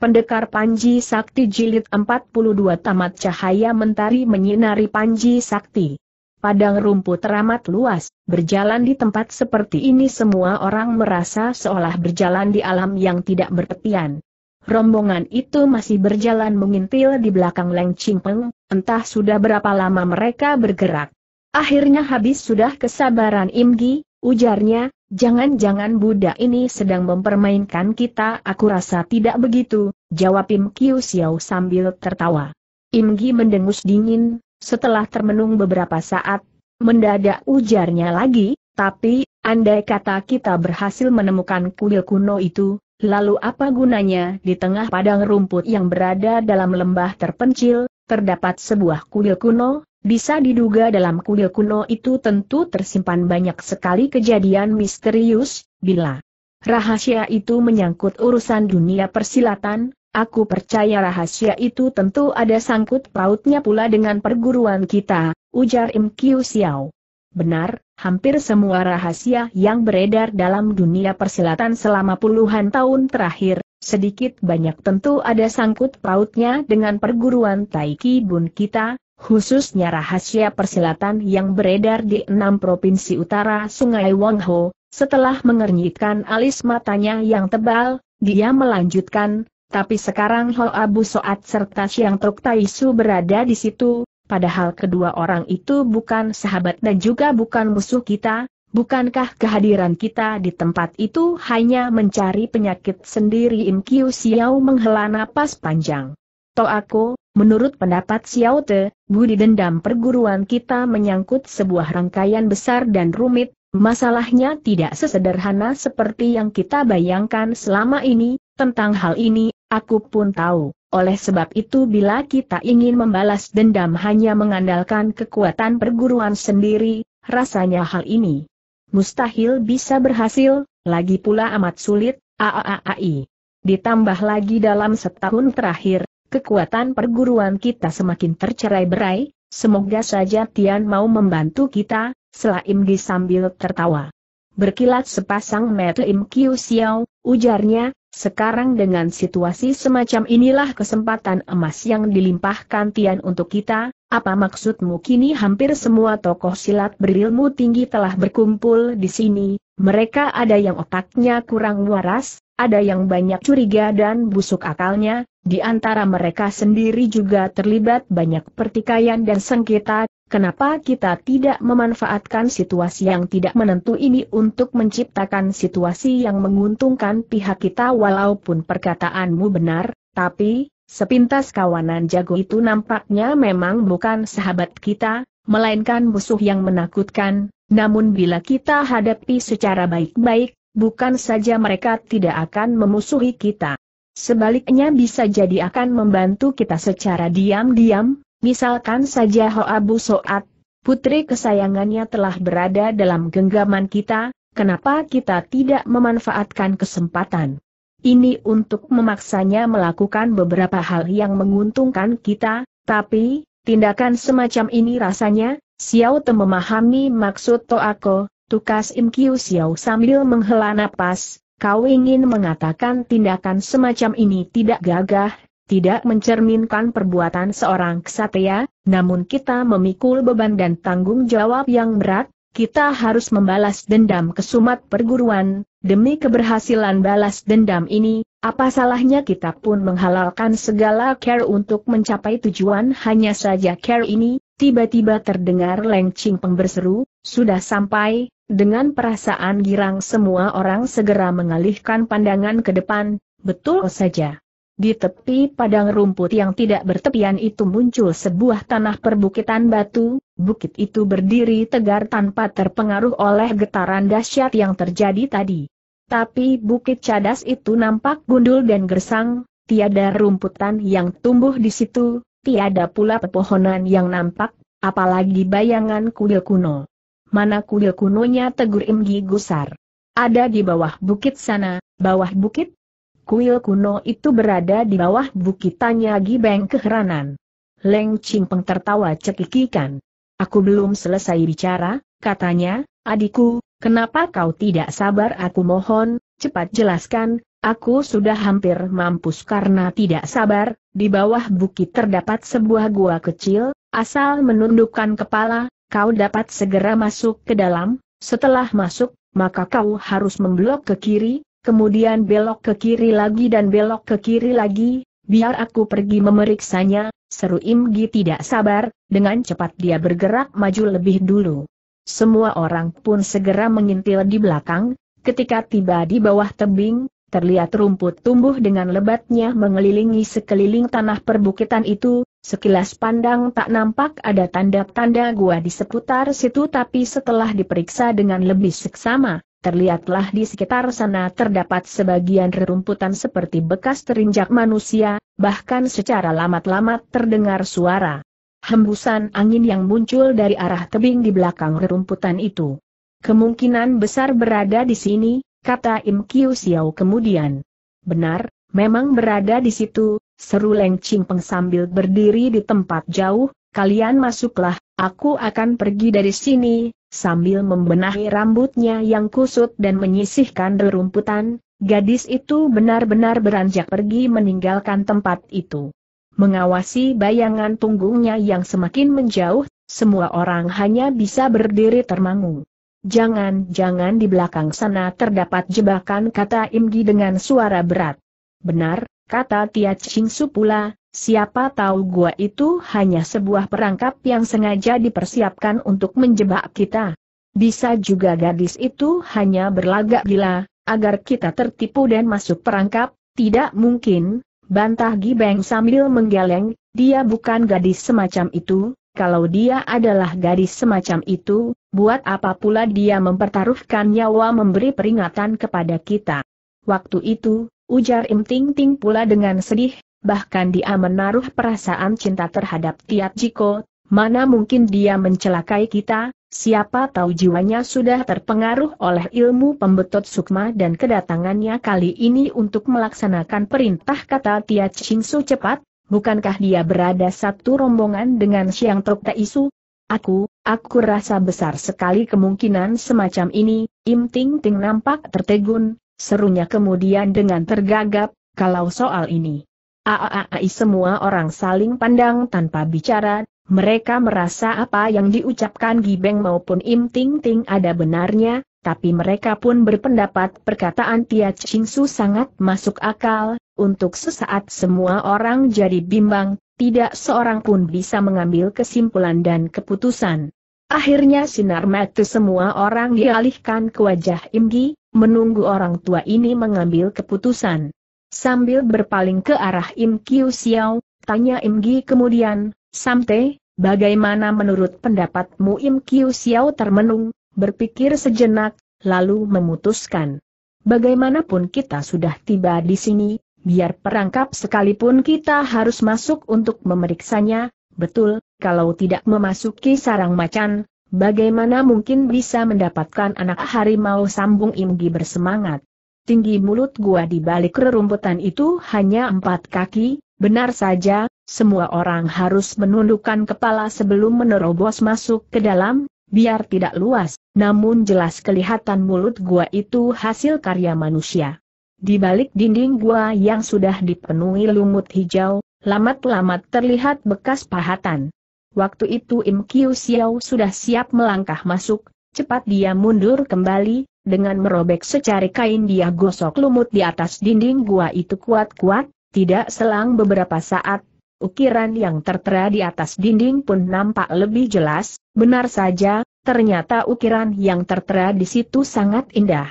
Pendekar Panji Sakti Jilid 42 Tamat cahaya mentari menyinari Panji Sakti. Padang rumput teramat luas, berjalan di tempat seperti ini semua orang merasa seolah berjalan di alam yang tidak bertepian. Rombongan itu masih berjalan mengintil di belakang Leng Cimpeng, entah sudah berapa lama mereka bergerak. Akhirnya habis sudah kesabaran Imgi, Ujarnya, jangan-jangan Buddha ini sedang mempermainkan kita aku rasa tidak begitu, jawab Im Kiu Xiao sambil tertawa. Im Gi mendengus dingin, setelah termenung beberapa saat, mendadak ujarnya lagi, tapi, andai kata kita berhasil menemukan kuil kuno itu, lalu apa gunanya di tengah padang rumput yang berada dalam lembah terpencil, terdapat sebuah kuil kuno, bisa diduga dalam kuil kuno itu tentu tersimpan banyak sekali kejadian misterius, bila rahasia itu menyangkut urusan dunia persilatan, aku percaya rahasia itu tentu ada sangkut pautnya pula dengan perguruan kita, ujar Im Kiu Xiao. Benar, hampir semua rahasia yang beredar dalam dunia persilatan selama puluhan tahun terakhir, sedikit banyak tentu ada sangkut pautnya dengan perguruan Taiki Bun kita, khususnya rahasia persilatan yang beredar di enam provinsi utara Sungai Wangho. Setelah mengernyitkan alis matanya yang tebal, dia melanjutkan, tapi sekarang Ho Abu Soat serta Siang Tok Taisu berada di situ, padahal kedua orang itu bukan sahabat dan juga bukan musuh kita, bukankah kehadiran kita di tempat itu hanya mencari penyakit sendiri Im Kiu Xiao menghela napas panjang. aku. Menurut pendapat Xiao Te, budi dendam perguruan kita menyangkut sebuah rangkaian besar dan rumit, masalahnya tidak sesederhana seperti yang kita bayangkan selama ini, tentang hal ini, aku pun tahu. Oleh sebab itu bila kita ingin membalas dendam hanya mengandalkan kekuatan perguruan sendiri, rasanya hal ini mustahil bisa berhasil, lagi pula amat sulit, aaaai. Ditambah lagi dalam setahun terakhir, kekuatan perguruan kita semakin tercerai-berai, semoga saja Tian mau membantu kita, selain di sambil tertawa. Berkilat sepasang mata Im Kiu Xiao, ujarnya, sekarang dengan situasi semacam inilah kesempatan emas yang dilimpahkan Tian untuk kita, apa maksudmu kini hampir semua tokoh silat berilmu tinggi telah berkumpul di sini, mereka ada yang otaknya kurang waras, ada yang banyak curiga dan busuk akalnya, di antara mereka sendiri juga terlibat banyak pertikaian dan sengketa, kenapa kita tidak memanfaatkan situasi yang tidak menentu ini untuk menciptakan situasi yang menguntungkan pihak kita walaupun perkataanmu benar, tapi, sepintas kawanan jago itu nampaknya memang bukan sahabat kita, melainkan musuh yang menakutkan, namun bila kita hadapi secara baik-baik, bukan saja mereka tidak akan memusuhi kita Sebaliknya bisa jadi akan membantu kita secara diam-diam, misalkan saja Hoabu Abu Soat, putri kesayangannya telah berada dalam genggaman kita, kenapa kita tidak memanfaatkan kesempatan ini untuk memaksanya melakukan beberapa hal yang menguntungkan kita, tapi, tindakan semacam ini rasanya, Xiao Te memahami maksud Toako, tukas Im Xiao sambil menghela napas, Kau ingin mengatakan tindakan semacam ini tidak gagah, tidak mencerminkan perbuatan seorang kesatria, namun kita memikul beban dan tanggung jawab yang berat, kita harus membalas dendam kesumat perguruan, demi keberhasilan balas dendam ini, apa salahnya kita pun menghalalkan segala care untuk mencapai tujuan hanya saja care ini, tiba-tiba terdengar lengcing pemberseru, sudah sampai, dengan perasaan girang semua orang segera mengalihkan pandangan ke depan, betul saja. Di tepi padang rumput yang tidak bertepian itu muncul sebuah tanah perbukitan batu, bukit itu berdiri tegar tanpa terpengaruh oleh getaran dahsyat yang terjadi tadi. Tapi bukit cadas itu nampak gundul dan gersang, tiada rumputan yang tumbuh di situ, tiada pula pepohonan yang nampak, apalagi bayangan kuil kuno. Mana kuil kunonya tegur Imgi Gusar. Ada di bawah bukit sana, bawah bukit? Kuil kuno itu berada di bawah bukit tanya Gibeng keheranan. Leng Cimpeng tertawa cekikikan. Aku belum selesai bicara, katanya, adikku, kenapa kau tidak sabar aku mohon, cepat jelaskan, aku sudah hampir mampus karena tidak sabar, di bawah bukit terdapat sebuah gua kecil, asal menundukkan kepala, kau dapat segera masuk ke dalam, setelah masuk, maka kau harus memblok ke kiri, kemudian belok ke kiri lagi dan belok ke kiri lagi, biar aku pergi memeriksanya, seru Imgi tidak sabar, dengan cepat dia bergerak maju lebih dulu. Semua orang pun segera mengintil di belakang, ketika tiba di bawah tebing, terlihat rumput tumbuh dengan lebatnya mengelilingi sekeliling tanah perbukitan itu, Sekilas pandang tak nampak ada tanda-tanda gua di seputar situ tapi setelah diperiksa dengan lebih seksama, terlihatlah di sekitar sana terdapat sebagian rerumputan seperti bekas terinjak manusia, bahkan secara lamat-lamat terdengar suara hembusan angin yang muncul dari arah tebing di belakang rerumputan itu. Kemungkinan besar berada di sini, kata Im Kiu Xiao kemudian. Benar, memang berada di situ, seru Leng Ching Peng sambil berdiri di tempat jauh, kalian masuklah, aku akan pergi dari sini, sambil membenahi rambutnya yang kusut dan menyisihkan rerumputan, gadis itu benar-benar beranjak pergi meninggalkan tempat itu. Mengawasi bayangan punggungnya yang semakin menjauh, semua orang hanya bisa berdiri termangu. Jangan-jangan di belakang sana terdapat jebakan kata Imgi dengan suara berat. Benar, kata Tia Ching Su pula, siapa tahu gua itu hanya sebuah perangkap yang sengaja dipersiapkan untuk menjebak kita. Bisa juga gadis itu hanya berlagak gila, agar kita tertipu dan masuk perangkap, tidak mungkin, bantah Gibeng sambil menggeleng, dia bukan gadis semacam itu, kalau dia adalah gadis semacam itu, buat apa pula dia mempertaruhkan nyawa memberi peringatan kepada kita. Waktu itu, ujar Im Ting Ting pula dengan sedih, bahkan dia menaruh perasaan cinta terhadap Tiat Jiko, mana mungkin dia mencelakai kita, siapa tahu jiwanya sudah terpengaruh oleh ilmu pembetot sukma dan kedatangannya kali ini untuk melaksanakan perintah kata Tiat Su cepat, bukankah dia berada satu rombongan dengan Siang Tok Isu? Aku, aku rasa besar sekali kemungkinan semacam ini, Im Ting Ting nampak tertegun, Serunya kemudian dengan tergagap, kalau soal ini. Aaai semua orang saling pandang tanpa bicara, mereka merasa apa yang diucapkan Gibeng maupun Im Ting Ting ada benarnya, tapi mereka pun berpendapat perkataan Tia Ching Su sangat masuk akal, untuk sesaat semua orang jadi bimbang, tidak seorang pun bisa mengambil kesimpulan dan keputusan. Akhirnya sinar mata semua orang dialihkan ke wajah Imgi, menunggu orang tua ini mengambil keputusan. Sambil berpaling ke arah Im Kiu Xiao, tanya Im Gi kemudian, Samte, bagaimana menurut pendapatmu Im Kiu Xiao termenung, berpikir sejenak, lalu memutuskan. Bagaimanapun kita sudah tiba di sini, biar perangkap sekalipun kita harus masuk untuk memeriksanya, betul, kalau tidak memasuki sarang macan, Bagaimana mungkin bisa mendapatkan anak harimau sambung Imgi bersemangat? Tinggi mulut gua di balik rerumputan itu hanya empat kaki, benar saja, semua orang harus menundukkan kepala sebelum menerobos masuk ke dalam, biar tidak luas, namun jelas kelihatan mulut gua itu hasil karya manusia. Di balik dinding gua yang sudah dipenuhi lumut hijau, lamat-lamat terlihat bekas pahatan. Waktu itu Im Kiu Xiao sudah siap melangkah masuk, cepat dia mundur kembali, dengan merobek secari kain dia gosok lumut di atas dinding gua itu kuat-kuat, tidak selang beberapa saat, ukiran yang tertera di atas dinding pun nampak lebih jelas, benar saja, ternyata ukiran yang tertera di situ sangat indah.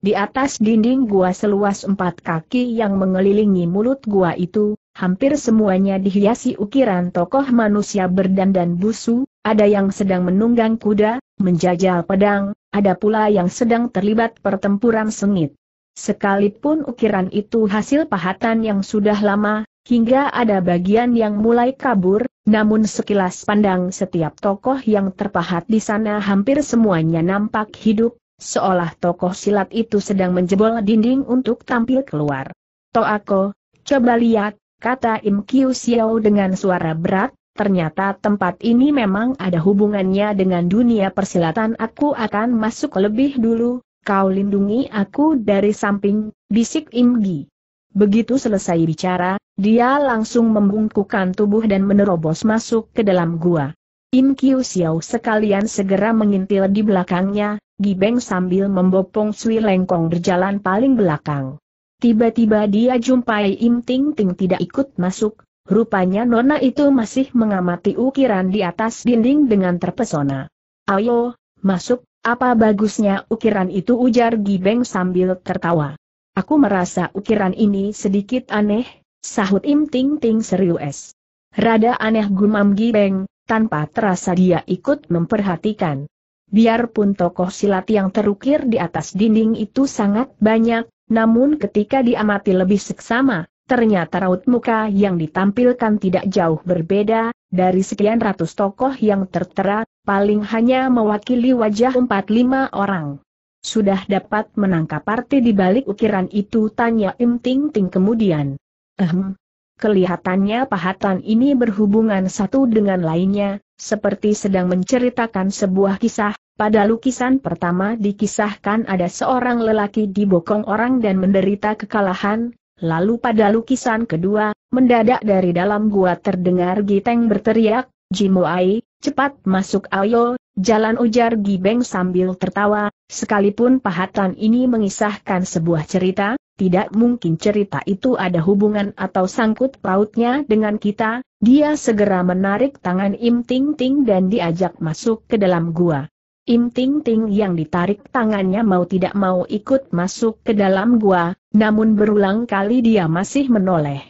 Di atas dinding gua seluas empat kaki yang mengelilingi mulut gua itu, hampir semuanya dihiasi ukiran tokoh manusia berdandan busu, ada yang sedang menunggang kuda, menjajal pedang, ada pula yang sedang terlibat pertempuran sengit. Sekalipun ukiran itu hasil pahatan yang sudah lama, hingga ada bagian yang mulai kabur, namun sekilas pandang setiap tokoh yang terpahat di sana hampir semuanya nampak hidup, seolah tokoh silat itu sedang menjebol dinding untuk tampil keluar. Toako, coba lihat, kata Im Kiu Xiao dengan suara berat, ternyata tempat ini memang ada hubungannya dengan dunia persilatan aku akan masuk lebih dulu, kau lindungi aku dari samping, bisik Im Gi. Begitu selesai bicara, dia langsung membungkukkan tubuh dan menerobos masuk ke dalam gua. Im Kiu Xiao sekalian segera mengintil di belakangnya, Gibeng sambil membopong Sui Lengkong berjalan paling belakang. Tiba-tiba dia jumpai Im Ting Ting tidak ikut masuk, rupanya Nona itu masih mengamati ukiran di atas dinding dengan terpesona. Ayo, masuk, apa bagusnya ukiran itu ujar Gibeng sambil tertawa. Aku merasa ukiran ini sedikit aneh, sahut Im Ting Ting serius. Rada aneh gumam Gibeng, tanpa terasa dia ikut memperhatikan. Biarpun tokoh silat yang terukir di atas dinding itu sangat banyak, namun ketika diamati lebih seksama, ternyata raut muka yang ditampilkan tidak jauh berbeda, dari sekian ratus tokoh yang tertera, paling hanya mewakili wajah empat lima orang. Sudah dapat menangkap arti di balik ukiran itu tanya Im Ting Ting kemudian. Ehm, kelihatannya pahatan ini berhubungan satu dengan lainnya, seperti sedang menceritakan sebuah kisah, pada lukisan pertama dikisahkan ada seorang lelaki dibokong orang dan menderita kekalahan, lalu pada lukisan kedua, mendadak dari dalam gua terdengar Giteng berteriak, Jimoai, cepat masuk ayo, jalan ujar Gibeng sambil tertawa, sekalipun pahatan ini mengisahkan sebuah cerita, tidak mungkin cerita itu ada hubungan atau sangkut pautnya dengan kita, dia segera menarik tangan Im Ting Ting dan diajak masuk ke dalam gua. Im Ting Ting yang ditarik tangannya mau tidak mau ikut masuk ke dalam gua, namun berulang kali dia masih menoleh.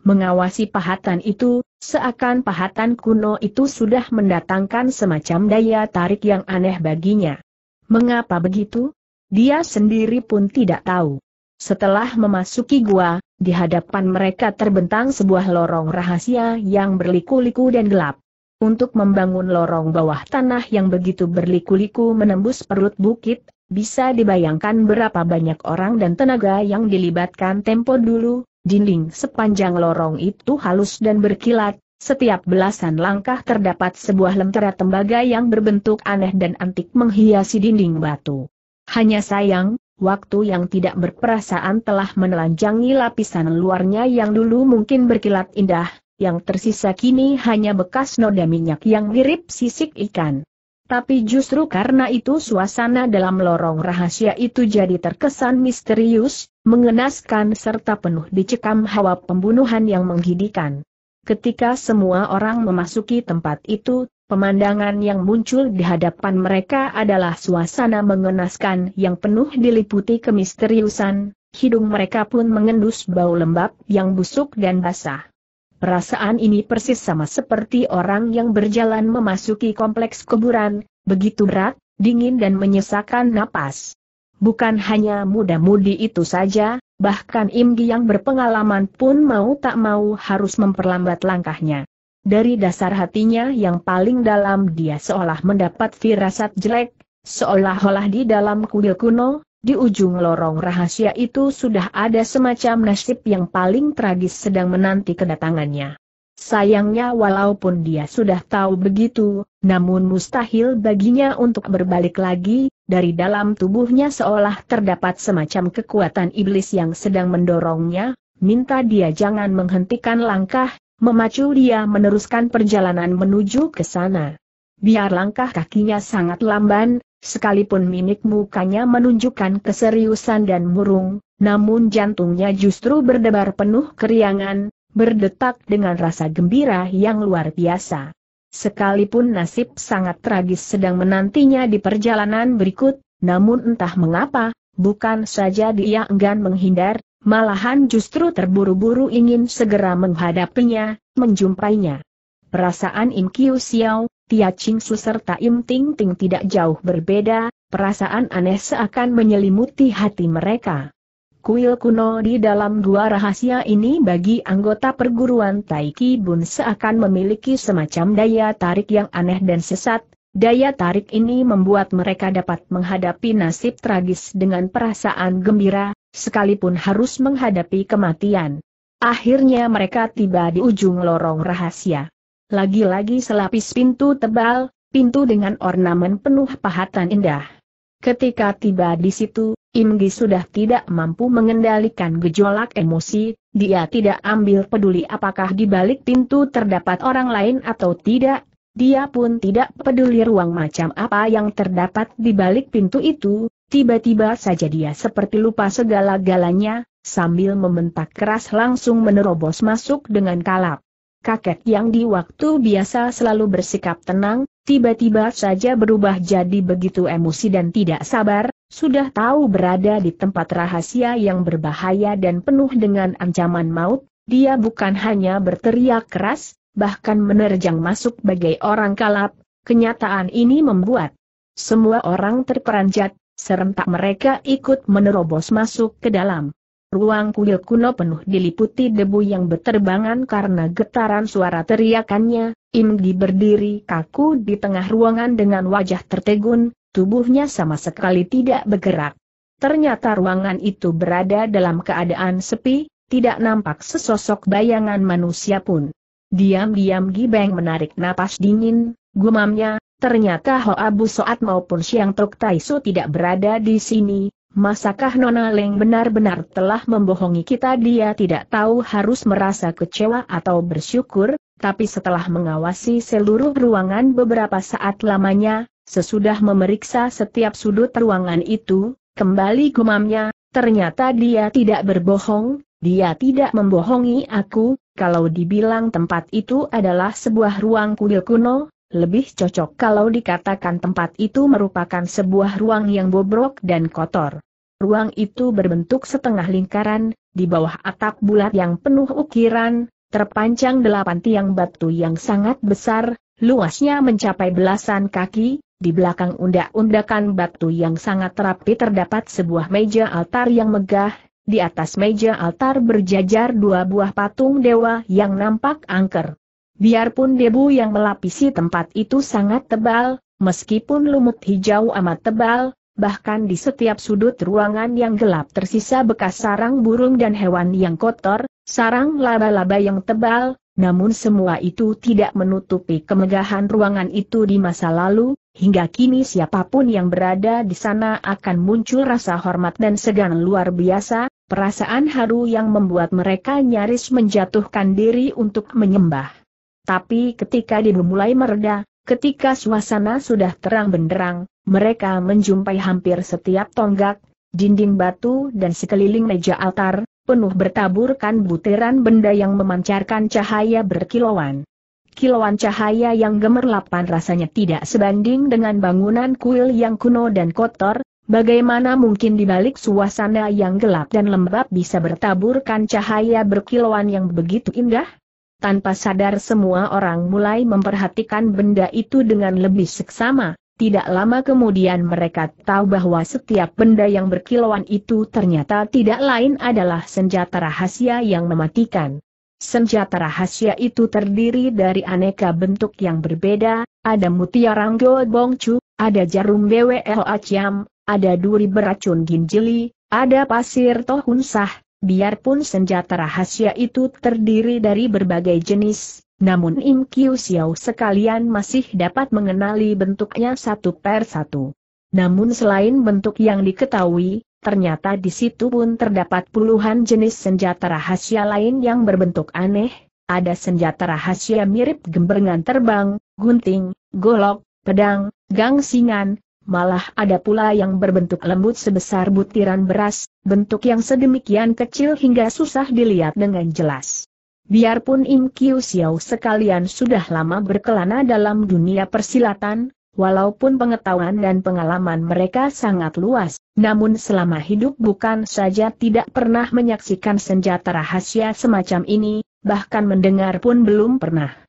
Mengawasi pahatan itu, seakan pahatan kuno itu sudah mendatangkan semacam daya tarik yang aneh baginya. Mengapa begitu? Dia sendiri pun tidak tahu. Setelah memasuki gua, di hadapan mereka terbentang sebuah lorong rahasia yang berliku-liku dan gelap. Untuk membangun lorong bawah tanah yang begitu berliku-liku menembus perut bukit, bisa dibayangkan berapa banyak orang dan tenaga yang dilibatkan tempo dulu, dinding sepanjang lorong itu halus dan berkilat, setiap belasan langkah terdapat sebuah lentera tembaga yang berbentuk aneh dan antik menghiasi dinding batu. Hanya sayang, waktu yang tidak berperasaan telah menelanjangi lapisan luarnya yang dulu mungkin berkilat indah, yang tersisa kini hanya bekas noda minyak yang mirip sisik ikan. Tapi justru karena itu suasana dalam lorong rahasia itu jadi terkesan misterius, mengenaskan serta penuh dicekam hawa pembunuhan yang menghidikan. Ketika semua orang memasuki tempat itu, Pemandangan yang muncul di hadapan mereka adalah suasana mengenaskan yang penuh diliputi kemisteriusan, hidung mereka pun mengendus bau lembab yang busuk dan basah. Perasaan ini persis sama seperti orang yang berjalan memasuki kompleks kuburan, begitu berat, dingin dan menyesakan napas. Bukan hanya muda-mudi itu saja, bahkan Imgi yang berpengalaman pun mau tak mau harus memperlambat langkahnya. Dari dasar hatinya yang paling dalam dia seolah mendapat firasat jelek, seolah-olah di dalam kuil kuno, di ujung lorong rahasia itu sudah ada semacam nasib yang paling tragis sedang menanti kedatangannya. Sayangnya walaupun dia sudah tahu begitu, namun mustahil baginya untuk berbalik lagi, dari dalam tubuhnya seolah terdapat semacam kekuatan iblis yang sedang mendorongnya, minta dia jangan menghentikan langkah, Memacu dia meneruskan perjalanan menuju ke sana. Biar langkah kakinya sangat lamban, sekalipun mimik mukanya menunjukkan keseriusan dan murung, namun jantungnya justru berdebar penuh keriangan, berdetak dengan rasa gembira yang luar biasa. Sekalipun nasib sangat tragis sedang menantinya di perjalanan berikut, namun entah mengapa, bukan saja dia enggan menghindar, Malahan justru terburu-buru ingin segera menghadapinya, menjumpainya. Perasaan Im Kiu Xiao, Tia Ching Su serta Im Ting Ting tidak jauh berbeda, perasaan aneh seakan menyelimuti hati mereka. Kuil kuno di dalam gua rahasia ini bagi anggota perguruan Tai Taiki Bun seakan memiliki semacam daya tarik yang aneh dan sesat, Daya tarik ini membuat mereka dapat menghadapi nasib tragis dengan perasaan gembira, sekalipun harus menghadapi kematian. Akhirnya mereka tiba di ujung lorong rahasia. Lagi-lagi selapis pintu tebal, pintu dengan ornamen penuh pahatan indah. Ketika tiba di situ, Imgi sudah tidak mampu mengendalikan gejolak emosi, dia tidak ambil peduli apakah di balik pintu terdapat orang lain atau tidak, dia pun tidak peduli ruang macam apa yang terdapat di balik pintu itu, Tiba-tiba saja dia seperti lupa segala-galanya, sambil membentak keras langsung menerobos masuk dengan kalap. Kakek yang di waktu biasa selalu bersikap tenang, tiba-tiba saja berubah jadi begitu emosi dan tidak sabar, sudah tahu berada di tempat rahasia yang berbahaya dan penuh dengan ancaman maut, dia bukan hanya berteriak keras, bahkan menerjang masuk bagai orang kalap, kenyataan ini membuat semua orang terperanjat, Serentak mereka ikut menerobos masuk ke dalam. Ruang kuil kuno penuh diliputi debu yang berterbangan karena getaran suara teriakannya, Imgi berdiri kaku di tengah ruangan dengan wajah tertegun, tubuhnya sama sekali tidak bergerak. Ternyata ruangan itu berada dalam keadaan sepi, tidak nampak sesosok bayangan manusia pun. Diam-diam Gibeng menarik napas dingin, gumamnya, Ternyata Ho Abu Soat maupun Siang Tok Taisu tidak berada di sini, masakah Nona Leng benar-benar telah membohongi kita dia tidak tahu harus merasa kecewa atau bersyukur, tapi setelah mengawasi seluruh ruangan beberapa saat lamanya, sesudah memeriksa setiap sudut ruangan itu, kembali gumamnya, ternyata dia tidak berbohong, dia tidak membohongi aku, kalau dibilang tempat itu adalah sebuah ruang kuil kuno, lebih cocok kalau dikatakan tempat itu merupakan sebuah ruang yang bobrok dan kotor. Ruang itu berbentuk setengah lingkaran, di bawah atap bulat yang penuh ukiran, terpanjang delapan tiang batu yang sangat besar, luasnya mencapai belasan kaki, di belakang undak-undakan batu yang sangat rapi terdapat sebuah meja altar yang megah, di atas meja altar berjajar dua buah patung dewa yang nampak angker. Biarpun debu yang melapisi tempat itu sangat tebal, meskipun lumut hijau amat tebal, bahkan di setiap sudut ruangan yang gelap tersisa bekas sarang burung dan hewan yang kotor, sarang laba-laba yang tebal, namun semua itu tidak menutupi kemegahan ruangan itu di masa lalu, hingga kini siapapun yang berada di sana akan muncul rasa hormat dan segan luar biasa, perasaan haru yang membuat mereka nyaris menjatuhkan diri untuk menyembah. Tapi ketika dibu mulai mereda, ketika suasana sudah terang benderang, mereka menjumpai hampir setiap tonggak, dinding batu dan sekeliling meja altar, penuh bertaburkan butiran benda yang memancarkan cahaya berkilauan. Kilauan cahaya yang gemerlapan rasanya tidak sebanding dengan bangunan kuil yang kuno dan kotor, bagaimana mungkin di balik suasana yang gelap dan lembab bisa bertaburkan cahaya berkilauan yang begitu indah? tanpa sadar semua orang mulai memperhatikan benda itu dengan lebih seksama. Tidak lama kemudian mereka tahu bahwa setiap benda yang berkilauan itu ternyata tidak lain adalah senjata rahasia yang mematikan. Senjata rahasia itu terdiri dari aneka bentuk yang berbeda, ada mutiara Ngo Bongcu, ada jarum BWL Aciam, ada duri beracun ginjili, ada pasir tohunsah, Biarpun senjata rahasia itu terdiri dari berbagai jenis, namun Im Kiu Xiao sekalian masih dapat mengenali bentuknya satu per satu. Namun selain bentuk yang diketahui, ternyata di situ pun terdapat puluhan jenis senjata rahasia lain yang berbentuk aneh, ada senjata rahasia mirip gemberengan terbang, gunting, golok, pedang, gangsingan, malah ada pula yang berbentuk lembut sebesar butiran beras, bentuk yang sedemikian kecil hingga susah dilihat dengan jelas. Biarpun Im Kiu Xiao sekalian sudah lama berkelana dalam dunia persilatan, walaupun pengetahuan dan pengalaman mereka sangat luas, namun selama hidup bukan saja tidak pernah menyaksikan senjata rahasia semacam ini, bahkan mendengar pun belum pernah.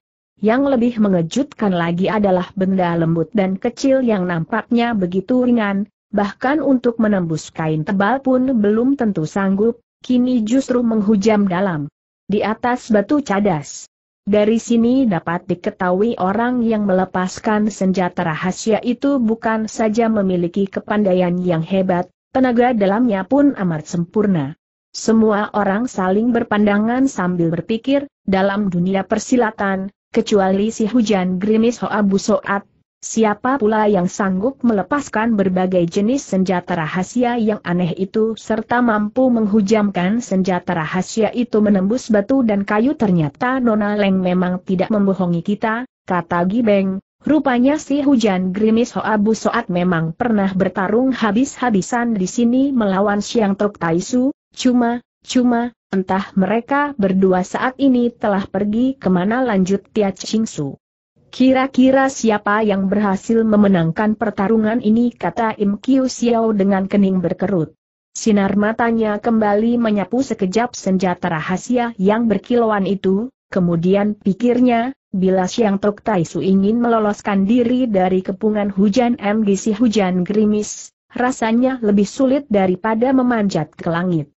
Yang lebih mengejutkan lagi adalah benda lembut dan kecil yang nampaknya begitu ringan, bahkan untuk menembus kain tebal pun belum tentu sanggup, kini justru menghujam dalam. Di atas batu cadas. Dari sini dapat diketahui orang yang melepaskan senjata rahasia itu bukan saja memiliki kepandaian yang hebat, tenaga dalamnya pun amat sempurna. Semua orang saling berpandangan sambil berpikir, dalam dunia persilatan, kecuali si hujan gerimis Hoabu Soat. Siapa pula yang sanggup melepaskan berbagai jenis senjata rahasia yang aneh itu serta mampu menghujamkan senjata rahasia itu menembus batu dan kayu ternyata Nona Leng memang tidak membohongi kita, kata Gibeng. Rupanya si hujan gerimis Hoabu Soat memang pernah bertarung habis-habisan di sini melawan Siang Tok Taisu, cuma Cuma, entah mereka berdua saat ini telah pergi kemana lanjut Tia Ching Su. Kira-kira siapa yang berhasil memenangkan pertarungan ini kata Im Kiu Xiao dengan kening berkerut. Sinar matanya kembali menyapu sekejap senjata rahasia yang berkilauan itu, kemudian pikirnya, bila Siang Tok Tai Su ingin meloloskan diri dari kepungan hujan MGC hujan gerimis, rasanya lebih sulit daripada memanjat ke langit.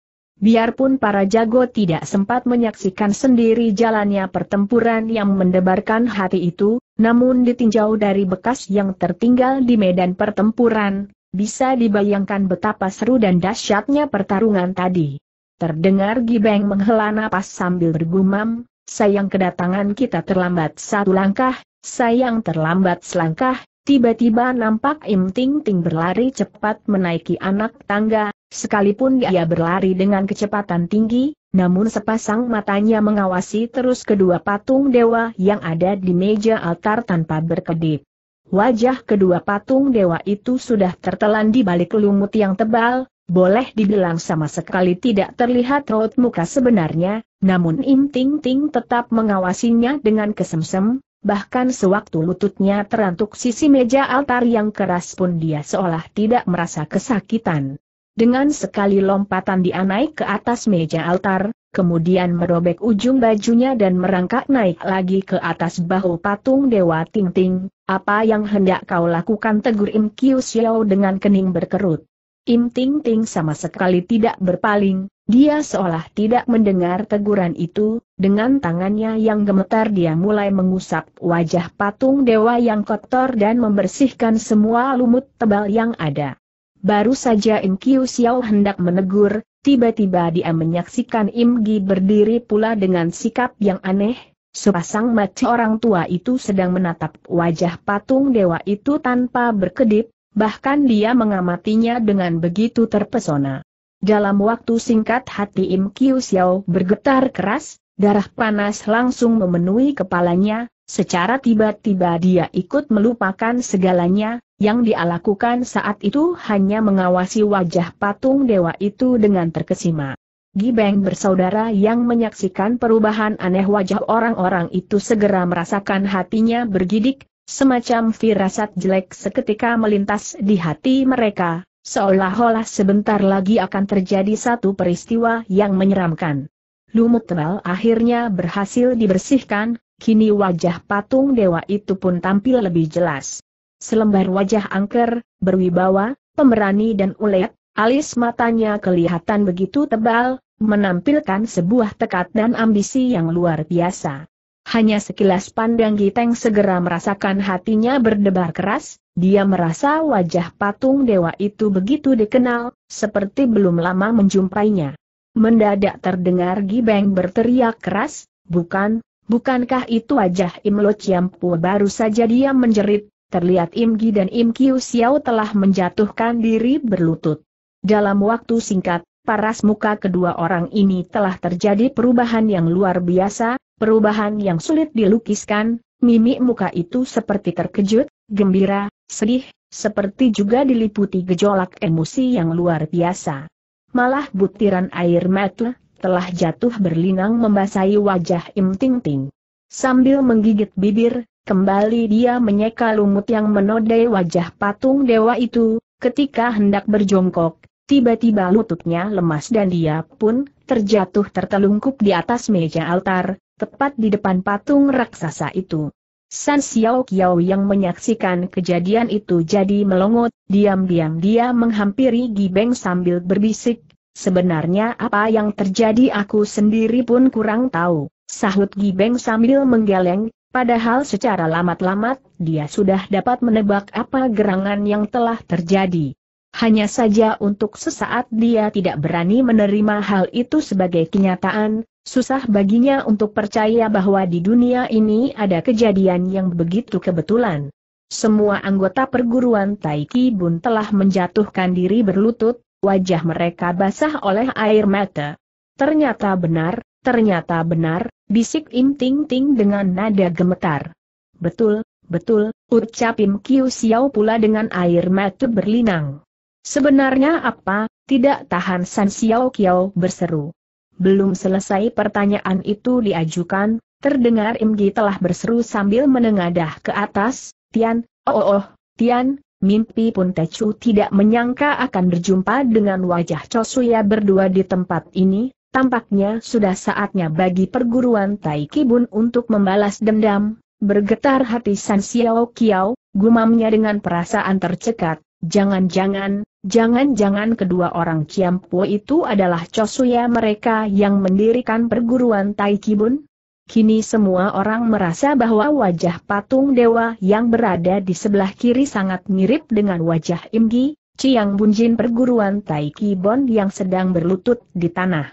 Biarpun para jago tidak sempat menyaksikan sendiri jalannya pertempuran yang mendebarkan hati itu, namun ditinjau dari bekas yang tertinggal di medan pertempuran, bisa dibayangkan betapa seru dan dahsyatnya pertarungan tadi. Terdengar Gibeng menghela napas sambil bergumam, sayang kedatangan kita terlambat satu langkah, sayang terlambat selangkah, Tiba-tiba nampak Im Ting Ting berlari cepat menaiki anak tangga, sekalipun dia berlari dengan kecepatan tinggi, namun sepasang matanya mengawasi terus kedua patung dewa yang ada di meja altar tanpa berkedip. Wajah kedua patung dewa itu sudah tertelan di balik lumut yang tebal, boleh dibilang sama sekali tidak terlihat raut muka sebenarnya, namun Im Ting Ting tetap mengawasinya dengan kesemsem, bahkan sewaktu lututnya terantuk sisi meja altar yang keras pun dia seolah tidak merasa kesakitan. Dengan sekali lompatan dia naik ke atas meja altar, kemudian merobek ujung bajunya dan merangkak naik lagi ke atas bahu patung Dewa Ting Ting, apa yang hendak kau lakukan tegur Im Kiu Xiao dengan kening berkerut. Im Ting Ting sama sekali tidak berpaling, dia seolah tidak mendengar teguran itu, dengan tangannya yang gemetar dia mulai mengusap wajah patung dewa yang kotor dan membersihkan semua lumut tebal yang ada. Baru saja Im Kiu Xiao hendak menegur, tiba-tiba dia menyaksikan Im Gi berdiri pula dengan sikap yang aneh, sepasang mata orang tua itu sedang menatap wajah patung dewa itu tanpa berkedip, bahkan dia mengamatinya dengan begitu terpesona. Dalam waktu singkat hati Im Kiu Xiao bergetar keras, darah panas langsung memenuhi kepalanya, secara tiba-tiba dia ikut melupakan segalanya, yang dia lakukan saat itu hanya mengawasi wajah patung dewa itu dengan terkesima. Gibeng bersaudara yang menyaksikan perubahan aneh wajah orang-orang itu segera merasakan hatinya bergidik, semacam firasat jelek seketika melintas di hati mereka, Seolah-olah sebentar lagi akan terjadi satu peristiwa yang menyeramkan. Lumut tebal akhirnya berhasil dibersihkan, kini wajah patung dewa itu pun tampil lebih jelas. Selembar wajah angker, berwibawa, pemberani dan ulet, alis matanya kelihatan begitu tebal, menampilkan sebuah tekad dan ambisi yang luar biasa. Hanya sekilas pandang Giteng segera merasakan hatinya berdebar keras, dia merasa wajah patung dewa itu begitu dikenal, seperti belum lama menjumpainya. Mendadak terdengar Gibeng berteriak keras, bukan, bukankah itu wajah Im Lo Ciampu baru saja dia menjerit, terlihat Im Gi dan Im Kiu Xiao telah menjatuhkan diri berlutut. Dalam waktu singkat, paras muka kedua orang ini telah terjadi perubahan yang luar biasa, Perubahan yang sulit dilukiskan, mimik muka itu seperti terkejut, gembira, sedih, seperti juga diliputi gejolak emosi yang luar biasa. Malah butiran air mata telah jatuh berlinang membasahi wajah Im Ting Ting. Sambil menggigit bibir, kembali dia menyeka lumut yang menodai wajah patung dewa itu, ketika hendak berjongkok, tiba-tiba lututnya lemas dan dia pun terjatuh tertelungkup di atas meja altar, tepat di depan patung raksasa itu. San Xiao Qiao yang menyaksikan kejadian itu jadi melongot, diam-diam dia menghampiri Gibeng sambil berbisik, sebenarnya apa yang terjadi aku sendiri pun kurang tahu, sahut Gibeng sambil menggeleng, Padahal secara lamat-lamat, dia sudah dapat menebak apa gerangan yang telah terjadi. Hanya saja untuk sesaat dia tidak berani menerima hal itu sebagai kenyataan, Susah baginya untuk percaya bahwa di dunia ini ada kejadian yang begitu kebetulan. Semua anggota perguruan Taiki Bun telah menjatuhkan diri berlutut, wajah mereka basah oleh air mata. Ternyata benar, ternyata benar, bisik Im Ting Ting dengan nada gemetar. Betul, betul, ucap Im Kiu Xiao pula dengan air mata berlinang. Sebenarnya apa, tidak tahan San Xiao Kiao berseru. Belum selesai pertanyaan itu diajukan, terdengar Imgi telah berseru sambil menengadah ke atas, Tian, oh oh, oh Tian, mimpi pun Tecu tidak menyangka akan berjumpa dengan wajah Chosuya berdua di tempat ini, tampaknya sudah saatnya bagi perguruan Tai Kibun untuk membalas dendam, bergetar hati San Xiao Kiao, gumamnya dengan perasaan tercekat, Jangan-jangan, jangan-jangan kedua orang kiampu itu adalah Cosuya mereka yang mendirikan perguruan Taikibun? Kini semua orang merasa bahwa wajah patung dewa yang berada di sebelah kiri sangat mirip dengan wajah Imgi, Ciang Bunjin perguruan Taikibon yang sedang berlutut di tanah.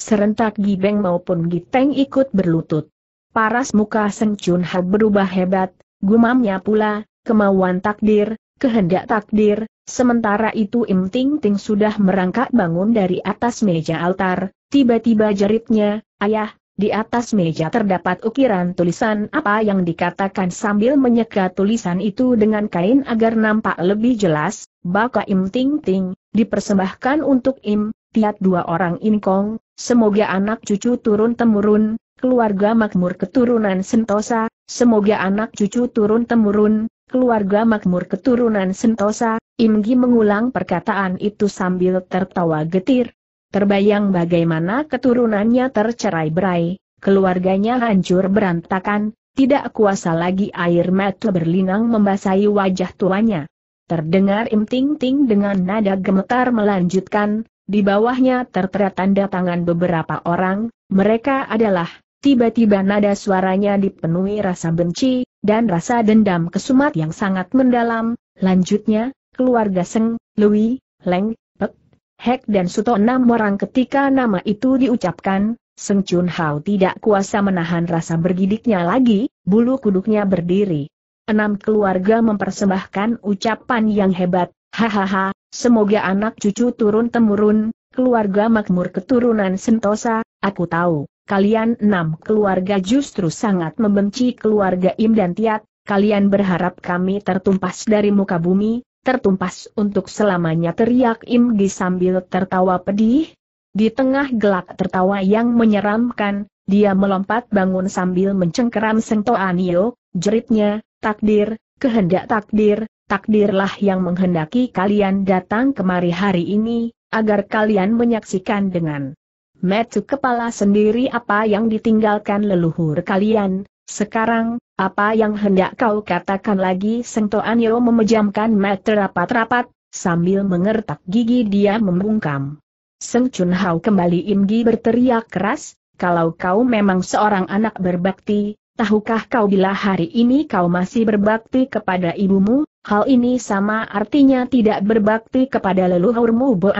Serentak Gi Beng maupun Gi Teng ikut berlutut. Paras muka Seng Chun berubah hebat, gumamnya pula, kemauan takdir, kehendak takdir, sementara itu Im Ting Ting sudah merangkak bangun dari atas meja altar, tiba-tiba jeritnya, ayah, di atas meja terdapat ukiran tulisan apa yang dikatakan sambil menyeka tulisan itu dengan kain agar nampak lebih jelas, baka Im Ting Ting, dipersembahkan untuk Im, Tiap dua orang inkong, semoga anak cucu turun-temurun, keluarga makmur keturunan sentosa, semoga anak cucu turun-temurun, keluarga makmur keturunan Sentosa, Imgi mengulang perkataan itu sambil tertawa getir. Terbayang bagaimana keturunannya tercerai berai, keluarganya hancur berantakan, tidak kuasa lagi air mata berlinang membasahi wajah tuanya. Terdengar Im Ting Ting dengan nada gemetar melanjutkan, di bawahnya tertera tanda tangan beberapa orang, mereka adalah Tiba-tiba nada suaranya dipenuhi rasa benci, dan rasa dendam kesumat yang sangat mendalam, lanjutnya, keluarga Seng, Lui, Leng, Pek, Hek dan Suto enam orang ketika nama itu diucapkan, Seng Chun Hao tidak kuasa menahan rasa bergidiknya lagi, bulu kuduknya berdiri. Enam keluarga mempersembahkan ucapan yang hebat, hahaha, semoga anak cucu turun-temurun, keluarga makmur keturunan Sentosa, aku tahu kalian enam keluarga justru sangat membenci keluarga Im dan Tiat, kalian berharap kami tertumpas dari muka bumi, tertumpas untuk selamanya teriak Im Gi sambil tertawa pedih. Di tengah gelak tertawa yang menyeramkan, dia melompat bangun sambil mencengkeram sento Anio, jeritnya, takdir, kehendak takdir, takdirlah yang menghendaki kalian datang kemari hari ini, agar kalian menyaksikan dengan Metu kepala sendiri apa yang ditinggalkan leluhur kalian, sekarang, apa yang hendak kau katakan lagi Sengto Anyo memejamkan mata rapat-rapat, sambil mengertak gigi dia membungkam. Seng Chun Hao kembali imgi berteriak keras, kalau kau memang seorang anak berbakti, tahukah kau bila hari ini kau masih berbakti kepada ibumu, hal ini sama artinya tidak berbakti kepada leluhurmu Bo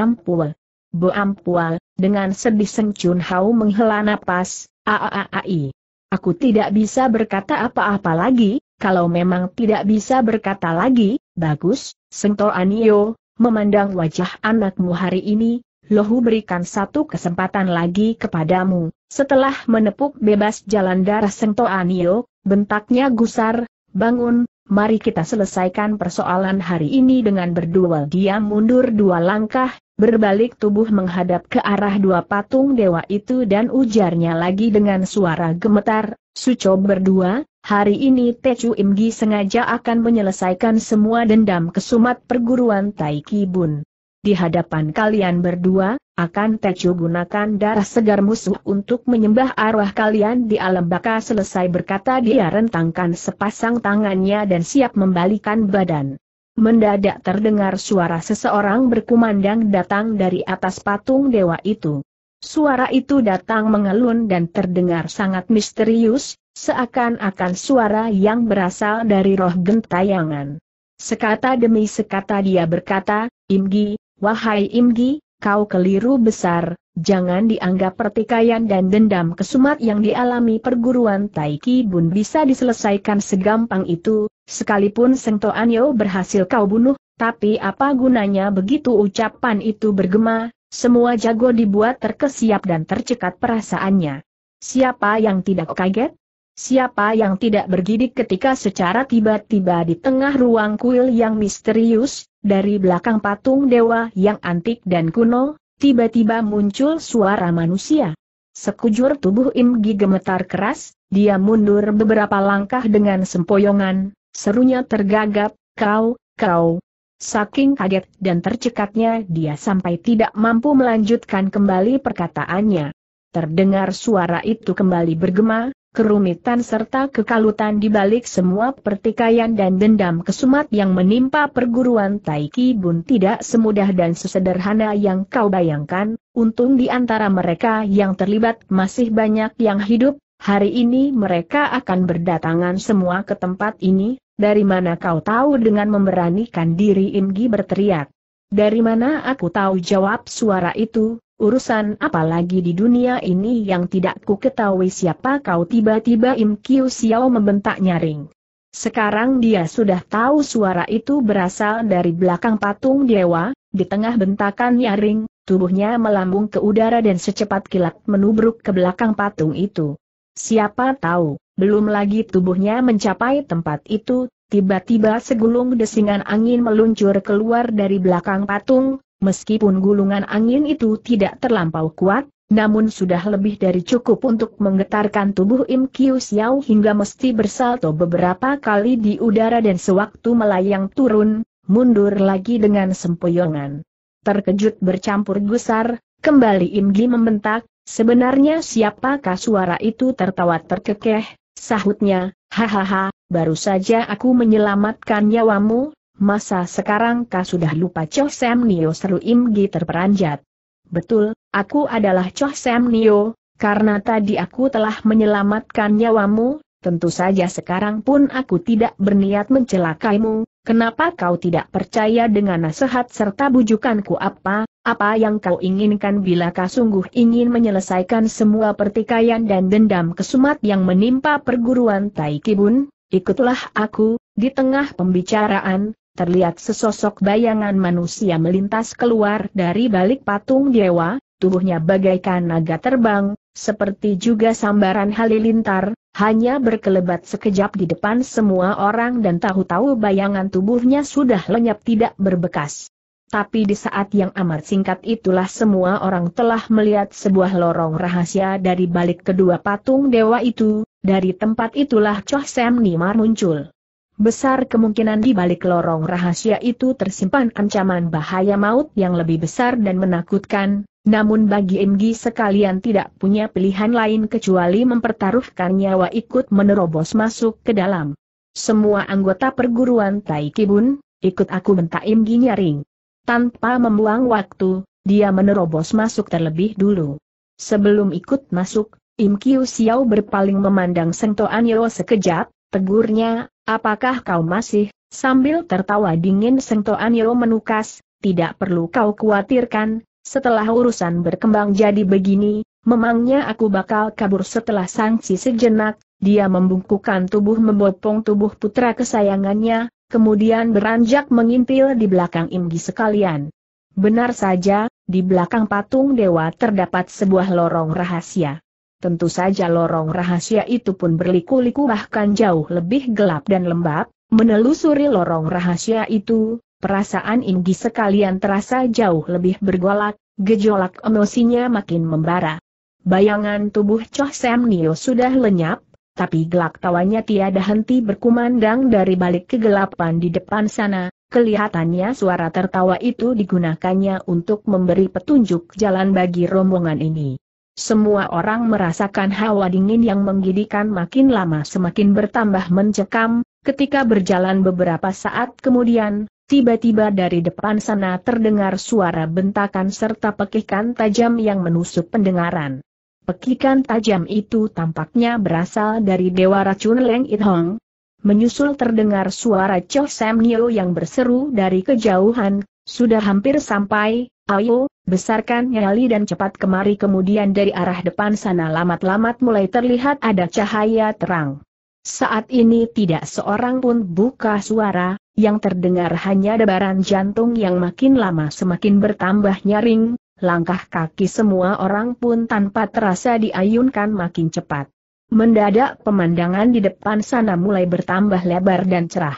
Boampual, dengan sedih Seng Chun Hao menghela napas, aaai. Aku tidak bisa berkata apa-apa lagi, kalau memang tidak bisa berkata lagi, bagus, Sengto Anio, memandang wajah anakmu hari ini, Lohu berikan satu kesempatan lagi kepadamu. Setelah menepuk bebas jalan darah Sengto Anio, bentaknya gusar, bangun, mari kita selesaikan persoalan hari ini dengan berdua Dia mundur dua langkah, berbalik tubuh menghadap ke arah dua patung dewa itu dan ujarnya lagi dengan suara gemetar, Suco berdua, hari ini Tecu Imgi sengaja akan menyelesaikan semua dendam kesumat perguruan Taiki Bun. Di hadapan kalian berdua, akan Tecu gunakan darah segar musuh untuk menyembah arwah kalian di alam baka selesai berkata dia rentangkan sepasang tangannya dan siap membalikan badan mendadak terdengar suara seseorang berkumandang datang dari atas patung dewa itu. Suara itu datang mengelun dan terdengar sangat misterius, seakan-akan suara yang berasal dari roh gentayangan. Sekata demi sekata dia berkata, Imgi, wahai Imgi, kau keliru besar, jangan dianggap pertikaian dan dendam kesumat yang dialami perguruan Taiki Bun bisa diselesaikan segampang itu, Sekalipun Seng Toanyo berhasil kau bunuh, tapi apa gunanya begitu ucapan itu bergema, semua jago dibuat terkesiap dan tercekat perasaannya. Siapa yang tidak kaget? Siapa yang tidak bergidik ketika secara tiba-tiba di tengah ruang kuil yang misterius, dari belakang patung dewa yang antik dan kuno, tiba-tiba muncul suara manusia. Sekujur tubuh Imgi gemetar keras, dia mundur beberapa langkah dengan sempoyongan, Serunya tergagap, kau, kau. Saking kaget dan tercekatnya dia sampai tidak mampu melanjutkan kembali perkataannya. Terdengar suara itu kembali bergema, kerumitan serta kekalutan di balik semua pertikaian dan dendam kesumat yang menimpa perguruan Taiki Bun tidak semudah dan sesederhana yang kau bayangkan, untung di antara mereka yang terlibat masih banyak yang hidup, Hari ini mereka akan berdatangan semua ke tempat ini, dari mana kau tahu dengan memberanikan diri Imgi berteriak. Dari mana aku tahu jawab suara itu, urusan apalagi di dunia ini yang tidak ku ketahui siapa kau tiba-tiba Im Kiu Xiao membentak nyaring. Sekarang dia sudah tahu suara itu berasal dari belakang patung dewa, di tengah bentakan nyaring, tubuhnya melambung ke udara dan secepat kilat menubruk ke belakang patung itu. Siapa tahu, belum lagi tubuhnya mencapai tempat itu, tiba-tiba segulung desingan angin meluncur keluar dari belakang patung, meskipun gulungan angin itu tidak terlampau kuat, namun sudah lebih dari cukup untuk menggetarkan tubuh Im Kiu Xiao hingga mesti bersalto beberapa kali di udara dan sewaktu melayang turun, mundur lagi dengan sempoyongan. Terkejut bercampur gusar, kembali Im Gi membentak, Sebenarnya siapakah suara itu tertawa terkekeh, sahutnya, hahaha, baru saja aku menyelamatkan nyawamu, masa sekarang kau sudah lupa Choh Sam Nio seru Imgi terperanjat. Betul, aku adalah Choh Sam Nio, karena tadi aku telah menyelamatkan nyawamu, tentu saja sekarang pun aku tidak berniat mencelakaimu, kenapa kau tidak percaya dengan nasihat serta bujukanku apa, apa yang kau inginkan bila kau sungguh ingin menyelesaikan semua pertikaian dan dendam kesumat yang menimpa perguruan Taikibun? Ikutlah aku, di tengah pembicaraan, terlihat sesosok bayangan manusia melintas keluar dari balik patung dewa, tubuhnya bagaikan naga terbang, seperti juga sambaran halilintar, hanya berkelebat sekejap di depan semua orang dan tahu-tahu bayangan tubuhnya sudah lenyap tidak berbekas. Tapi di saat yang amat singkat itulah semua orang telah melihat sebuah lorong rahasia dari balik kedua patung dewa itu, dari tempat itulah Choh Sam Nimar muncul. Besar kemungkinan di balik lorong rahasia itu tersimpan ancaman bahaya maut yang lebih besar dan menakutkan, namun bagi MG sekalian tidak punya pilihan lain kecuali mempertaruhkan nyawa ikut menerobos masuk ke dalam. Semua anggota perguruan Taikibun, ikut aku bentak MG nyaring. Tanpa membuang waktu, dia menerobos masuk terlebih dulu. Sebelum ikut masuk, Im Kiu Xiao berpaling memandang Sengto Anyo sekejap, tegurnya, apakah kau masih, sambil tertawa dingin Sengto Anyo menukas, tidak perlu kau khawatirkan, setelah urusan berkembang jadi begini, memangnya aku bakal kabur setelah sanksi sejenak, dia membungkukan tubuh membopong tubuh putra kesayangannya, kemudian beranjak mengintil di belakang Imgi sekalian. Benar saja, di belakang patung dewa terdapat sebuah lorong rahasia. Tentu saja lorong rahasia itu pun berliku-liku bahkan jauh lebih gelap dan lembab, menelusuri lorong rahasia itu, perasaan Imgi sekalian terasa jauh lebih bergolak, gejolak emosinya makin membara. Bayangan tubuh Choh Sam Nio sudah lenyap, tapi gelak tawanya tiada henti berkumandang dari balik kegelapan di depan sana, kelihatannya suara tertawa itu digunakannya untuk memberi petunjuk jalan bagi rombongan ini. Semua orang merasakan hawa dingin yang menggidikan makin lama semakin bertambah mencekam, ketika berjalan beberapa saat kemudian, Tiba-tiba dari depan sana terdengar suara bentakan serta pekikan tajam yang menusuk pendengaran. Pekikan tajam itu tampaknya berasal dari Dewa Racun Leng It Hong. Menyusul terdengar suara Cho Sam Nyo yang berseru dari kejauhan, sudah hampir sampai, ayo, besarkan nyali dan cepat kemari kemudian dari arah depan sana lamat-lamat mulai terlihat ada cahaya terang. Saat ini tidak seorang pun buka suara, yang terdengar hanya debaran jantung yang makin lama semakin bertambah nyaring, langkah kaki semua orang pun tanpa terasa diayunkan makin cepat. Mendadak pemandangan di depan sana mulai bertambah lebar dan cerah.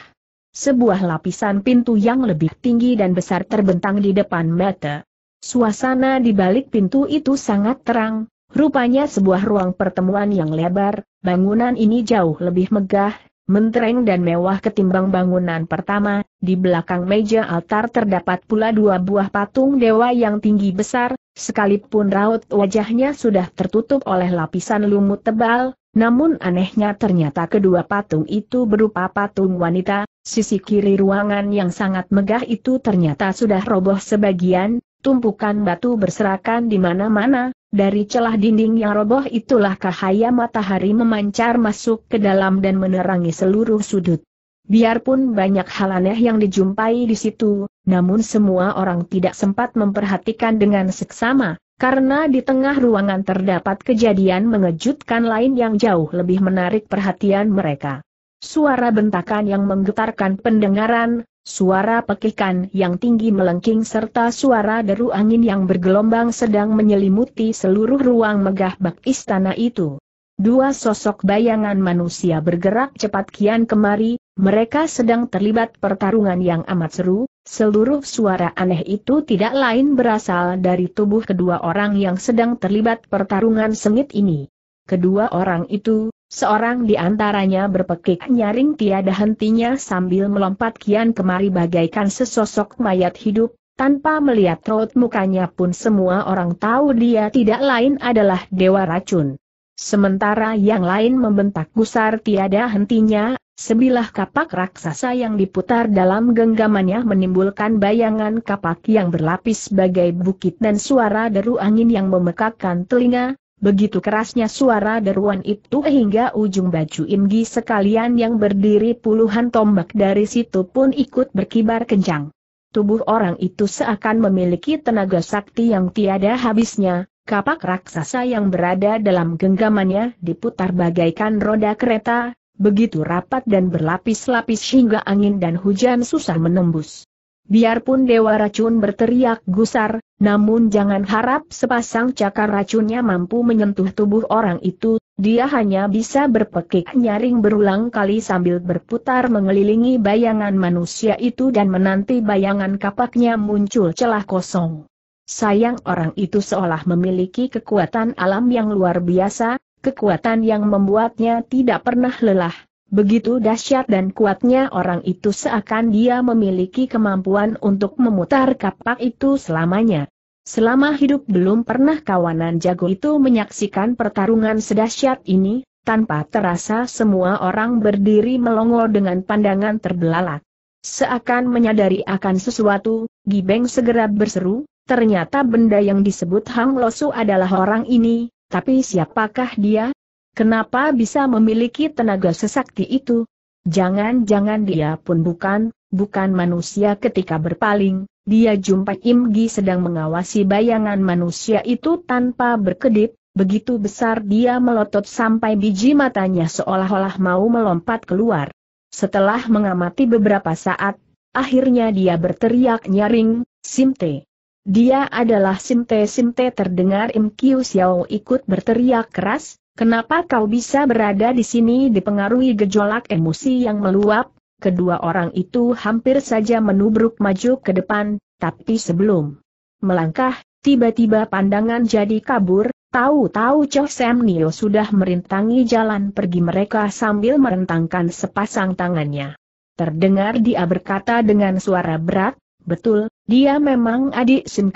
Sebuah lapisan pintu yang lebih tinggi dan besar terbentang di depan mata. Suasana di balik pintu itu sangat terang, rupanya sebuah ruang pertemuan yang lebar, bangunan ini jauh lebih megah mentereng dan mewah ketimbang bangunan pertama, di belakang meja altar terdapat pula dua buah patung dewa yang tinggi besar, sekalipun raut wajahnya sudah tertutup oleh lapisan lumut tebal, namun anehnya ternyata kedua patung itu berupa patung wanita, sisi kiri ruangan yang sangat megah itu ternyata sudah roboh sebagian, tumpukan batu berserakan di mana-mana, dari celah dinding yang roboh itulah cahaya matahari memancar masuk ke dalam dan menerangi seluruh sudut. Biarpun banyak hal aneh yang dijumpai di situ, namun semua orang tidak sempat memperhatikan dengan seksama, karena di tengah ruangan terdapat kejadian mengejutkan lain yang jauh lebih menarik perhatian mereka. Suara bentakan yang menggetarkan pendengaran, Suara pekikan yang tinggi melengking serta suara deru angin yang bergelombang sedang menyelimuti seluruh ruang megah bak istana itu. Dua sosok bayangan manusia bergerak cepat kian kemari, mereka sedang terlibat pertarungan yang amat seru, seluruh suara aneh itu tidak lain berasal dari tubuh kedua orang yang sedang terlibat pertarungan sengit ini. Kedua orang itu, Seorang di antaranya berpekik nyaring tiada hentinya sambil melompat kian kemari bagaikan sesosok mayat hidup, tanpa melihat raut mukanya pun semua orang tahu dia tidak lain adalah dewa racun. Sementara yang lain membentak gusar tiada hentinya, sebilah kapak raksasa yang diputar dalam genggamannya menimbulkan bayangan kapak yang berlapis bagai bukit dan suara deru angin yang memekakkan telinga, Begitu kerasnya suara deruan itu hingga ujung baju inggi sekalian yang berdiri puluhan tombak dari situ pun ikut berkibar kencang. Tubuh orang itu seakan memiliki tenaga sakti yang tiada habisnya, kapak raksasa yang berada dalam genggamannya diputar bagaikan roda kereta, begitu rapat dan berlapis-lapis hingga angin dan hujan susah menembus. Biarpun Dewa Racun berteriak gusar, namun jangan harap sepasang cakar racunnya mampu menyentuh tubuh orang itu, dia hanya bisa berpekik nyaring berulang kali sambil berputar mengelilingi bayangan manusia itu dan menanti bayangan kapaknya muncul celah kosong. Sayang orang itu seolah memiliki kekuatan alam yang luar biasa, kekuatan yang membuatnya tidak pernah lelah, Begitu dahsyat dan kuatnya orang itu seakan dia memiliki kemampuan untuk memutar kapak itu selamanya. Selama hidup belum pernah kawanan jago itu menyaksikan pertarungan sedahsyat ini, tanpa terasa semua orang berdiri melongo dengan pandangan terbelalak. Seakan menyadari akan sesuatu, Gibeng segera berseru, ternyata benda yang disebut Hang Losu adalah orang ini, tapi siapakah dia? Kenapa bisa memiliki tenaga sesakti itu? Jangan-jangan dia pun bukan, bukan manusia ketika berpaling, dia jumpa Imgi sedang mengawasi bayangan manusia itu tanpa berkedip, begitu besar dia melotot sampai biji matanya seolah-olah mau melompat keluar. Setelah mengamati beberapa saat, akhirnya dia berteriak nyaring, Simte. Dia adalah Simte Simte terdengar Im Kiu Xiao ikut berteriak keras, Kenapa kau bisa berada di sini dipengaruhi gejolak emosi yang meluap? Kedua orang itu hampir saja menubruk maju ke depan, tapi sebelum melangkah, tiba-tiba pandangan jadi kabur, tahu-tahu Cho Sam Nio sudah merintangi jalan pergi mereka sambil merentangkan sepasang tangannya. Terdengar dia berkata dengan suara berat, Betul, dia memang adik sim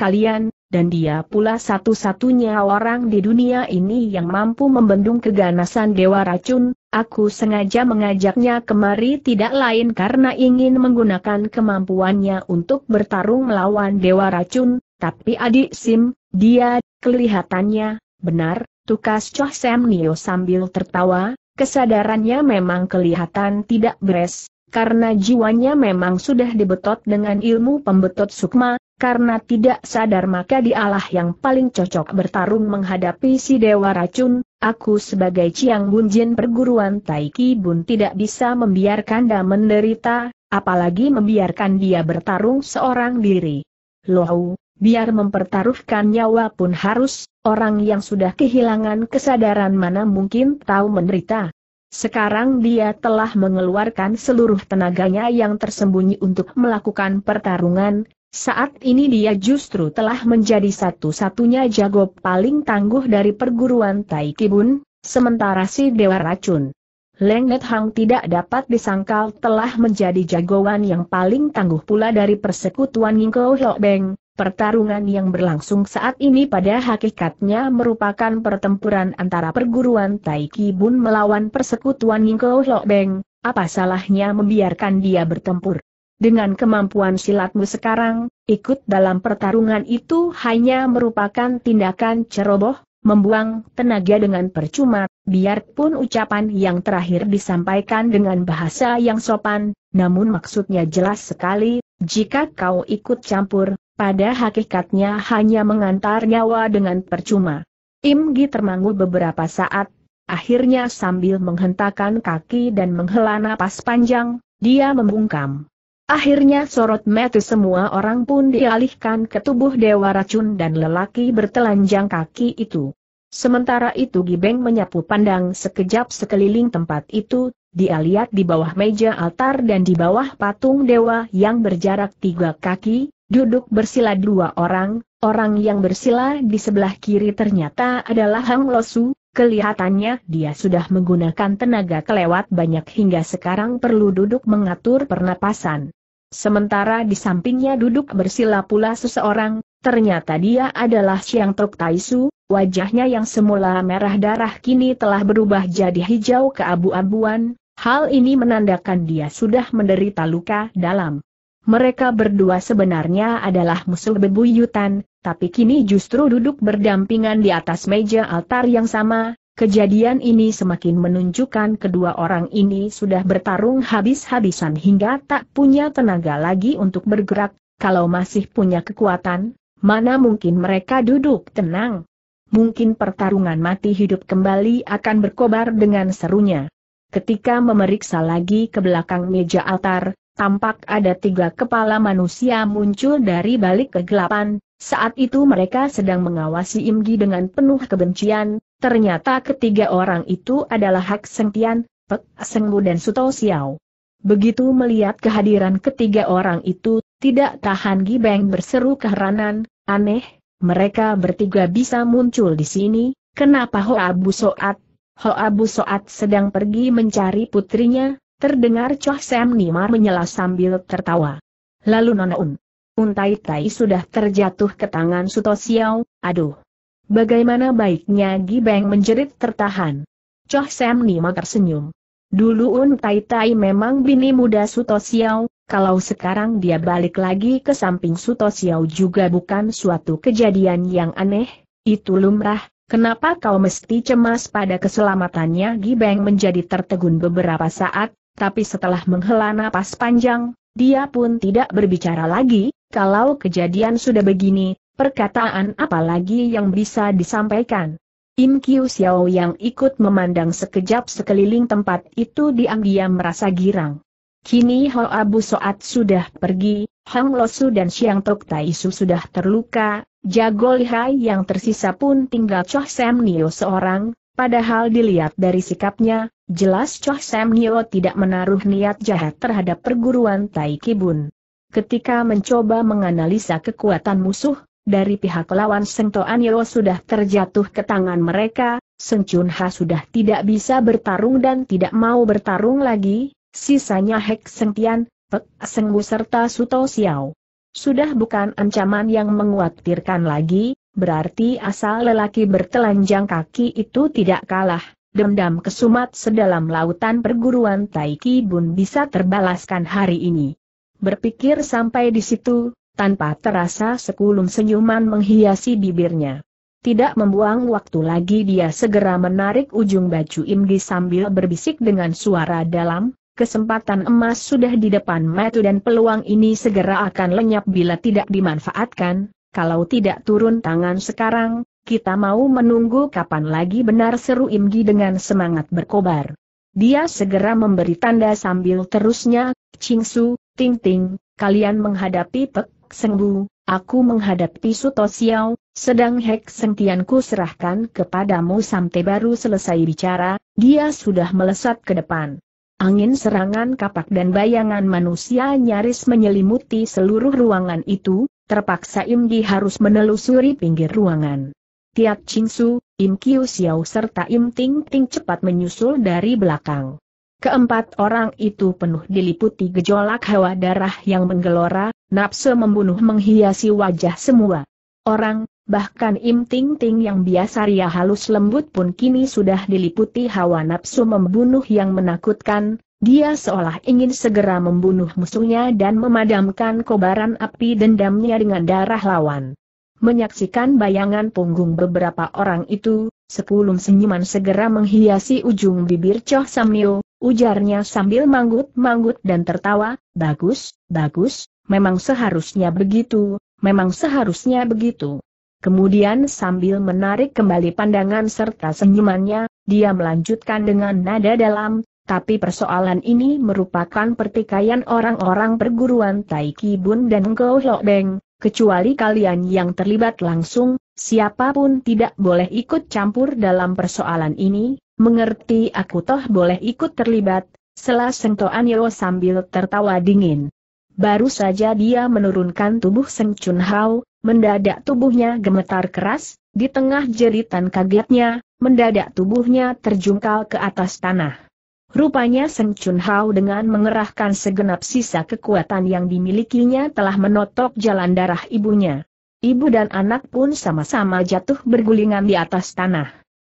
dan dia pula satu-satunya orang di dunia ini yang mampu membendung keganasan Dewa Racun, aku sengaja mengajaknya kemari tidak lain karena ingin menggunakan kemampuannya untuk bertarung melawan Dewa Racun, tapi adik Sim, dia, kelihatannya, benar, tukas Choh Sam Nio sambil tertawa, kesadarannya memang kelihatan tidak beres, karena jiwanya memang sudah dibetot dengan ilmu pembetot sukma, karena tidak sadar maka dialah yang paling cocok bertarung menghadapi si Dewa Racun, aku sebagai Ciang Bunjin perguruan Taiki Bun tidak bisa membiarkan dia menderita, apalagi membiarkan dia bertarung seorang diri. Lohu, biar mempertaruhkan nyawa pun harus, orang yang sudah kehilangan kesadaran mana mungkin tahu menderita. Sekarang dia telah mengeluarkan seluruh tenaganya yang tersembunyi untuk melakukan pertarungan, saat ini dia justru telah menjadi satu-satunya jago paling tangguh dari perguruan Taikibun, sementara si Dewa Racun. Net Hang tidak dapat disangkal telah menjadi jagoan yang paling tangguh pula dari persekutuan Lok Beng. Pertarungan yang berlangsung saat ini pada hakikatnya merupakan pertempuran antara perguruan Taikibun melawan persekutuan Lok Beng. Apa salahnya membiarkan dia bertempur? Dengan kemampuan silatmu sekarang, ikut dalam pertarungan itu hanya merupakan tindakan ceroboh, membuang tenaga dengan percuma, biarpun ucapan yang terakhir disampaikan dengan bahasa yang sopan, namun maksudnya jelas sekali, jika kau ikut campur, pada hakikatnya hanya mengantar nyawa dengan percuma. Imgi termangu beberapa saat, akhirnya sambil menghentakkan kaki dan menghela napas panjang, dia membungkam. Akhirnya sorot mata semua orang pun dialihkan ke tubuh Dewa Racun dan lelaki bertelanjang kaki itu. Sementara itu Gibeng menyapu pandang sekejap sekeliling tempat itu, dia lihat di bawah meja altar dan di bawah patung dewa yang berjarak tiga kaki, duduk bersila dua orang, orang yang bersila di sebelah kiri ternyata adalah Hang Losu, Kelihatannya dia sudah menggunakan tenaga kelewat banyak hingga sekarang perlu duduk mengatur pernapasan. Sementara di sampingnya duduk bersila pula seseorang, ternyata dia adalah Xiang Tai Taisu, wajahnya yang semula merah darah kini telah berubah jadi hijau keabu-abuan, hal ini menandakan dia sudah menderita luka dalam. Mereka berdua sebenarnya adalah musuh bebuyutan, tapi kini justru duduk berdampingan di atas meja altar yang sama, Kejadian ini semakin menunjukkan kedua orang ini sudah bertarung habis-habisan hingga tak punya tenaga lagi untuk bergerak, kalau masih punya kekuatan, mana mungkin mereka duduk tenang. Mungkin pertarungan mati hidup kembali akan berkobar dengan serunya. Ketika memeriksa lagi ke belakang meja altar, tampak ada tiga kepala manusia muncul dari balik kegelapan, saat itu mereka sedang mengawasi Imgi dengan penuh kebencian, ternyata ketiga orang itu adalah Hak Seng Tian, Pek Sengmu dan Suto Xiao. Begitu melihat kehadiran ketiga orang itu, tidak tahan Gibeng berseru keheranan, aneh, mereka bertiga bisa muncul di sini, kenapa Ho Abu Soat? Ho Abu Soat sedang pergi mencari putrinya, terdengar Choh Sam Nimar menyela sambil tertawa. Lalu Nona Un. Untai Tai sudah terjatuh ke tangan Suto Xiao, aduh. Bagaimana baiknya Gibeng menjerit tertahan. Choh Sam Nima tersenyum. Dulu Untai Tai memang bini muda Suto Xiao, kalau sekarang dia balik lagi ke samping Suto Xiao juga bukan suatu kejadian yang aneh, itu lumrah, Kenapa kau mesti cemas pada keselamatannya Gibeng menjadi tertegun beberapa saat, tapi setelah menghela napas panjang, dia pun tidak berbicara lagi, kalau kejadian sudah begini, perkataan apa lagi yang bisa disampaikan? Im Kiu Xiao yang ikut memandang sekejap sekeliling tempat itu diam-diam merasa girang. Kini Ho Abu Soat sudah pergi, Hang Losu dan Xiang Tok Taisu sudah terluka, Jago Lihai yang tersisa pun tinggal Choh Sam Nio seorang, padahal dilihat dari sikapnya, jelas Choh Sam Nio tidak menaruh niat jahat terhadap perguruan Tai Kibun ketika mencoba menganalisa kekuatan musuh, dari pihak lawan Seng Yeo sudah terjatuh ke tangan mereka, Seng Chun Ha sudah tidak bisa bertarung dan tidak mau bertarung lagi, sisanya Hek Seng Tian, Pek Seng Bu serta Suto Xiao. Sudah bukan ancaman yang menguatirkan lagi, berarti asal lelaki bertelanjang kaki itu tidak kalah. Dendam kesumat sedalam lautan perguruan Taiki Bun bisa terbalaskan hari ini. Berpikir sampai di situ, tanpa terasa sekulum senyuman menghiasi bibirnya. Tidak membuang waktu lagi dia segera menarik ujung baju Imgi sambil berbisik dengan suara dalam, kesempatan emas sudah di depan metu dan peluang ini segera akan lenyap bila tidak dimanfaatkan, kalau tidak turun tangan sekarang, kita mau menunggu kapan lagi benar seru Imgi dengan semangat berkobar. Dia segera memberi tanda sambil terusnya, Chingsu, Ting-ting, kalian menghadapi Pek Sengbu, aku menghadapi Suto Xiao, sedang Hek Sentianku serahkan kepadamu sampai baru selesai bicara, dia sudah melesat ke depan. Angin serangan kapak dan bayangan manusia nyaris menyelimuti seluruh ruangan itu, terpaksa Imgi harus menelusuri pinggir ruangan. Tiat Chingsu, Im Kiu Xiao serta Im Ting Ting cepat menyusul dari belakang. Keempat orang itu penuh diliputi gejolak hawa darah yang menggelora, nafsu membunuh menghiasi wajah semua. Orang, bahkan Im Ting Ting yang biasa ria halus lembut pun kini sudah diliputi hawa nafsu membunuh yang menakutkan, dia seolah ingin segera membunuh musuhnya dan memadamkan kobaran api dendamnya dengan darah lawan. Menyaksikan bayangan punggung beberapa orang itu, sepuluh senyuman segera menghiasi ujung bibir Choh Samyo, ujarnya sambil manggut-manggut dan tertawa, bagus, bagus, memang seharusnya begitu, memang seharusnya begitu. Kemudian sambil menarik kembali pandangan serta senyumannya, dia melanjutkan dengan nada dalam, tapi persoalan ini merupakan pertikaian orang-orang perguruan Taiki Bun dan Ngkou Beng, kecuali kalian yang terlibat langsung, siapapun tidak boleh ikut campur dalam persoalan ini, Mengerti aku toh boleh ikut terlibat, selah Seng Toanyo sambil tertawa dingin. Baru saja dia menurunkan tubuh Seng Chun Hao, mendadak tubuhnya gemetar keras, di tengah jeritan kagetnya, mendadak tubuhnya terjungkal ke atas tanah. Rupanya Seng Chun Hao dengan mengerahkan segenap sisa kekuatan yang dimilikinya telah menotok jalan darah ibunya. Ibu dan anak pun sama-sama jatuh bergulingan di atas tanah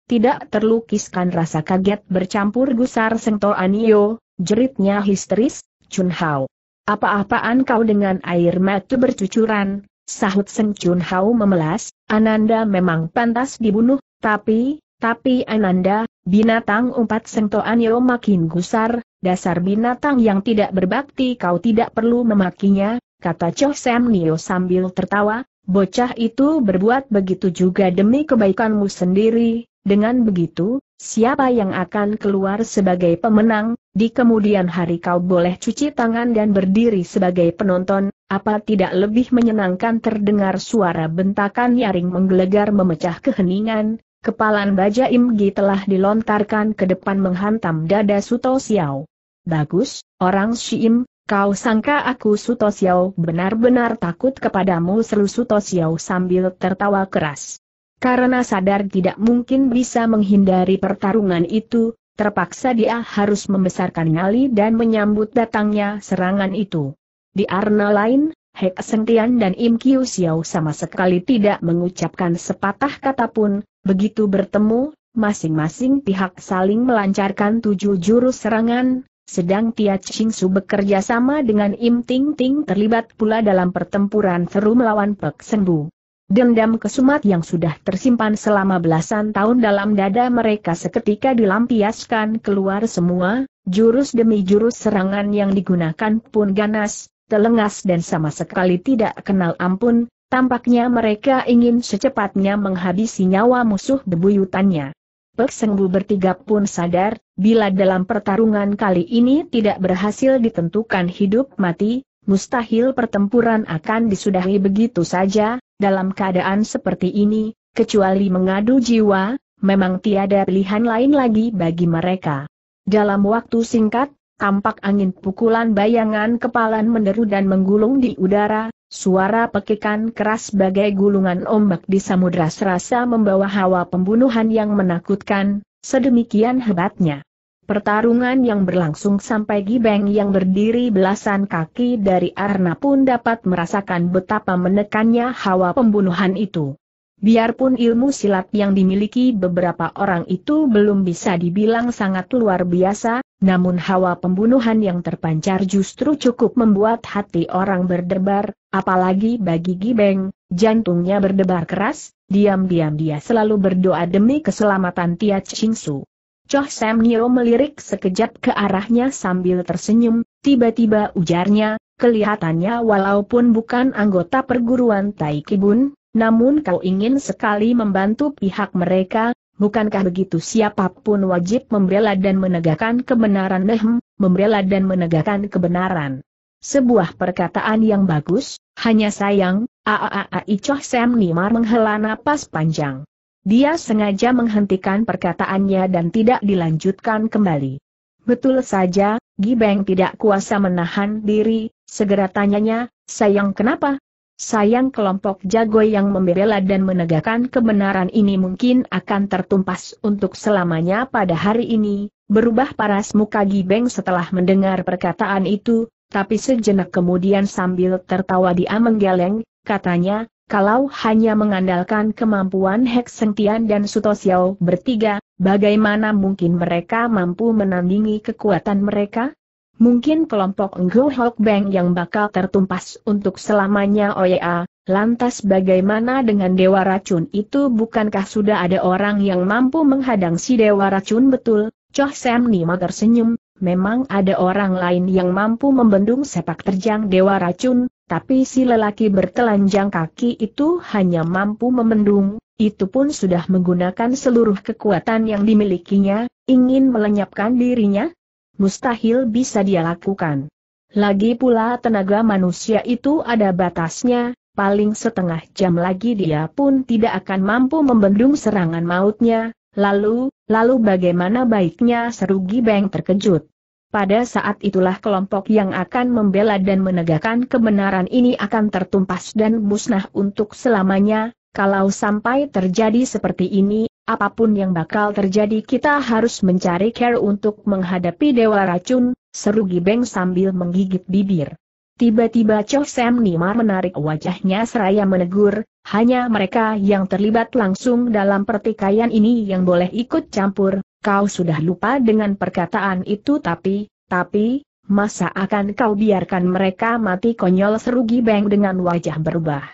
tidak terlukiskan rasa kaget bercampur gusar Sengto Anio, jeritnya histeris, Chun Hao. Apa-apaan kau dengan air mata bercucuran, sahut Seng Chun Hao memelas, Ananda memang pantas dibunuh, tapi, tapi Ananda, binatang Empat Sengto Anio makin gusar, dasar binatang yang tidak berbakti kau tidak perlu memakinya, kata Choh Sam Nio sambil tertawa, Bocah itu berbuat begitu juga demi kebaikanmu sendiri, dengan begitu, siapa yang akan keluar sebagai pemenang, di kemudian hari kau boleh cuci tangan dan berdiri sebagai penonton, apa tidak lebih menyenangkan terdengar suara bentakan nyaring menggelegar memecah keheningan, kepalan baja imgi telah dilontarkan ke depan menghantam dada Suto Xiao. Bagus, orang Shiim, kau sangka aku Suto Xiao benar-benar takut kepadamu seru Suto Xiao sambil tertawa keras. Karena sadar tidak mungkin bisa menghindari pertarungan itu, terpaksa dia harus membesarkan ngali dan menyambut datangnya serangan itu. Di arna lain, Hek Sengtian dan Im Kiu Xiao sama sekali tidak mengucapkan sepatah kata pun, begitu bertemu, masing-masing pihak saling melancarkan tujuh jurus serangan, sedang Tia Ching Su bekerja sama dengan Im Ting Ting terlibat pula dalam pertempuran seru melawan Pek Sengbu. Dendam kesumat yang sudah tersimpan selama belasan tahun dalam dada mereka seketika dilampiaskan keluar semua, jurus demi jurus serangan yang digunakan pun ganas, telengas dan sama sekali tidak kenal ampun, tampaknya mereka ingin secepatnya menghabisi nyawa musuh bebuyutannya. Pek bertiga pun sadar, bila dalam pertarungan kali ini tidak berhasil ditentukan hidup mati, mustahil pertempuran akan disudahi begitu saja, dalam keadaan seperti ini, kecuali mengadu jiwa, memang tiada pilihan lain lagi bagi mereka. Dalam waktu singkat, tampak angin pukulan bayangan kepalan menderu dan menggulung di udara, suara pekikan keras bagai gulungan ombak di samudra serasa membawa hawa pembunuhan yang menakutkan, sedemikian hebatnya. Pertarungan yang berlangsung sampai Gibeng yang berdiri belasan kaki dari Arna pun dapat merasakan betapa menekannya hawa pembunuhan itu. Biarpun ilmu silat yang dimiliki beberapa orang itu belum bisa dibilang sangat luar biasa, namun hawa pembunuhan yang terpancar justru cukup membuat hati orang berdebar, apalagi bagi Gibeng, jantungnya berdebar keras, diam-diam dia selalu berdoa demi keselamatan Tia Chingsu. Choh Sam Nyo melirik sekejap ke arahnya sambil tersenyum, tiba-tiba ujarnya, kelihatannya walaupun bukan anggota perguruan Bun, namun kau ingin sekali membantu pihak mereka, bukankah begitu siapapun wajib membela dan menegakkan kebenaran Nehem, membela dan menegakkan kebenaran. Sebuah perkataan yang bagus, hanya sayang, aaai Choh Sam Nimar menghela napas panjang. Dia sengaja menghentikan perkataannya dan tidak dilanjutkan kembali. Betul saja, Gibeng tidak kuasa menahan diri, segera tanyanya, sayang kenapa? Sayang kelompok jago yang membela dan menegakkan kebenaran ini mungkin akan tertumpas untuk selamanya pada hari ini, berubah paras muka Gibeng setelah mendengar perkataan itu, tapi sejenak kemudian sambil tertawa dia menggeleng, katanya, kalau hanya mengandalkan kemampuan Hek Sentian dan Suto Xiao bertiga, bagaimana mungkin mereka mampu menandingi kekuatan mereka? Mungkin kelompok Ngo Hok Bang yang bakal tertumpas untuk selamanya OYA, lantas bagaimana dengan Dewa Racun itu bukankah sudah ada orang yang mampu menghadang si Dewa Racun betul? Choh Sam Nima tersenyum, memang ada orang lain yang mampu membendung sepak terjang Dewa Racun, tapi si lelaki bertelanjang kaki itu hanya mampu memendung, itu pun sudah menggunakan seluruh kekuatan yang dimilikinya, ingin melenyapkan dirinya? Mustahil bisa dia lakukan. Lagi pula tenaga manusia itu ada batasnya, paling setengah jam lagi dia pun tidak akan mampu membendung serangan mautnya, lalu, lalu bagaimana baiknya Serugi Beng terkejut. Pada saat itulah kelompok yang akan membela dan menegakkan kebenaran ini akan tertumpas dan musnah untuk selamanya, kalau sampai terjadi seperti ini, apapun yang bakal terjadi kita harus mencari care untuk menghadapi Dewa Racun, seru Gibeng sambil menggigit bibir. Tiba-tiba Cho Sam Nimar menarik wajahnya seraya menegur, hanya mereka yang terlibat langsung dalam pertikaian ini yang boleh ikut campur, kau sudah lupa dengan perkataan itu tapi, tapi, masa akan kau biarkan mereka mati konyol serugi beng dengan wajah berubah.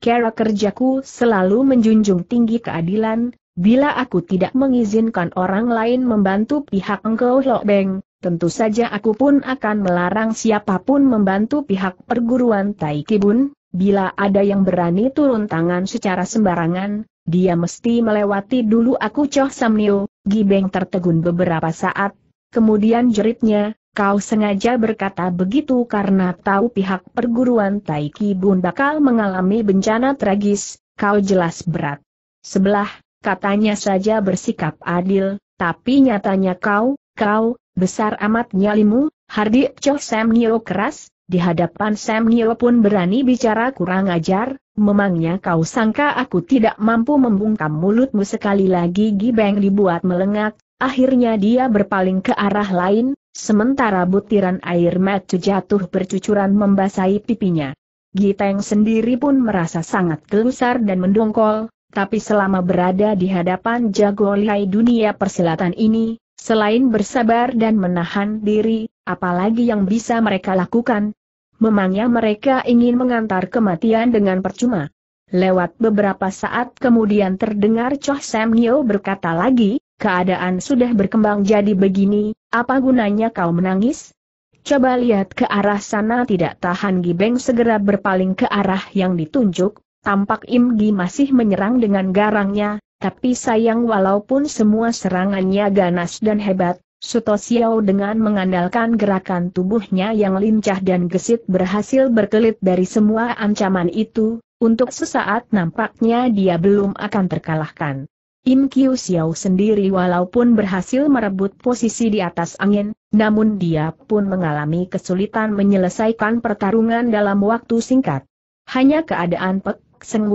Kera kerjaku selalu menjunjung tinggi keadilan, bila aku tidak mengizinkan orang lain membantu pihak engkau Beng, tentu saja aku pun akan melarang siapapun membantu pihak perguruan Taikibun, bila ada yang berani turun tangan secara sembarangan, dia mesti melewati dulu aku Choh Samnio, Gibeng tertegun beberapa saat, kemudian jeritnya, kau sengaja berkata begitu karena tahu pihak perguruan Taiki Bun bakal mengalami bencana tragis, kau jelas berat. Sebelah, katanya saja bersikap adil, tapi nyatanya kau, kau, besar amat nyalimu, Hardi Cho Sam Nio keras, di hadapan Sam Nio pun berani bicara kurang ajar, Memangnya kau sangka aku tidak mampu membungkam mulutmu sekali lagi Gibeng dibuat melengak, akhirnya dia berpaling ke arah lain, sementara butiran air mata jatuh bercucuran membasahi pipinya. Giteng sendiri pun merasa sangat gelusar dan mendongkol, tapi selama berada di hadapan jago lihai dunia persilatan ini, selain bersabar dan menahan diri, apalagi yang bisa mereka lakukan, Memangnya mereka ingin mengantar kematian dengan percuma. Lewat beberapa saat kemudian terdengar Choh Sam Nyo berkata lagi, keadaan sudah berkembang jadi begini, apa gunanya kau menangis? Coba lihat ke arah sana tidak tahan Gibeng segera berpaling ke arah yang ditunjuk, tampak Im Gi masih menyerang dengan garangnya, tapi sayang walaupun semua serangannya ganas dan hebat, Suto Xiao dengan mengandalkan gerakan tubuhnya yang lincah dan gesit berhasil berkelit dari semua ancaman itu, untuk sesaat nampaknya dia belum akan terkalahkan. Im Kiu Xiao sendiri walaupun berhasil merebut posisi di atas angin, namun dia pun mengalami kesulitan menyelesaikan pertarungan dalam waktu singkat. Hanya keadaan Pek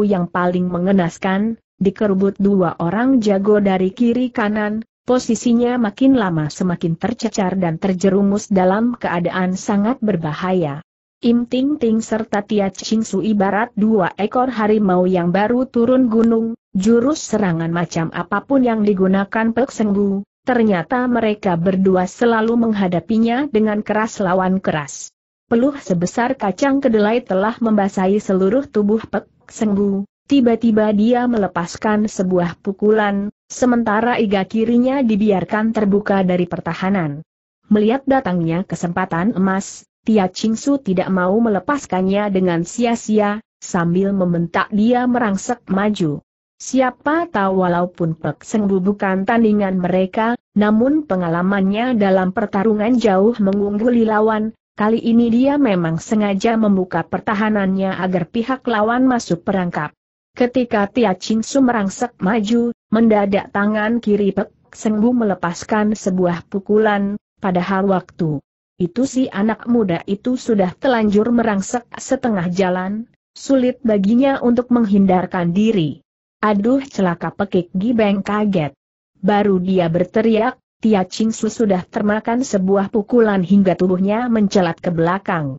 yang paling mengenaskan, dikerubut dua orang jago dari kiri kanan, posisinya makin lama semakin tercecar dan terjerumus dalam keadaan sangat berbahaya. Im Ting Ting serta Tia Ching Su ibarat dua ekor harimau yang baru turun gunung, jurus serangan macam apapun yang digunakan Pek Senggu, ternyata mereka berdua selalu menghadapinya dengan keras lawan keras. Peluh sebesar kacang kedelai telah membasahi seluruh tubuh Pek Senggu, tiba-tiba dia melepaskan sebuah pukulan, Sementara iga kirinya dibiarkan terbuka dari pertahanan. Melihat datangnya kesempatan emas, Tia Chingsu tidak mau melepaskannya dengan sia-sia, sambil membentak dia merangsek maju. Siapa tahu walaupun Pek Sengbu bukan tandingan mereka, namun pengalamannya dalam pertarungan jauh mengungguli lawan, kali ini dia memang sengaja membuka pertahanannya agar pihak lawan masuk perangkap. Ketika Tia Ching Su merangsek maju, mendadak tangan kiri Pek Sengbu melepaskan sebuah pukulan, padahal waktu itu si anak muda itu sudah telanjur merangsek setengah jalan, sulit baginya untuk menghindarkan diri. Aduh celaka pekik Gibeng kaget. Baru dia berteriak, Tia Ching Su sudah termakan sebuah pukulan hingga tubuhnya mencelat ke belakang.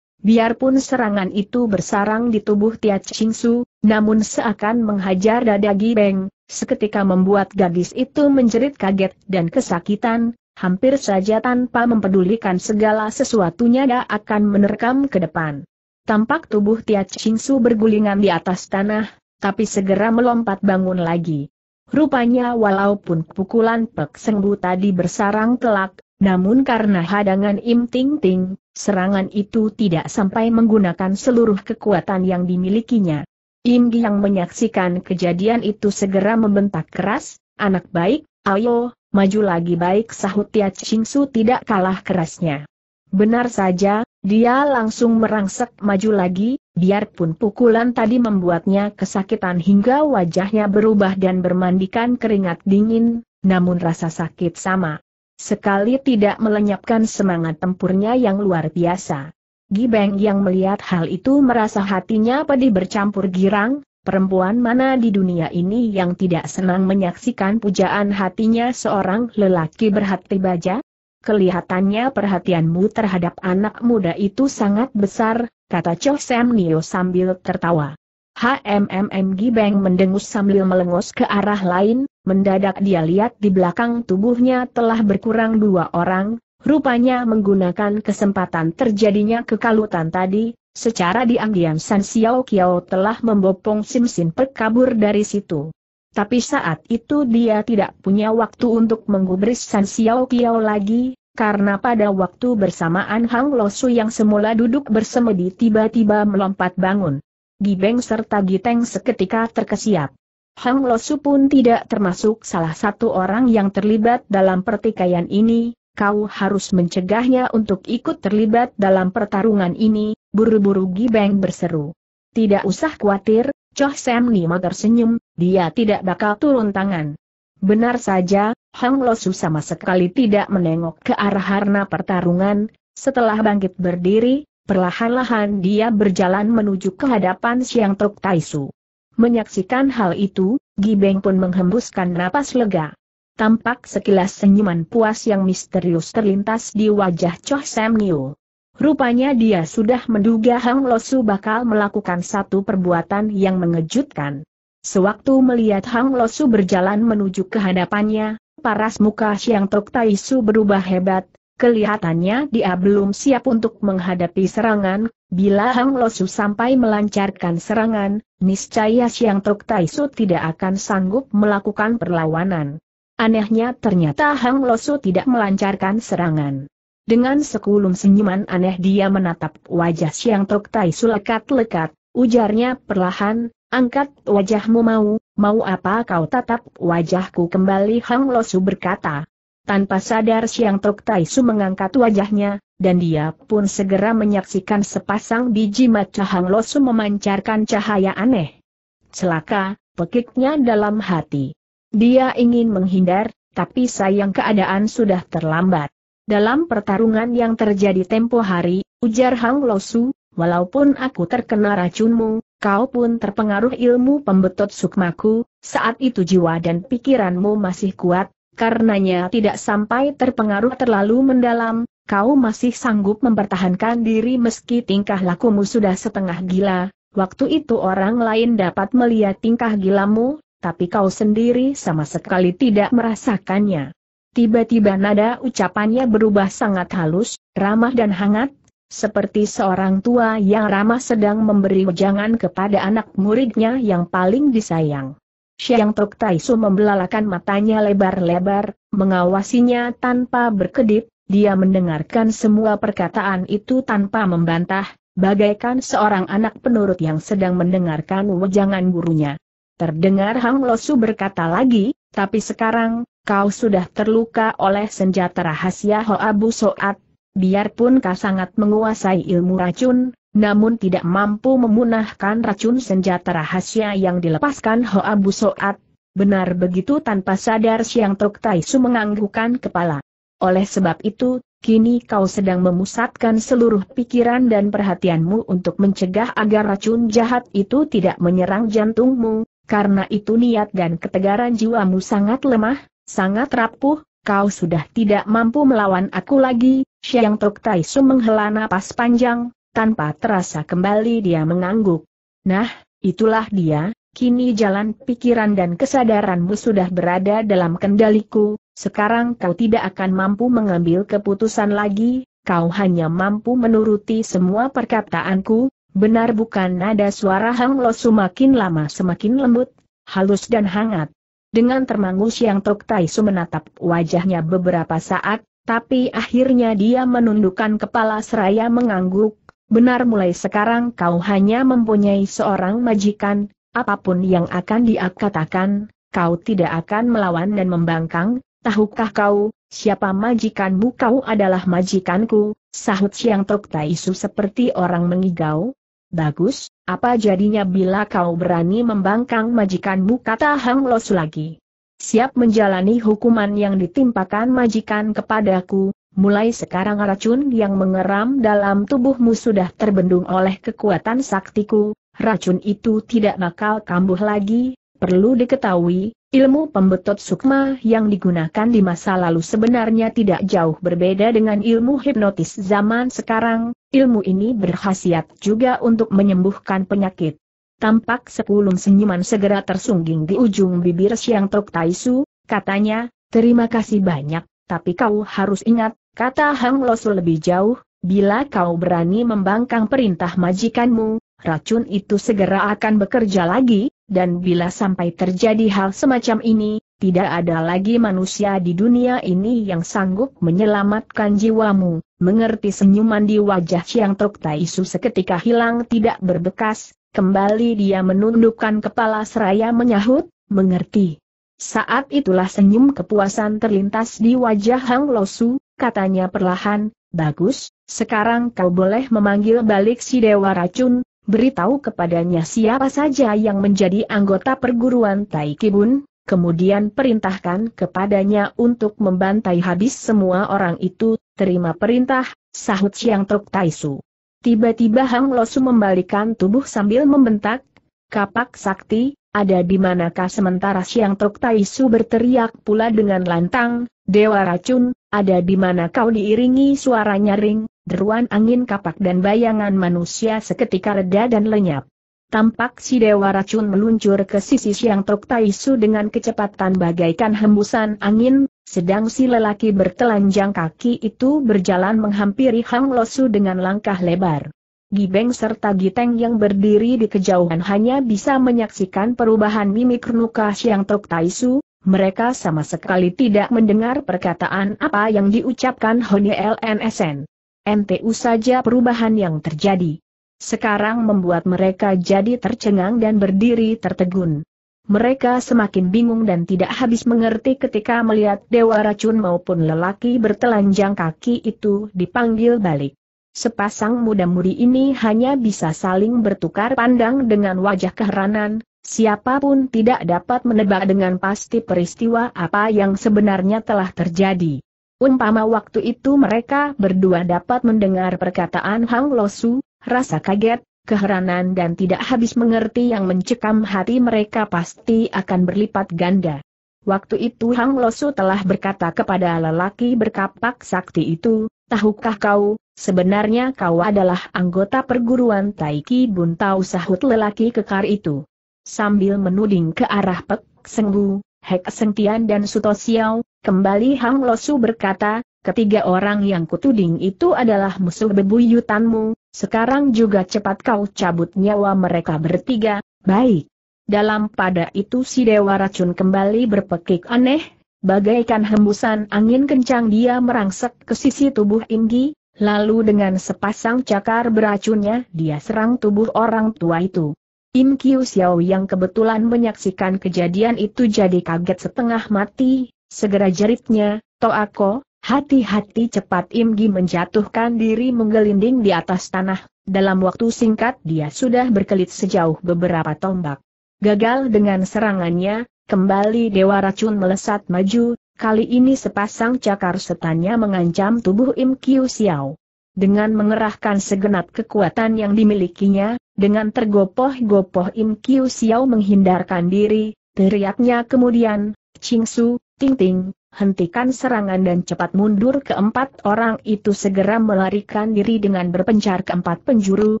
Biarpun serangan itu bersarang di tubuh Tia Ching Su, namun seakan menghajar dada Gibeng, seketika membuat gadis itu menjerit kaget dan kesakitan, hampir saja tanpa mempedulikan segala sesuatunya dia akan menerkam ke depan. Tampak tubuh Tia Ching Su bergulingan di atas tanah, tapi segera melompat bangun lagi. Rupanya walaupun pukulan Pek Sengbu tadi bersarang telak, namun karena hadangan Im Ting Ting, serangan itu tidak sampai menggunakan seluruh kekuatan yang dimilikinya. Im yang menyaksikan kejadian itu segera membentak keras, anak baik, ayo, maju lagi baik sahut Tia Ching Su tidak kalah kerasnya. Benar saja, dia langsung merangsek maju lagi, biarpun pukulan tadi membuatnya kesakitan hingga wajahnya berubah dan bermandikan keringat dingin, namun rasa sakit sama sekali tidak melenyapkan semangat tempurnya yang luar biasa. Gibeng yang melihat hal itu merasa hatinya pedih bercampur girang, perempuan mana di dunia ini yang tidak senang menyaksikan pujaan hatinya seorang lelaki berhati baja? Kelihatannya perhatianmu terhadap anak muda itu sangat besar, kata Cho Sam Nio sambil tertawa. HMMM Gibeng mendengus sambil melengus ke arah lain, mendadak dia lihat di belakang tubuhnya telah berkurang dua orang, rupanya menggunakan kesempatan terjadinya kekalutan tadi, secara diam-diam San Xiao Kiao telah membopong Sim Sin Pek kabur dari situ. Tapi saat itu dia tidak punya waktu untuk menggubris San Xiao Kiao lagi, karena pada waktu bersamaan Hang Losu yang semula duduk bersemedi tiba-tiba melompat bangun. Gibeng serta Giteng seketika terkesiap. Hang Losu pun tidak termasuk salah satu orang yang terlibat dalam pertikaian ini, kau harus mencegahnya untuk ikut terlibat dalam pertarungan ini, buru-buru Gibeng berseru. Tidak usah khawatir, Choh Sam Nima tersenyum, dia tidak bakal turun tangan. Benar saja, Hang Losu sama sekali tidak menengok ke arah harna pertarungan, setelah bangkit berdiri, Perlahan-lahan dia berjalan menuju ke hadapan Siang Tok Taisu. Menyaksikan hal itu, Gibeng pun menghembuskan napas lega. Tampak sekilas senyuman puas yang misterius terlintas di wajah Choh Sam Niu. Rupanya dia sudah menduga Hang Losu bakal melakukan satu perbuatan yang mengejutkan. Sewaktu melihat Hang Losu berjalan menuju ke hadapannya, paras muka Siang Tok Taisu berubah hebat, Kelihatannya dia belum siap untuk menghadapi serangan, bila Hang Losu sampai melancarkan serangan, niscaya Siang Tok Taisu tidak akan sanggup melakukan perlawanan. Anehnya ternyata Hang Losu tidak melancarkan serangan. Dengan sekulum senyuman aneh dia menatap wajah Siang Tok Taisu lekat-lekat, ujarnya perlahan, angkat wajahmu mau, mau apa kau tatap wajahku kembali Hang Losu berkata, tanpa sadar Siang Tok Su mengangkat wajahnya, dan dia pun segera menyaksikan sepasang biji mata Hang Su memancarkan cahaya aneh. Celaka, pekiknya dalam hati. Dia ingin menghindar, tapi sayang keadaan sudah terlambat. Dalam pertarungan yang terjadi tempo hari, ujar Hang Lo Su, walaupun aku terkena racunmu, kau pun terpengaruh ilmu pembetot sukmaku, saat itu jiwa dan pikiranmu masih kuat, karenanya tidak sampai terpengaruh terlalu mendalam, kau masih sanggup mempertahankan diri meski tingkah lakumu sudah setengah gila, waktu itu orang lain dapat melihat tingkah gilamu, tapi kau sendiri sama sekali tidak merasakannya. Tiba-tiba nada ucapannya berubah sangat halus, ramah dan hangat, seperti seorang tua yang ramah sedang memberi wejangan kepada anak muridnya yang paling disayang. Siang Tok Su membelalakan matanya lebar-lebar, mengawasinya tanpa berkedip, dia mendengarkan semua perkataan itu tanpa membantah, bagaikan seorang anak penurut yang sedang mendengarkan wejangan gurunya. Terdengar Hang Su berkata lagi, tapi sekarang, kau sudah terluka oleh senjata rahasia Hoa Bu Soat, biarpun kau sangat menguasai ilmu racun, namun tidak mampu memunahkan racun senjata rahasia yang dilepaskan Hoa Soat. Benar begitu tanpa sadar Siang Tok Taisu menganggukkan kepala. Oleh sebab itu, kini kau sedang memusatkan seluruh pikiran dan perhatianmu untuk mencegah agar racun jahat itu tidak menyerang jantungmu, karena itu niat dan ketegaran jiwamu sangat lemah, sangat rapuh, kau sudah tidak mampu melawan aku lagi, Siang Tok Taisu menghela napas panjang, tanpa terasa kembali dia mengangguk. Nah, itulah dia, kini jalan pikiran dan kesadaranmu sudah berada dalam kendaliku, sekarang kau tidak akan mampu mengambil keputusan lagi, kau hanya mampu menuruti semua perkataanku, benar bukan nada suara Hang Lo semakin lama semakin lembut, halus dan hangat. Dengan termangus yang Tok Tai Su menatap wajahnya beberapa saat, tapi akhirnya dia menundukkan kepala seraya mengangguk, Benar mulai sekarang kau hanya mempunyai seorang majikan, apapun yang akan dia katakan, kau tidak akan melawan dan membangkang, tahukah kau, siapa majikanmu kau adalah majikanku, sahut Siang Tok Taisu seperti orang mengigau. Bagus, apa jadinya bila kau berani membangkang majikanmu kata Hang Los lagi. Siap menjalani hukuman yang ditimpakan majikan kepadaku, Mulai sekarang racun yang mengeram dalam tubuhmu sudah terbendung oleh kekuatan saktiku, racun itu tidak bakal kambuh lagi, perlu diketahui, ilmu pembetot sukma yang digunakan di masa lalu sebenarnya tidak jauh berbeda dengan ilmu hipnotis zaman sekarang, ilmu ini berkhasiat juga untuk menyembuhkan penyakit. Tampak sepuluh senyuman segera tersungging di ujung bibir Siang Tok Taisu, katanya, terima kasih banyak, tapi kau harus ingat, Kata Hang Losu lebih jauh, bila kau berani membangkang perintah majikanmu, racun itu segera akan bekerja lagi, dan bila sampai terjadi hal semacam ini, tidak ada lagi manusia di dunia ini yang sanggup menyelamatkan jiwamu, mengerti senyuman di wajah Chiang Tok Taisu seketika hilang tidak berbekas, kembali dia menundukkan kepala seraya menyahut, mengerti. Saat itulah senyum kepuasan terlintas di wajah Hang Losu, katanya perlahan, bagus, sekarang kau boleh memanggil balik si Dewa Racun, beritahu kepadanya siapa saja yang menjadi anggota perguruan Taikibun, kemudian perintahkan kepadanya untuk membantai habis semua orang itu, terima perintah, sahut Siang Tok Taisu. Tiba-tiba Hang Losu membalikan tubuh sambil membentak, kapak sakti, ada di manakah sementara Siang Tok Taisu berteriak pula dengan lantang, Dewa Racun, ada di mana kau diiringi suara nyaring, deruan angin kapak dan bayangan manusia seketika reda dan lenyap. Tampak si Dewa Racun meluncur ke sisi Siang Tok Taisu dengan kecepatan bagaikan hembusan angin, sedang si lelaki bertelanjang kaki itu berjalan menghampiri Hang Losu dengan langkah lebar. Gibeng serta Giteng yang berdiri di kejauhan hanya bisa menyaksikan perubahan mimik Nuka Siang Tok Taisu, mereka sama sekali tidak mendengar perkataan apa yang diucapkan Honi LNSN. NTU saja perubahan yang terjadi. Sekarang membuat mereka jadi tercengang dan berdiri tertegun. Mereka semakin bingung dan tidak habis mengerti ketika melihat dewa racun maupun lelaki bertelanjang kaki itu dipanggil balik. Sepasang muda-mudi ini hanya bisa saling bertukar pandang dengan wajah keheranan, Siapapun tidak dapat menebak dengan pasti peristiwa apa yang sebenarnya telah terjadi. Umpama waktu itu mereka berdua dapat mendengar perkataan Hang Losu, rasa kaget, keheranan dan tidak habis mengerti yang mencekam hati mereka pasti akan berlipat ganda. Waktu itu Hang Losu telah berkata kepada lelaki berkapak sakti itu, tahukah kau, sebenarnya kau adalah anggota perguruan Taiki Buntau sahut lelaki kekar itu sambil menuding ke arah Pek Senggu, Hek Sengtian dan Suto Siau, kembali Hang Losu berkata, ketiga orang yang kutuding itu adalah musuh bebuyutanmu, sekarang juga cepat kau cabut nyawa mereka bertiga, baik. Dalam pada itu si Dewa Racun kembali berpekik aneh, bagaikan hembusan angin kencang dia merangsek ke sisi tubuh Inggi, lalu dengan sepasang cakar beracunnya dia serang tubuh orang tua itu. Im Kiu Xiao yang kebetulan menyaksikan kejadian itu jadi kaget setengah mati, segera jeritnya, Toako, hati-hati cepat Im Gi menjatuhkan diri menggelinding di atas tanah, dalam waktu singkat dia sudah berkelit sejauh beberapa tombak. Gagal dengan serangannya, kembali Dewa Racun melesat maju, kali ini sepasang cakar setannya mengancam tubuh Im Kiu Xiao. Dengan mengerahkan segenap kekuatan yang dimilikinya, dengan tergopoh-gopoh Im Kiu Xiao menghindarkan diri, teriaknya kemudian, Ching Su, Ting Ting, hentikan serangan dan cepat mundur keempat orang itu segera melarikan diri dengan berpencar keempat penjuru,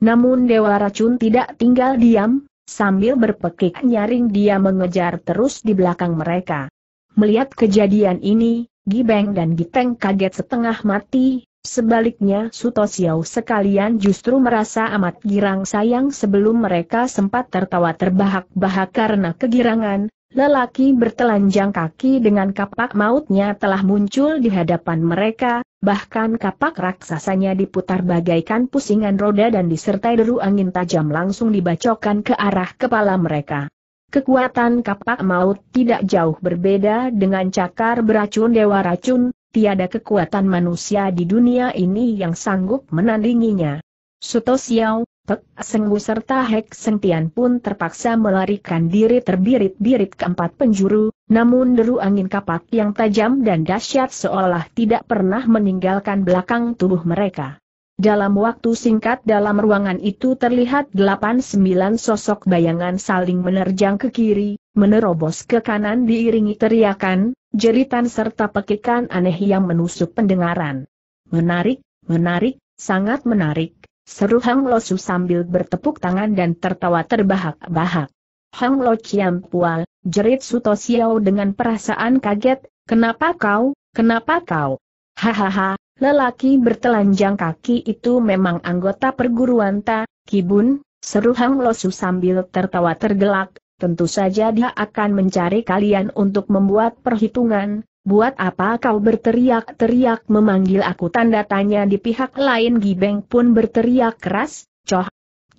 namun Dewa Racun tidak tinggal diam, sambil berpekik nyaring dia mengejar terus di belakang mereka. Melihat kejadian ini, Gibeng dan Giteng kaget setengah mati, Sebaliknya Suto Xiao sekalian justru merasa amat girang sayang sebelum mereka sempat tertawa terbahak-bahak karena kegirangan, lelaki bertelanjang kaki dengan kapak mautnya telah muncul di hadapan mereka, bahkan kapak raksasanya diputar bagaikan pusingan roda dan disertai deru angin tajam langsung dibacokan ke arah kepala mereka. Kekuatan kapak maut tidak jauh berbeda dengan cakar beracun dewa racun, tiada kekuatan manusia di dunia ini yang sanggup menandinginya. Suto Xiao, Pek Sengwu serta Hek Sengtian pun terpaksa melarikan diri terbirit-birit ke empat penjuru, namun deru angin kapak yang tajam dan dahsyat seolah tidak pernah meninggalkan belakang tubuh mereka. Dalam waktu singkat dalam ruangan itu terlihat delapan sembilan sosok bayangan saling menerjang ke kiri, Menerobos ke kanan diiringi teriakan, jeritan serta pekikan aneh yang menusuk pendengaran. Menarik, menarik, sangat menarik, seru Hang Losu sambil bertepuk tangan dan tertawa terbahak-bahak. Hang Lo Chiam Pual, jerit Suto Xiao dengan perasaan kaget, kenapa kau, kenapa kau? Hahaha, lelaki bertelanjang kaki itu memang anggota perguruan Ta, Kibun, seru Hang Losu sambil tertawa tergelak, tentu saja dia akan mencari kalian untuk membuat perhitungan, buat apa kau berteriak-teriak memanggil aku tanda tanya di pihak lain Gibeng pun berteriak keras, Coh,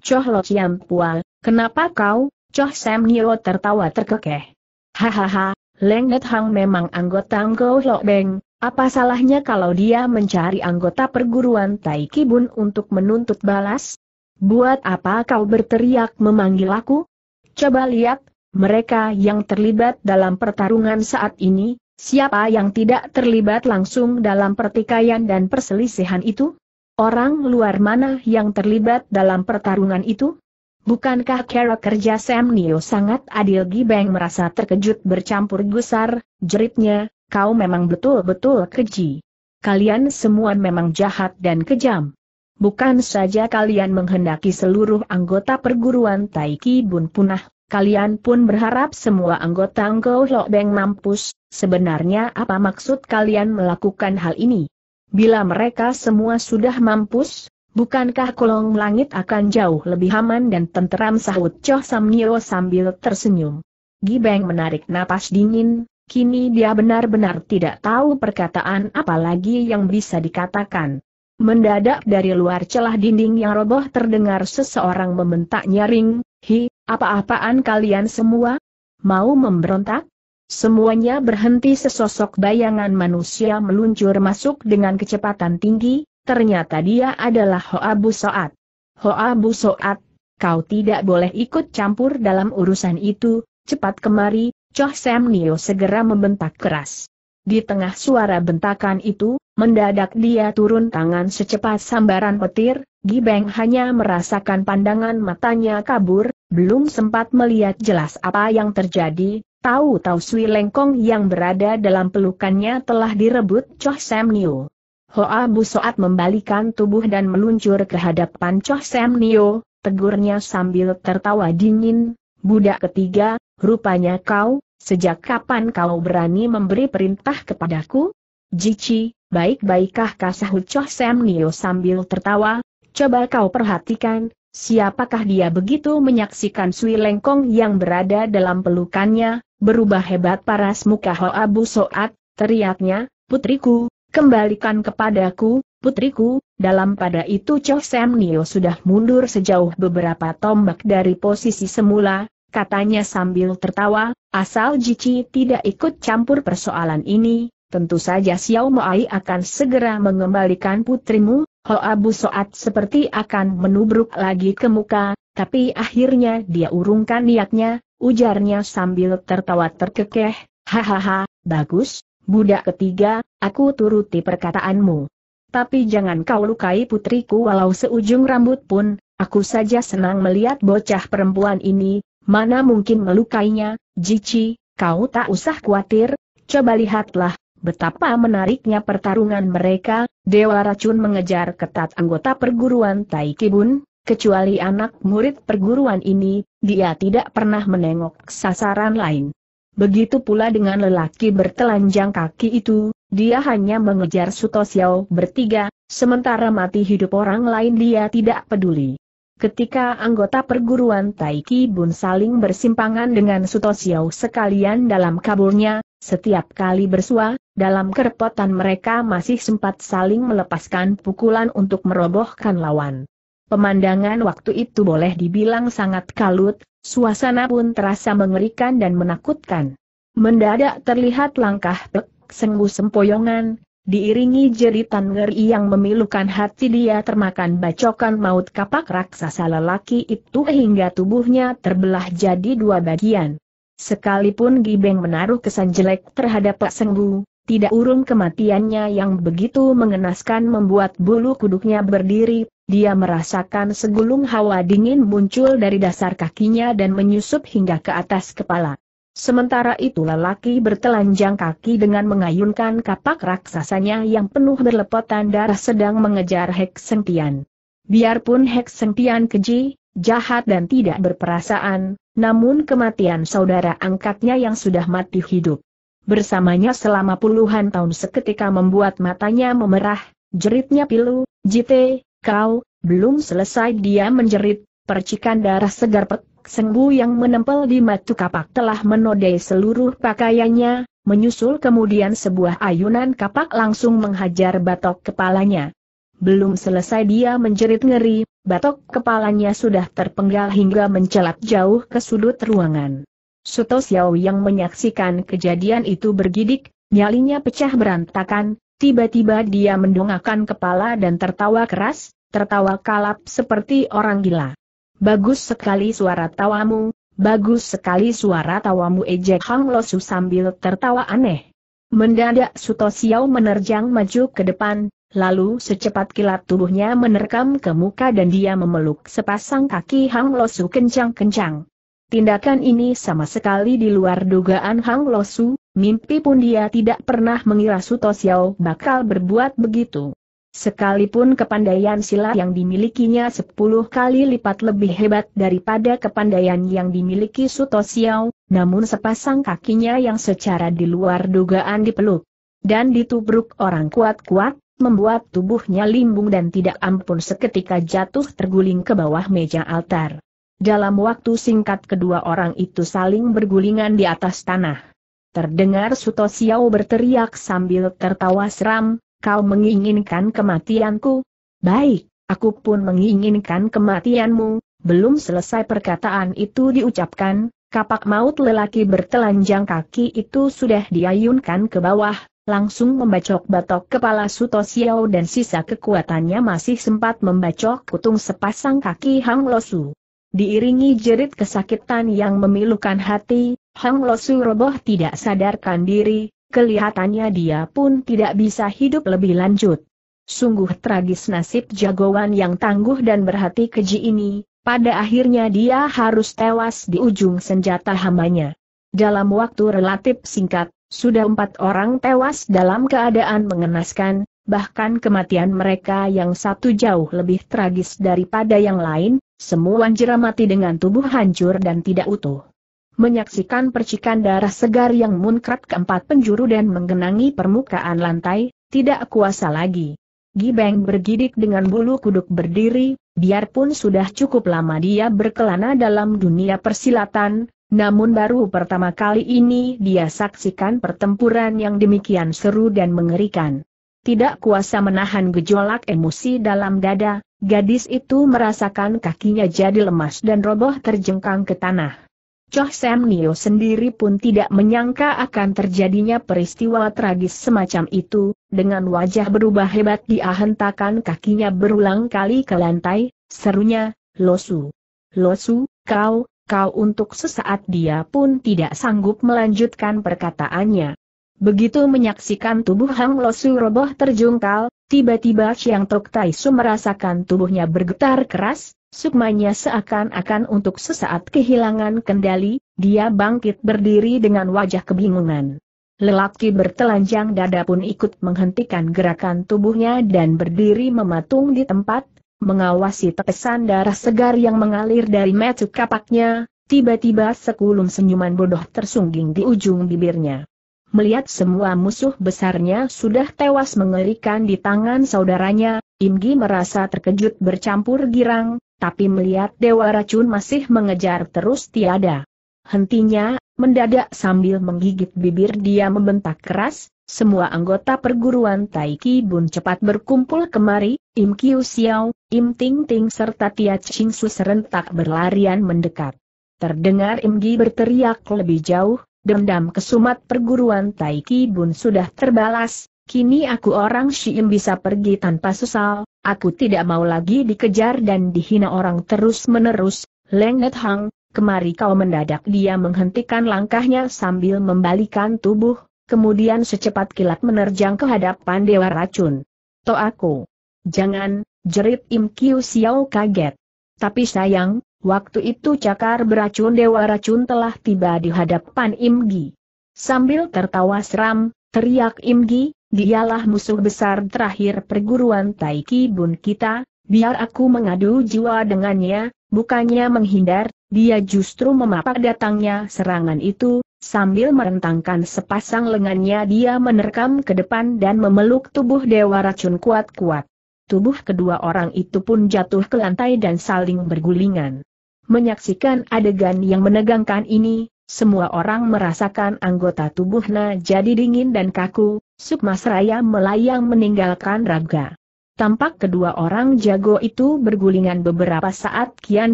Coh Lo Chiam Pual, kenapa kau, Coh Sam Nio tertawa terkekeh. Hahaha, Leng Net Hang memang anggota Go Lo Beng, apa salahnya kalau dia mencari anggota perguruan Tai Kibun untuk menuntut balas? Buat apa kau berteriak memanggil aku? Coba lihat, mereka yang terlibat dalam pertarungan saat ini, siapa yang tidak terlibat langsung dalam pertikaian dan perselisihan itu? Orang luar mana yang terlibat dalam pertarungan itu? Bukankah cara kerja Sam Neo sangat adil Gibeng merasa terkejut bercampur gusar, jeritnya, kau memang betul-betul keji. Kalian semua memang jahat dan kejam. Bukan saja kalian menghendaki seluruh anggota perguruan Taiki Bun punah, kalian pun berharap semua anggota Anggo Beng mampus, sebenarnya apa maksud kalian melakukan hal ini? Bila mereka semua sudah mampus, bukankah kolong langit akan jauh lebih aman dan tenteram sahut Choh Samnio sambil tersenyum. Gibeng menarik napas dingin, kini dia benar-benar tidak tahu perkataan apa lagi yang bisa dikatakan. Mendadak dari luar celah dinding yang roboh terdengar seseorang membentak nyaring, Hi, apa-apaan kalian semua? Mau memberontak? Semuanya berhenti sesosok bayangan manusia meluncur masuk dengan kecepatan tinggi, ternyata dia adalah Hoabu Soat. Hoabu Soat, kau tidak boleh ikut campur dalam urusan itu, cepat kemari, Choh Sam Nio segera membentak keras. Di tengah suara bentakan itu, mendadak dia turun tangan secepat sambaran petir, Gibeng hanya merasakan pandangan matanya kabur, belum sempat melihat jelas apa yang terjadi, tahu-tahu Sui Lengkong yang berada dalam pelukannya telah direbut Choh Sam Nio. Hoa Bu Soat membalikan tubuh dan meluncur ke hadapan Choh Sam Nio, tegurnya sambil tertawa dingin, budak ketiga, rupanya kau, Sejak kapan kau berani memberi perintah kepadaku? Jici, baik-baikkah kasahu Choh Sam Nio sambil tertawa, coba kau perhatikan, siapakah dia begitu menyaksikan Sui Lengkong yang berada dalam pelukannya, berubah hebat paras muka Ho Abu Soat, teriaknya, putriku, kembalikan kepadaku, putriku, dalam pada itu Choh Sam Nio sudah mundur sejauh beberapa tombak dari posisi semula, katanya sambil tertawa, asal Cici tidak ikut campur persoalan ini, tentu saja Xiao Moai akan segera mengembalikan putrimu, Ho Abu Soat seperti akan menubruk lagi ke muka, tapi akhirnya dia urungkan niatnya, ujarnya sambil tertawa terkekeh, hahaha, bagus, budak ketiga, aku turuti perkataanmu. Tapi jangan kau lukai putriku walau seujung rambut pun, aku saja senang melihat bocah perempuan ini, Mana mungkin melukainya, Jici, kau tak usah khawatir, coba lihatlah, betapa menariknya pertarungan mereka, Dewa Racun mengejar ketat anggota perguruan Taikibun, kecuali anak murid perguruan ini, dia tidak pernah menengok sasaran lain. Begitu pula dengan lelaki bertelanjang kaki itu, dia hanya mengejar Suto Xiao bertiga, sementara mati hidup orang lain dia tidak peduli. Ketika anggota perguruan Taiki Bun saling bersimpangan dengan Sutosiau sekalian dalam kaburnya, setiap kali bersua, dalam kerepotan mereka masih sempat saling melepaskan pukulan untuk merobohkan lawan. Pemandangan waktu itu boleh dibilang sangat kalut, suasana pun terasa mengerikan dan menakutkan. Mendadak terlihat langkah Pek sembuh sempoyongan, Diiringi jeritan ngeri yang memilukan hati dia termakan bacokan maut kapak raksasa lelaki itu hingga tubuhnya terbelah jadi dua bagian. Sekalipun Gibeng menaruh kesan jelek terhadap Pak Senggu, tidak urung kematiannya yang begitu mengenaskan membuat bulu kuduknya berdiri, dia merasakan segulung hawa dingin muncul dari dasar kakinya dan menyusup hingga ke atas kepala. Sementara itu lelaki bertelanjang kaki dengan mengayunkan kapak raksasanya yang penuh berlepotan darah sedang mengejar Hek Sentian. Biarpun Hek Sentian keji, jahat dan tidak berperasaan, namun kematian saudara angkatnya yang sudah mati hidup. Bersamanya selama puluhan tahun seketika membuat matanya memerah, jeritnya pilu, jite, kau, belum selesai dia menjerit, percikan darah segar pek Sengbu yang menempel di matu kapak telah menodai seluruh pakaiannya, menyusul kemudian sebuah ayunan kapak langsung menghajar batok kepalanya. Belum selesai dia menjerit ngeri, batok kepalanya sudah terpenggal hingga mencelat jauh ke sudut ruangan. Suto Xiao yang menyaksikan kejadian itu bergidik, nyalinya pecah berantakan, tiba-tiba dia mendongakkan kepala dan tertawa keras, tertawa kalap seperti orang gila. Bagus sekali suara tawamu, bagus sekali suara tawamu ejek Hang Losu sambil tertawa aneh. Mendadak Suto Xiao menerjang maju ke depan, lalu secepat kilat tubuhnya menerkam ke muka dan dia memeluk sepasang kaki Hang Losu kencang-kencang. Tindakan ini sama sekali di luar dugaan Hang Losu, mimpi pun dia tidak pernah mengira Suto Xiao bakal berbuat begitu. Sekalipun kepandaian silat yang dimilikinya sepuluh kali lipat lebih hebat daripada kepandaian yang dimiliki Suto Xiao, namun sepasang kakinya yang secara di luar dugaan dipeluk dan ditubruk orang kuat-kuat, membuat tubuhnya limbung dan tidak ampun seketika jatuh terguling ke bawah meja altar. Dalam waktu singkat kedua orang itu saling bergulingan di atas tanah. Terdengar Suto Xiao berteriak sambil tertawa seram, Kau menginginkan kematianku? Baik, aku pun menginginkan kematianmu. Belum selesai perkataan itu diucapkan, kapak maut lelaki bertelanjang kaki itu sudah diayunkan ke bawah, langsung membacok batok kepala Suto Xiao dan sisa kekuatannya masih sempat membacok kutung sepasang kaki Hang Losu. Diiringi jerit kesakitan yang memilukan hati, Hang Losu roboh tidak sadarkan diri, kelihatannya dia pun tidak bisa hidup lebih lanjut. Sungguh tragis nasib jagoan yang tangguh dan berhati keji ini, pada akhirnya dia harus tewas di ujung senjata hamanya. Dalam waktu relatif singkat, sudah empat orang tewas dalam keadaan mengenaskan, bahkan kematian mereka yang satu jauh lebih tragis daripada yang lain, semua jera mati dengan tubuh hancur dan tidak utuh. Menyaksikan percikan darah segar yang muncrat keempat penjuru dan menggenangi permukaan lantai, tidak kuasa lagi. Gibeng bergidik dengan bulu kuduk berdiri, biarpun sudah cukup lama dia berkelana dalam dunia persilatan, namun baru pertama kali ini dia saksikan pertempuran yang demikian seru dan mengerikan. Tidak kuasa menahan gejolak emosi dalam dada, gadis itu merasakan kakinya jadi lemas dan roboh terjengkang ke tanah. Choh Sam Nio sendiri pun tidak menyangka akan terjadinya peristiwa tragis semacam itu, dengan wajah berubah hebat dia hentakan kakinya berulang kali ke lantai, serunya, Losu. Losu, kau, kau untuk sesaat dia pun tidak sanggup melanjutkan perkataannya. Begitu menyaksikan tubuh Hang Losu roboh terjungkal, tiba-tiba Chiang Tok Tai Su merasakan tubuhnya bergetar keras, Sukmanya seakan-akan untuk sesaat kehilangan kendali, dia bangkit berdiri dengan wajah kebingungan. Lelaki bertelanjang dada pun ikut menghentikan gerakan tubuhnya dan berdiri mematung di tempat, mengawasi tetesan darah segar yang mengalir dari metu kapaknya, tiba-tiba sekulum senyuman bodoh tersungging di ujung bibirnya melihat semua musuh besarnya sudah tewas mengerikan di tangan saudaranya, Imgi merasa terkejut bercampur girang, tapi melihat Dewa Racun masih mengejar terus tiada. Hentinya, mendadak sambil menggigit bibir dia membentak keras, semua anggota perguruan Taiki Bun cepat berkumpul kemari, Im Kiu Xiao, Im Ting Ting serta Tia Ching Su serentak berlarian mendekat. Terdengar Im Gi berteriak lebih jauh, dendam kesumat perguruan Taiki Bun sudah terbalas, kini aku orang Syiim bisa pergi tanpa sesal, aku tidak mau lagi dikejar dan dihina orang terus-menerus, Lengnet Hang, kemari kau mendadak dia menghentikan langkahnya sambil membalikan tubuh, kemudian secepat kilat menerjang ke hadapan Dewa Racun. To aku. Jangan, jerit Im Kiu Xiao kaget. Tapi sayang, waktu itu cakar beracun Dewa Racun telah tiba di hadapan Im Gi. Sambil tertawa seram, teriak Im Gi, Dialah musuh besar terakhir perguruan Taiki Bun kita, biar aku mengadu jiwa dengannya, bukannya menghindar, dia justru memapak datangnya serangan itu, sambil merentangkan sepasang lengannya dia menerkam ke depan dan memeluk tubuh Dewa Racun kuat-kuat. Tubuh kedua orang itu pun jatuh ke lantai dan saling bergulingan. Menyaksikan adegan yang menegangkan ini, semua orang merasakan anggota tubuhnya jadi dingin dan kaku, Sukmasraya melayang meninggalkan raga. Tampak kedua orang jago itu bergulingan beberapa saat kian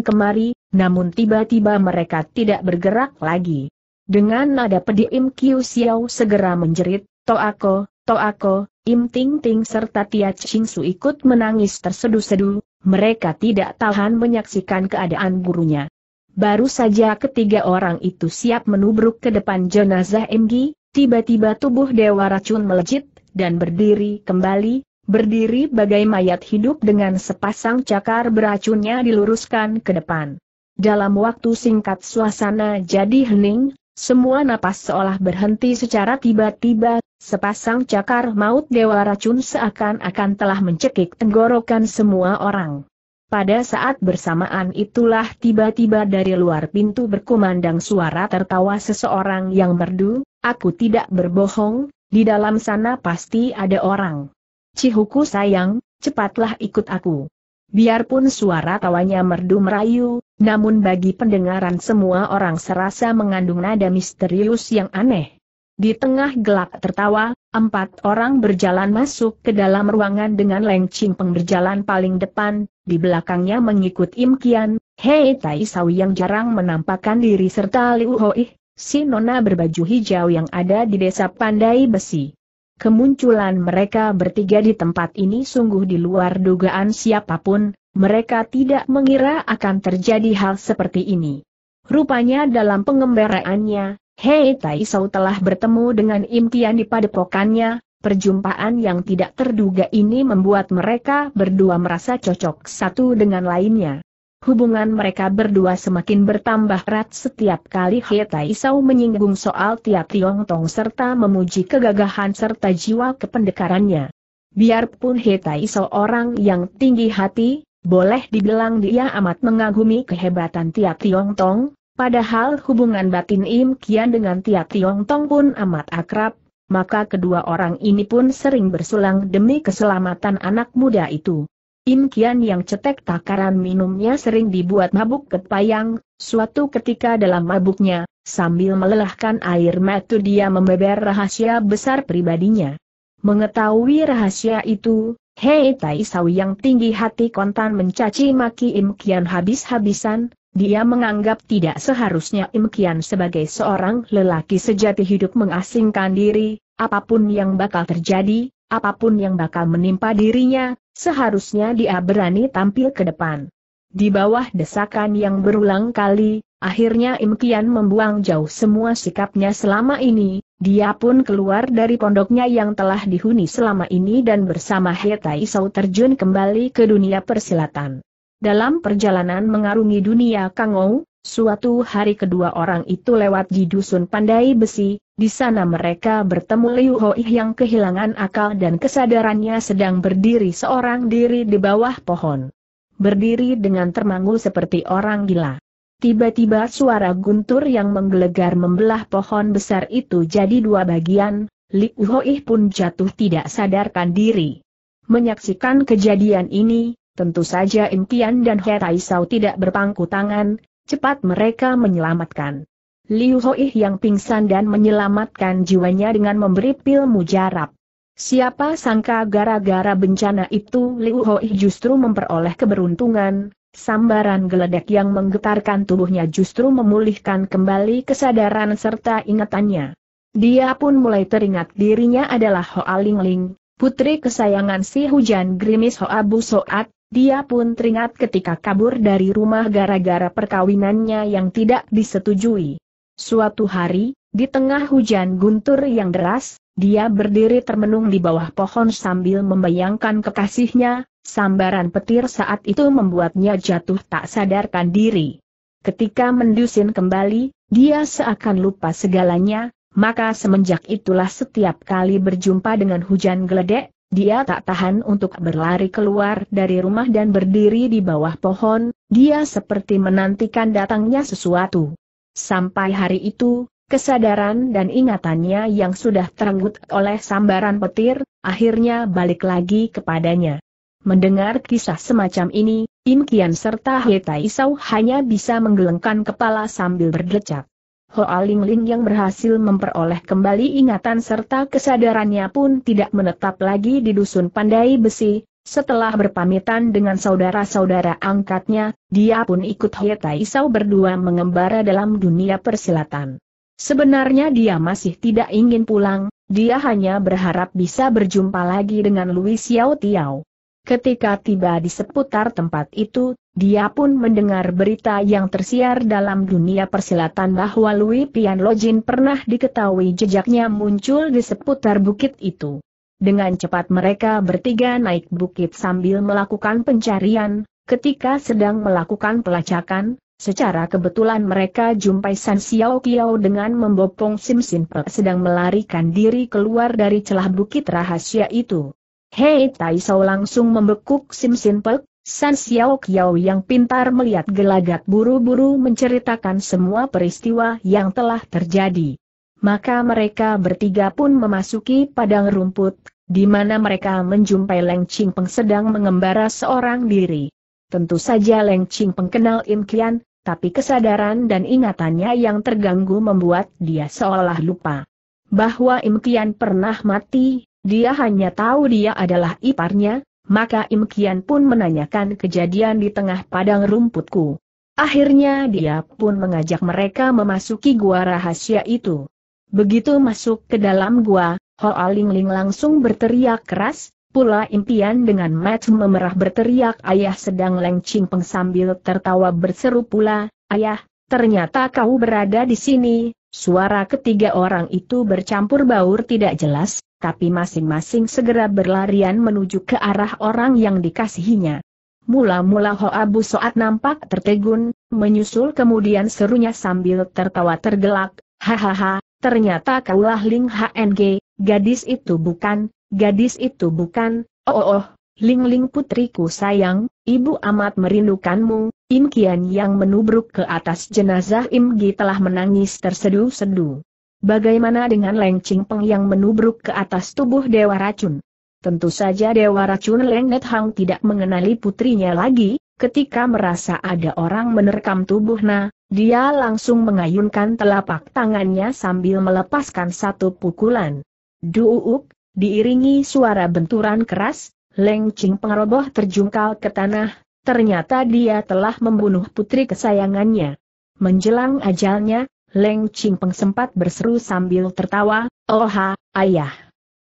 kemari, namun tiba-tiba mereka tidak bergerak lagi. Dengan nada pedih Im Kiu Xiao segera menjerit, Toako, Toako, Im Ting Ting serta Tia Ching Su ikut menangis tersedu-sedu, mereka tidak tahan menyaksikan keadaan gurunya. Baru saja ketiga orang itu siap menubruk ke depan jenazah Gi. Tiba-tiba tubuh Dewa Racun melejit, dan berdiri kembali, berdiri bagai mayat hidup dengan sepasang cakar beracunnya diluruskan ke depan. Dalam waktu singkat suasana jadi hening, semua napas seolah berhenti secara tiba-tiba, sepasang cakar maut Dewa Racun seakan-akan telah mencekik tenggorokan semua orang. Pada saat bersamaan itulah tiba-tiba dari luar pintu berkumandang suara tertawa seseorang yang merdu, Aku tidak berbohong, di dalam sana pasti ada orang. Cihuku sayang, cepatlah ikut aku. Biarpun suara tawanya merdu merayu, namun bagi pendengaran semua orang serasa mengandung nada misterius yang aneh. Di tengah gelap tertawa, empat orang berjalan masuk ke dalam ruangan dengan Leng Peng berjalan paling depan, di belakangnya mengikut Im Kian, Hei Tai Sawi yang jarang menampakkan diri serta Liu Hoi, si nona berbaju hijau yang ada di desa Pandai Besi. Kemunculan mereka bertiga di tempat ini sungguh di luar dugaan siapapun, mereka tidak mengira akan terjadi hal seperti ini. Rupanya dalam pengembaraannya, Hei Taisau telah bertemu dengan impian di padepokannya, perjumpaan yang tidak terduga ini membuat mereka berdua merasa cocok satu dengan lainnya. Hubungan mereka berdua semakin bertambah erat setiap kali He Tai Sau menyinggung soal Tia Tiong Tong serta memuji kegagahan serta jiwa kependekarannya. Biarpun He Tai Sau orang yang tinggi hati, boleh dibilang dia amat mengagumi kehebatan Tia Tiong Tong, padahal hubungan batin Im Kian dengan Tia Tiong Tong pun amat akrab, maka kedua orang ini pun sering bersulang demi keselamatan anak muda itu. Im Kian yang cetek takaran minumnya sering dibuat mabuk ketayang, suatu ketika dalam mabuknya, sambil melelahkan air mata dia membeber rahasia besar pribadinya. Mengetahui rahasia itu, Hei Tai Sau yang tinggi hati kontan mencaci maki Im Kian habis-habisan, dia menganggap tidak seharusnya Im Kian sebagai seorang lelaki sejati hidup mengasingkan diri, apapun yang bakal terjadi, apapun yang bakal menimpa dirinya, Seharusnya dia berani tampil ke depan. Di bawah desakan yang berulang kali, akhirnya Im Kian membuang jauh semua sikapnya selama ini, dia pun keluar dari pondoknya yang telah dihuni selama ini dan bersama He Tai Sau terjun kembali ke dunia persilatan. Dalam perjalanan mengarungi dunia Kangou, Suatu hari kedua orang itu lewat di dusun Pandai Besi, di sana mereka bertemu Liu Hoi yang kehilangan akal dan kesadarannya sedang berdiri seorang diri di bawah pohon. Berdiri dengan termangu seperti orang gila. Tiba-tiba suara guntur yang menggelegar membelah pohon besar itu jadi dua bagian, Liu Hoi pun jatuh tidak sadarkan diri. Menyaksikan kejadian ini, tentu saja Intian dan He tidak berpangku tangan, cepat mereka menyelamatkan. Liu Hoih yang pingsan dan menyelamatkan jiwanya dengan memberi pil mujarab. Siapa sangka gara-gara bencana itu Liu Hoih justru memperoleh keberuntungan, sambaran geledek yang menggetarkan tubuhnya justru memulihkan kembali kesadaran serta ingatannya. Dia pun mulai teringat dirinya adalah Hoa Ling Ling, putri kesayangan si hujan gerimis Hoa Bu Soat, dia pun teringat ketika kabur dari rumah gara-gara perkawinannya yang tidak disetujui. Suatu hari, di tengah hujan guntur yang deras, dia berdiri termenung di bawah pohon sambil membayangkan kekasihnya, sambaran petir saat itu membuatnya jatuh tak sadarkan diri. Ketika mendusin kembali, dia seakan lupa segalanya, maka semenjak itulah setiap kali berjumpa dengan hujan geledek, dia tak tahan untuk berlari keluar dari rumah dan berdiri di bawah pohon, dia seperti menantikan datangnya sesuatu. Sampai hari itu, kesadaran dan ingatannya yang sudah terenggut oleh sambaran petir, akhirnya balik lagi kepadanya. Mendengar kisah semacam ini, Im Kian serta Hetai Sau hanya bisa menggelengkan kepala sambil berdecak. Hoa Ling Ling yang berhasil memperoleh kembali ingatan serta kesadarannya pun tidak menetap lagi di dusun Pandai Besi, setelah berpamitan dengan saudara-saudara angkatnya, dia pun ikut Tai Isau berdua mengembara dalam dunia persilatan. Sebenarnya dia masih tidak ingin pulang, dia hanya berharap bisa berjumpa lagi dengan Louis Xiao Tiao. Ketika tiba di seputar tempat itu, dia pun mendengar berita yang tersiar dalam dunia persilatan bahwa Louis Pian Pianlojin pernah diketahui jejaknya muncul di seputar bukit itu. Dengan cepat mereka bertiga naik bukit sambil melakukan pencarian, ketika sedang melakukan pelacakan, secara kebetulan mereka jumpai San Xiao Kiao dengan membopong Sim Sin sedang melarikan diri keluar dari celah bukit rahasia itu. Hei Taisau langsung membekuk Sim Sin Pek, San Xiao Kiao yang pintar melihat gelagat buru-buru menceritakan semua peristiwa yang telah terjadi. Maka mereka bertiga pun memasuki padang rumput, di mana mereka menjumpai Leng Ching Peng sedang mengembara seorang diri. Tentu saja Leng Ching Peng kenal Im Kian, tapi kesadaran dan ingatannya yang terganggu membuat dia seolah lupa. Bahwa Im Kian pernah mati, dia hanya tahu dia adalah iparnya, maka Im Kian pun menanyakan kejadian di tengah padang rumputku. Akhirnya dia pun mengajak mereka memasuki gua rahasia itu. Begitu masuk ke dalam gua, Hoa Ling Ling langsung berteriak keras, pula impian dengan match memerah berteriak ayah sedang lengcing pengsambil Peng sambil tertawa berseru pula, ayah, ternyata kau berada di sini, Suara ketiga orang itu bercampur baur tidak jelas, tapi masing-masing segera berlarian menuju ke arah orang yang dikasihinya. Mula-mula Ho Abu Soat nampak tertegun, menyusul kemudian serunya sambil tertawa tergelak, hahaha, ternyata kaulah Ling HNG, gadis itu bukan, gadis itu bukan, oh oh, oh Ling Ling putriku sayang, ibu amat merindukanmu, Im Kian yang menubruk ke atas jenazah Im Gi telah menangis terseduh-seduh. Bagaimana dengan Leng Peng yang menubruk ke atas tubuh Dewa Racun? Tentu saja Dewa Racun Leng Net Hang tidak mengenali putrinya lagi, ketika merasa ada orang menerkam tubuhnya, dia langsung mengayunkan telapak tangannya sambil melepaskan satu pukulan. Duuk, diiringi suara benturan keras, Leng Ching roboh terjungkal ke tanah, ternyata dia telah membunuh putri kesayangannya. Menjelang ajalnya, Leng Qingpeng sempat berseru sambil tertawa, Oha, oh ayah.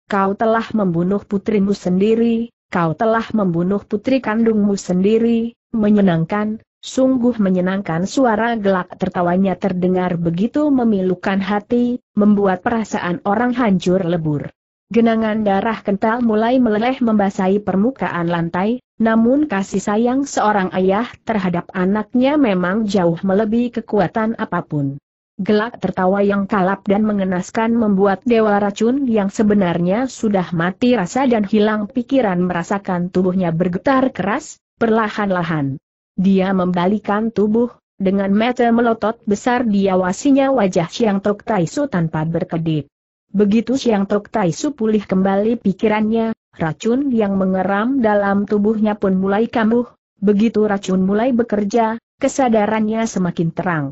Kau telah membunuh putrimu sendiri, kau telah membunuh putri kandungmu sendiri, menyenangkan, sungguh menyenangkan suara gelak tertawanya terdengar begitu memilukan hati, membuat perasaan orang hancur lebur. Genangan darah kental mulai meleleh membasahi permukaan lantai, namun kasih sayang seorang ayah terhadap anaknya memang jauh melebihi kekuatan apapun. Gelak tertawa yang kalap dan mengenaskan membuat dewa racun yang sebenarnya sudah mati rasa dan hilang pikiran merasakan tubuhnya bergetar keras, perlahan-lahan. Dia membalikan tubuh, dengan mata melotot besar diawasinya wajah Siang Tok Su tanpa berkedip. Begitu Siang Tok Taisu pulih kembali pikirannya, racun yang mengeram dalam tubuhnya pun mulai kambuh, begitu racun mulai bekerja, kesadarannya semakin terang.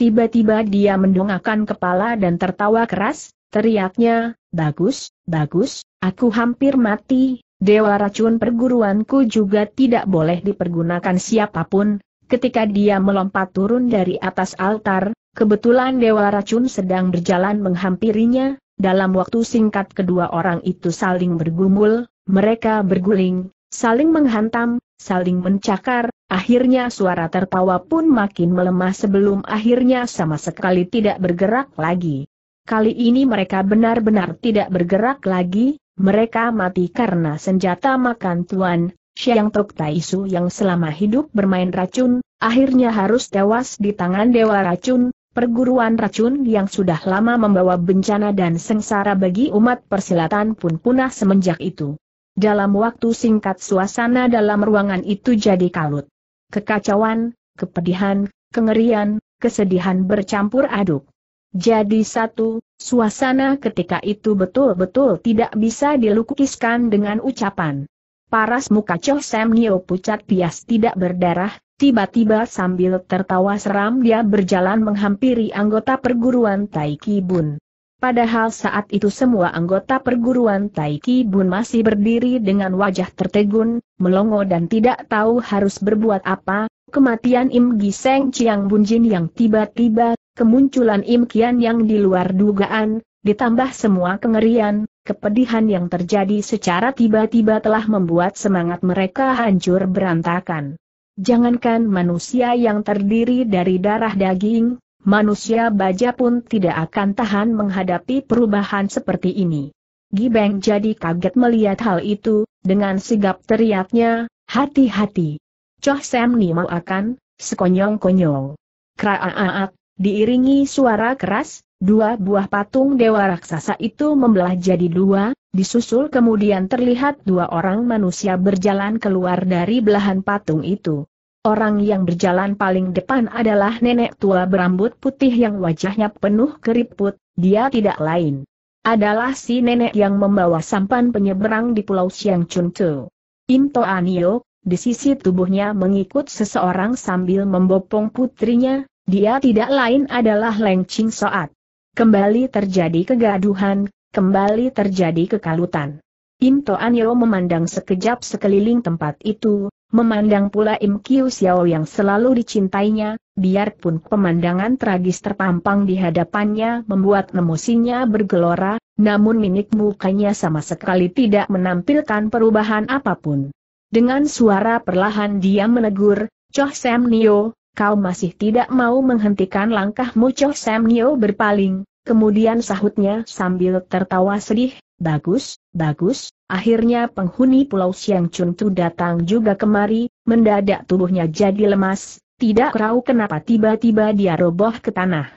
Tiba-tiba dia mendongakkan kepala dan tertawa keras, teriaknya, bagus, bagus, aku hampir mati, dewa racun perguruanku juga tidak boleh dipergunakan siapapun. Ketika dia melompat turun dari atas altar, kebetulan dewa racun sedang berjalan menghampirinya, dalam waktu singkat kedua orang itu saling bergumul, mereka berguling, saling menghantam, saling mencakar, Akhirnya suara tertawa pun makin melemah sebelum akhirnya sama sekali tidak bergerak lagi. Kali ini mereka benar-benar tidak bergerak lagi, mereka mati karena senjata makan tuan, Xiang Tok Su yang selama hidup bermain racun, akhirnya harus tewas di tangan Dewa Racun, perguruan racun yang sudah lama membawa bencana dan sengsara bagi umat persilatan pun punah semenjak itu. Dalam waktu singkat suasana dalam ruangan itu jadi kalut kekacauan, kepedihan, kengerian, kesedihan bercampur aduk. Jadi satu, suasana ketika itu betul-betul tidak bisa dilukiskan dengan ucapan. Paras muka Choh Sam Nio pucat pias tidak berdarah, tiba-tiba sambil tertawa seram dia berjalan menghampiri anggota perguruan Taiki Bun. Padahal saat itu semua anggota perguruan Taiki Bun masih berdiri dengan wajah tertegun, melongo dan tidak tahu harus berbuat apa, kematian Im Giseng Chiang Jin yang tiba-tiba, kemunculan Im Kian yang di luar dugaan, ditambah semua kengerian, kepedihan yang terjadi secara tiba-tiba telah membuat semangat mereka hancur berantakan. Jangankan manusia yang terdiri dari darah daging, manusia baja pun tidak akan tahan menghadapi perubahan seperti ini. Gibeng jadi kaget melihat hal itu, dengan sigap teriaknya, hati-hati. Coh Sam ni mau akan, sekonyong-konyong. Kraaak, diiringi suara keras, dua buah patung dewa raksasa itu membelah jadi dua, disusul kemudian terlihat dua orang manusia berjalan keluar dari belahan patung itu. Orang yang berjalan paling depan adalah nenek tua berambut putih yang wajahnya penuh keriput, dia tidak lain. Adalah si nenek yang membawa sampan penyeberang di Pulau Siang Chuntu. Imto Anio, di sisi tubuhnya mengikut seseorang sambil membopong putrinya, dia tidak lain adalah Leng Ching Soat. Kembali terjadi kegaduhan, kembali terjadi kekalutan. Imto Anyo memandang sekejap sekeliling tempat itu, Memandang pula Im Kiu Xiao yang selalu dicintainya, biarpun pemandangan tragis terpampang di hadapannya membuat emosinya bergelora, namun minik mukanya sama sekali tidak menampilkan perubahan apapun. Dengan suara perlahan dia menegur, Choh Sam Nio, kau masih tidak mau menghentikan langkahmu Choh Sam Nio berpaling, kemudian sahutnya sambil tertawa sedih, bagus, bagus, Akhirnya penghuni pulau Siang Chun Tu datang juga kemari, mendadak tubuhnya jadi lemas, tidak tahu kenapa tiba-tiba dia roboh ke tanah.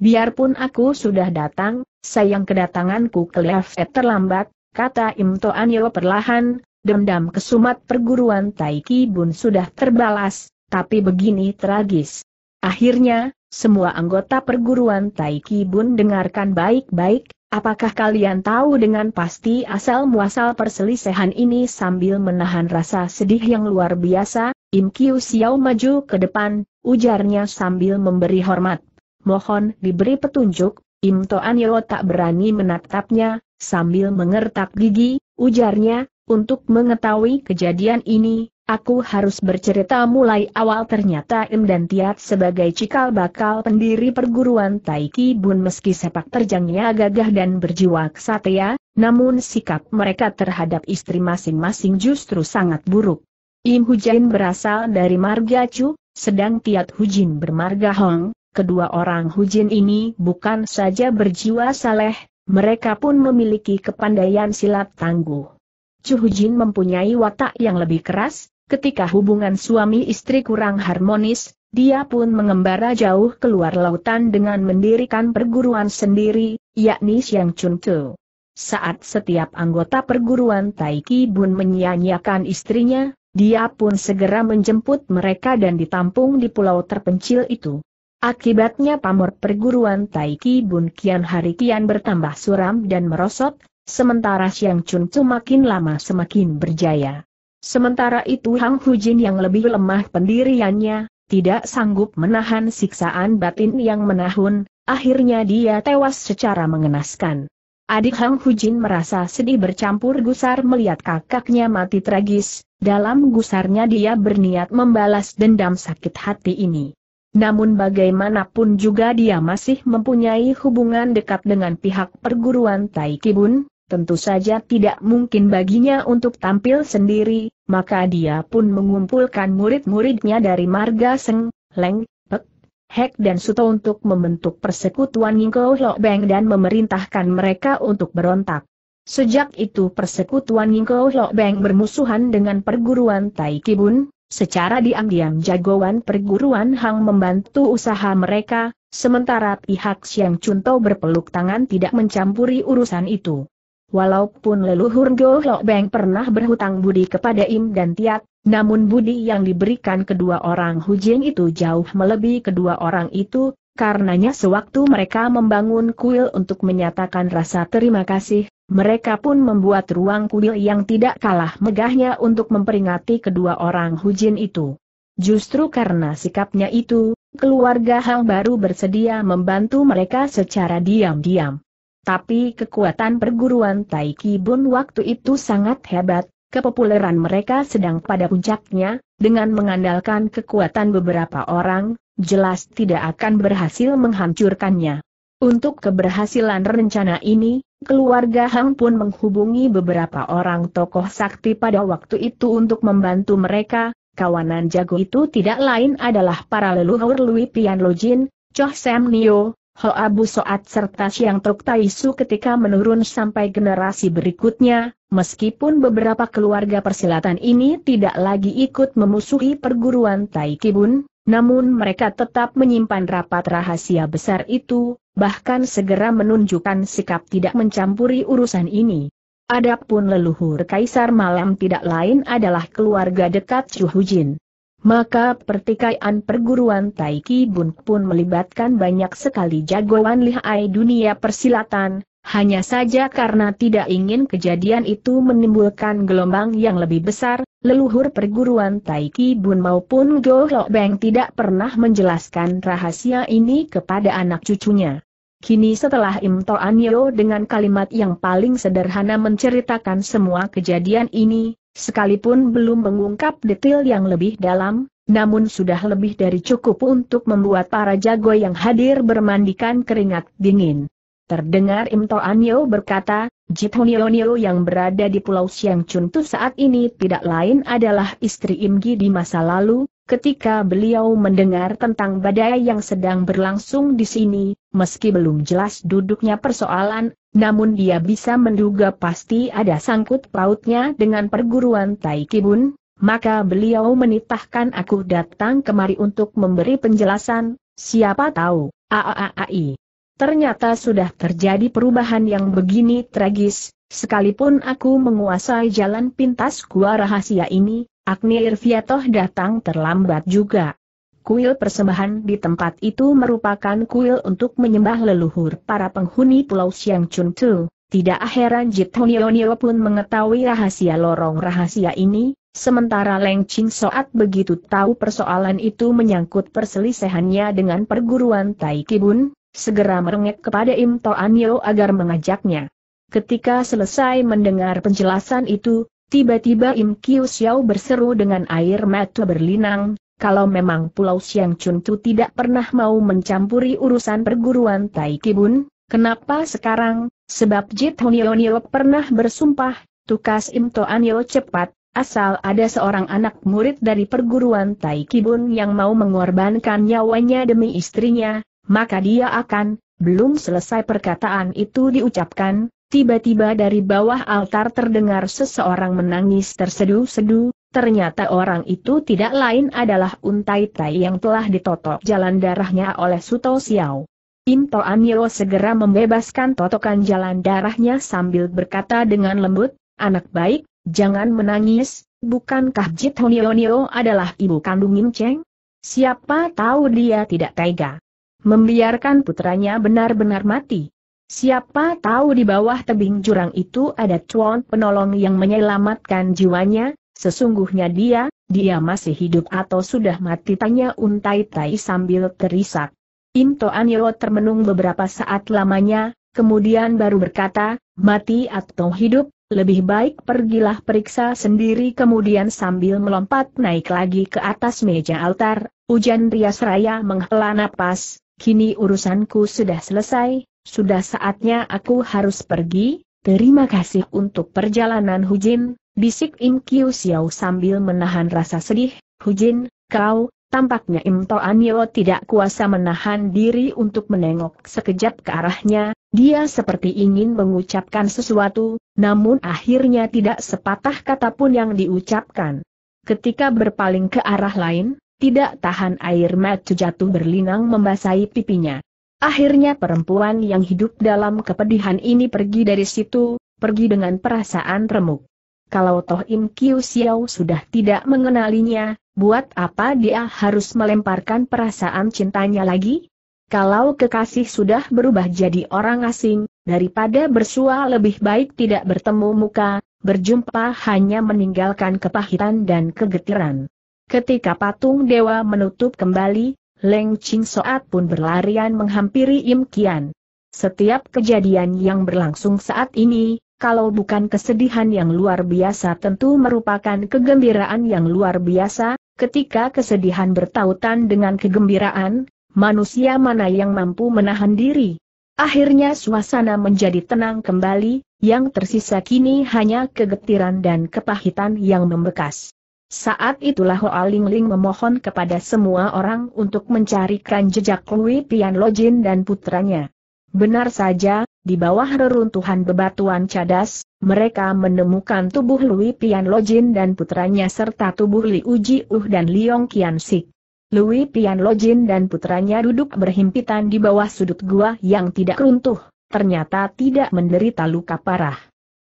Biarpun aku sudah datang, sayang kedatanganku ke Lefet terlambat, kata Im Toanyo perlahan, dendam kesumat perguruan Taiki Bun sudah terbalas, tapi begini tragis. Akhirnya, semua anggota perguruan Taiki Bun dengarkan baik-baik, Apakah kalian tahu dengan pasti asal-muasal perselisihan ini sambil menahan rasa sedih yang luar biasa? Im Kiu Xiao maju ke depan, ujarnya sambil memberi hormat. Mohon diberi petunjuk, Im Toan Yeo tak berani menatapnya, sambil mengertak gigi, ujarnya, untuk mengetahui kejadian ini, Aku harus bercerita mulai awal ternyata Im dan Tiat sebagai cikal bakal pendiri perguruan Taiki Bun meski sepak terjangnya gagah dan berjiwa kesatria, namun sikap mereka terhadap istri masing-masing justru sangat buruk. Im Hujain berasal dari marga Chu, sedang Tiat Hujin bermarga Hong, kedua orang Hujin ini bukan saja berjiwa saleh, mereka pun memiliki kepandaian silat tangguh. Chu Hujin mempunyai watak yang lebih keras, ketika hubungan suami istri kurang harmonis, dia pun mengembara jauh keluar lautan dengan mendirikan perguruan sendiri, yakni Siang Chun Tu. Saat setiap anggota perguruan Taiki Bun menyia-nyiakan istrinya, dia pun segera menjemput mereka dan ditampung di pulau terpencil itu. Akibatnya pamor perguruan Taiki Bun kian hari kian bertambah suram dan merosot, sementara Siang Chun Tu makin lama semakin berjaya. Sementara itu Hang Hujin yang lebih lemah pendiriannya, tidak sanggup menahan siksaan batin yang menahun, akhirnya dia tewas secara mengenaskan. Adik Hang Hujin merasa sedih bercampur gusar melihat kakaknya mati tragis, dalam gusarnya dia berniat membalas dendam sakit hati ini. Namun bagaimanapun juga dia masih mempunyai hubungan dekat dengan pihak perguruan Taikibun, Tentu saja tidak mungkin baginya untuk tampil sendiri, maka dia pun mengumpulkan murid-muridnya dari Marga Seng, Leng, Pek, Hek dan Suto untuk membentuk persekutuan Lok Beng dan memerintahkan mereka untuk berontak. Sejak itu persekutuan Lok Beng bermusuhan dengan perguruan Tai Kibun, secara diam-diam jagoan perguruan Hang membantu usaha mereka, sementara pihak Chun Chunto berpeluk tangan tidak mencampuri urusan itu. Walaupun leluhur Goh Beng pernah berhutang budi kepada Im dan Tiat, namun budi yang diberikan kedua orang Jing itu jauh melebihi kedua orang itu, karenanya sewaktu mereka membangun kuil untuk menyatakan rasa terima kasih, mereka pun membuat ruang kuil yang tidak kalah megahnya untuk memperingati kedua orang Hujin itu. Justru karena sikapnya itu, keluarga Hang baru bersedia membantu mereka secara diam-diam tapi kekuatan perguruan Taiki Bun waktu itu sangat hebat, kepopuleran mereka sedang pada puncaknya, dengan mengandalkan kekuatan beberapa orang, jelas tidak akan berhasil menghancurkannya. Untuk keberhasilan rencana ini, keluarga Hang pun menghubungi beberapa orang tokoh sakti pada waktu itu untuk membantu mereka, kawanan jago itu tidak lain adalah para leluhur Lui Pian Jin, Choh Sam Nio, Abu Soat serta Siang Truk Taisu ketika menurun sampai generasi berikutnya, meskipun beberapa keluarga persilatan ini tidak lagi ikut memusuhi perguruan Taikibun, namun mereka tetap menyimpan rapat rahasia besar itu, bahkan segera menunjukkan sikap tidak mencampuri urusan ini. Adapun leluhur Kaisar Malam tidak lain adalah keluarga dekat Chu Hujin. Maka pertikaian perguruan Taiki Bun pun melibatkan banyak sekali jagoan lihai dunia persilatan, hanya saja karena tidak ingin kejadian itu menimbulkan gelombang yang lebih besar, leluhur perguruan Taiki Bun maupun Lok Beng tidak pernah menjelaskan rahasia ini kepada anak cucunya. Kini setelah Im Toan Yo dengan kalimat yang paling sederhana menceritakan semua kejadian ini, Sekalipun belum mengungkap detail yang lebih dalam, namun sudah lebih dari cukup untuk membuat para jago yang hadir bermandikan keringat dingin. Terdengar Im Anio berkata, Jit Honilonio yang berada di Pulau Siang tu saat ini tidak lain adalah istri Imgi di masa lalu, Ketika beliau mendengar tentang badai yang sedang berlangsung di sini, meski belum jelas duduknya persoalan, namun dia bisa menduga pasti ada sangkut pautnya dengan perguruan Taikibun, maka beliau menitahkan aku datang kemari untuk memberi penjelasan, siapa tahu, aaai. Ternyata sudah terjadi perubahan yang begini tragis, sekalipun aku menguasai jalan pintas gua rahasia ini, Agni Irviatoh datang terlambat juga. Kuil persembahan di tempat itu merupakan kuil untuk menyembah leluhur para penghuni Pulau Siang Chun Tu. Tidak heran Jit nio pun mengetahui rahasia lorong rahasia ini, sementara Leng Ching Soat begitu tahu persoalan itu menyangkut perselisihannya dengan perguruan Tai Kibun, segera merengek kepada Im Toanyo agar mengajaknya. Ketika selesai mendengar penjelasan itu, Tiba-tiba Im Kiu Xiao berseru dengan air mata berlinang, kalau memang Pulau Siang Chun tu tidak pernah mau mencampuri urusan perguruan Tai Kibun, kenapa sekarang, sebab Jit Honionil pernah bersumpah, tukas Im Toanil cepat, asal ada seorang anak murid dari perguruan Tai Kibun yang mau mengorbankan nyawanya demi istrinya, maka dia akan, belum selesai perkataan itu diucapkan, Tiba-tiba dari bawah altar terdengar seseorang menangis terseduh sedu ternyata orang itu tidak lain adalah Untai Tai yang telah ditotok jalan darahnya oleh Suto Xiao. Pinto Amiro segera membebaskan totokan jalan darahnya sambil berkata dengan lembut, anak baik, jangan menangis, bukankah Jit Honio adalah ibu kandung Im Cheng? Siapa tahu dia tidak tega. Membiarkan putranya benar-benar mati. Siapa tahu di bawah tebing jurang itu ada cuan penolong yang menyelamatkan jiwanya, sesungguhnya dia, dia masih hidup atau sudah mati tanya Untai Tai sambil terisak. Into Anio termenung beberapa saat lamanya, kemudian baru berkata, mati atau hidup, lebih baik pergilah periksa sendiri kemudian sambil melompat naik lagi ke atas meja altar, Hujan rias raya menghela napas, kini urusanku sudah selesai, sudah saatnya aku harus pergi, terima kasih untuk perjalanan Hujin, bisik Im Kiu Xiao sambil menahan rasa sedih, Hujin, kau, tampaknya Im Toan Yeo tidak kuasa menahan diri untuk menengok sekejap ke arahnya, dia seperti ingin mengucapkan sesuatu, namun akhirnya tidak sepatah kata pun yang diucapkan. Ketika berpaling ke arah lain, tidak tahan air mata jatuh berlinang membasahi pipinya. Akhirnya perempuan yang hidup dalam kepedihan ini pergi dari situ, pergi dengan perasaan remuk. Kalau Toh Im Kiu Xiao sudah tidak mengenalinya, buat apa dia harus melemparkan perasaan cintanya lagi? Kalau kekasih sudah berubah jadi orang asing, daripada bersua lebih baik tidak bertemu muka, berjumpa hanya meninggalkan kepahitan dan kegetiran. Ketika patung dewa menutup kembali, Leng Ching Soat pun berlarian menghampiri Im Kian. Setiap kejadian yang berlangsung saat ini, kalau bukan kesedihan yang luar biasa tentu merupakan kegembiraan yang luar biasa, ketika kesedihan bertautan dengan kegembiraan, manusia mana yang mampu menahan diri. Akhirnya suasana menjadi tenang kembali, yang tersisa kini hanya kegetiran dan kepahitan yang membekas. Saat itulah Hoa Ling Ling memohon kepada semua orang untuk mencarikan jejak Lui Pian Lojin dan putranya. Benar saja, di bawah reruntuhan bebatuan cadas, mereka menemukan tubuh Lui Pian Lojin dan putranya serta tubuh Li Uji Uh dan Liong Kian Sik. Lui Pian Lojin dan putranya duduk berhimpitan di bawah sudut gua yang tidak runtuh, ternyata tidak menderita luka parah.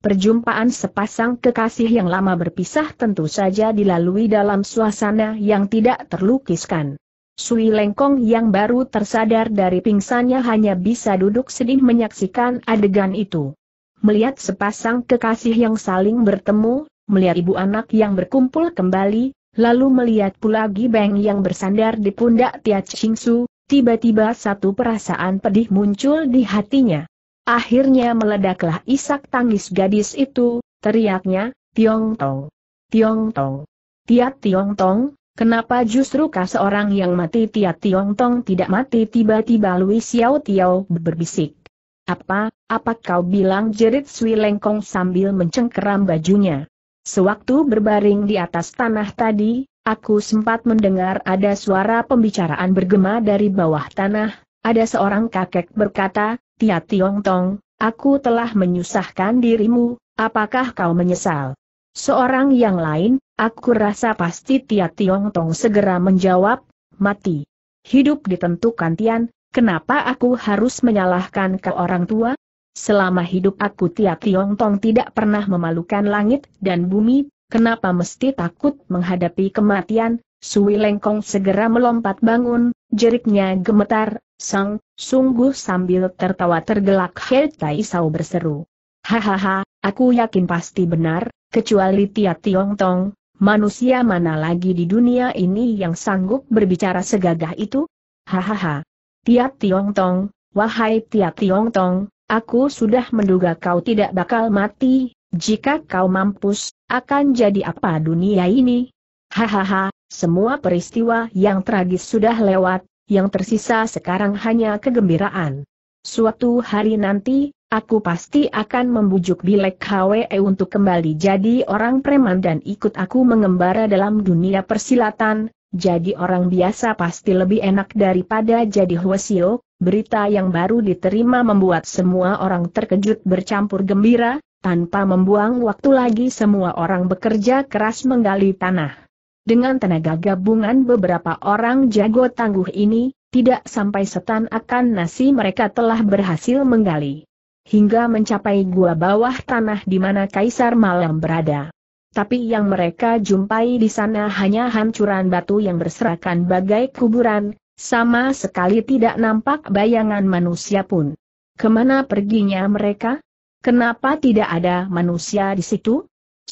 Perjumpaan sepasang kekasih yang lama berpisah tentu saja dilalui dalam suasana yang tidak terlukiskan. Sui Lengkong yang baru tersadar dari pingsannya hanya bisa duduk sedih menyaksikan adegan itu. Melihat sepasang kekasih yang saling bertemu, melihat ibu anak yang berkumpul kembali, lalu melihat pula Gibeng yang bersandar di pundak Tia Chingsu, tiba-tiba satu perasaan pedih muncul di hatinya. Akhirnya meledaklah isak tangis gadis itu, teriaknya, Tiong Tong. Tiong Tong. Tiat Tiong Tong, kenapa justru kah seorang yang mati Tiat Tiong Tong tidak mati tiba-tiba Lui Xiao Tiao berbisik. Apa, apa kau bilang jerit Sui Lengkong sambil mencengkeram bajunya. Sewaktu berbaring di atas tanah tadi, aku sempat mendengar ada suara pembicaraan bergema dari bawah tanah, ada seorang kakek berkata, Tia Tiong Tong, aku telah menyusahkan dirimu, apakah kau menyesal? Seorang yang lain, aku rasa pasti Tia Tiong Tong segera menjawab, mati. Hidup ditentukan Tian, kenapa aku harus menyalahkan ke orang tua? Selama hidup aku Tia Tiong Tong tidak pernah memalukan langit dan bumi, kenapa mesti takut menghadapi kematian? Sui Lengkong segera melompat bangun, jeriknya gemetar, Sang, sungguh sambil tertawa tergelak He Tai Sao berseru. Hahaha, aku yakin pasti benar, kecuali Tia Tiong Tong, manusia mana lagi di dunia ini yang sanggup berbicara segagah itu? Hahaha. Tia Tiong Tong, wahai Tia Tiong Tong, aku sudah menduga kau tidak bakal mati, jika kau mampus, akan jadi apa dunia ini? Hahaha, semua peristiwa yang tragis sudah lewat, yang tersisa sekarang hanya kegembiraan. Suatu hari nanti, aku pasti akan membujuk Bilek HWE e untuk kembali jadi orang preman dan ikut aku mengembara dalam dunia persilatan, jadi orang biasa pasti lebih enak daripada jadi Hwasio, berita yang baru diterima membuat semua orang terkejut bercampur gembira, tanpa membuang waktu lagi semua orang bekerja keras menggali tanah. Dengan tenaga gabungan beberapa orang jago tangguh ini, tidak sampai setan akan nasi mereka telah berhasil menggali. Hingga mencapai gua bawah tanah di mana Kaisar Malam berada. Tapi yang mereka jumpai di sana hanya hancuran batu yang berserakan bagai kuburan, sama sekali tidak nampak bayangan manusia pun. Kemana perginya mereka? Kenapa tidak ada manusia di situ?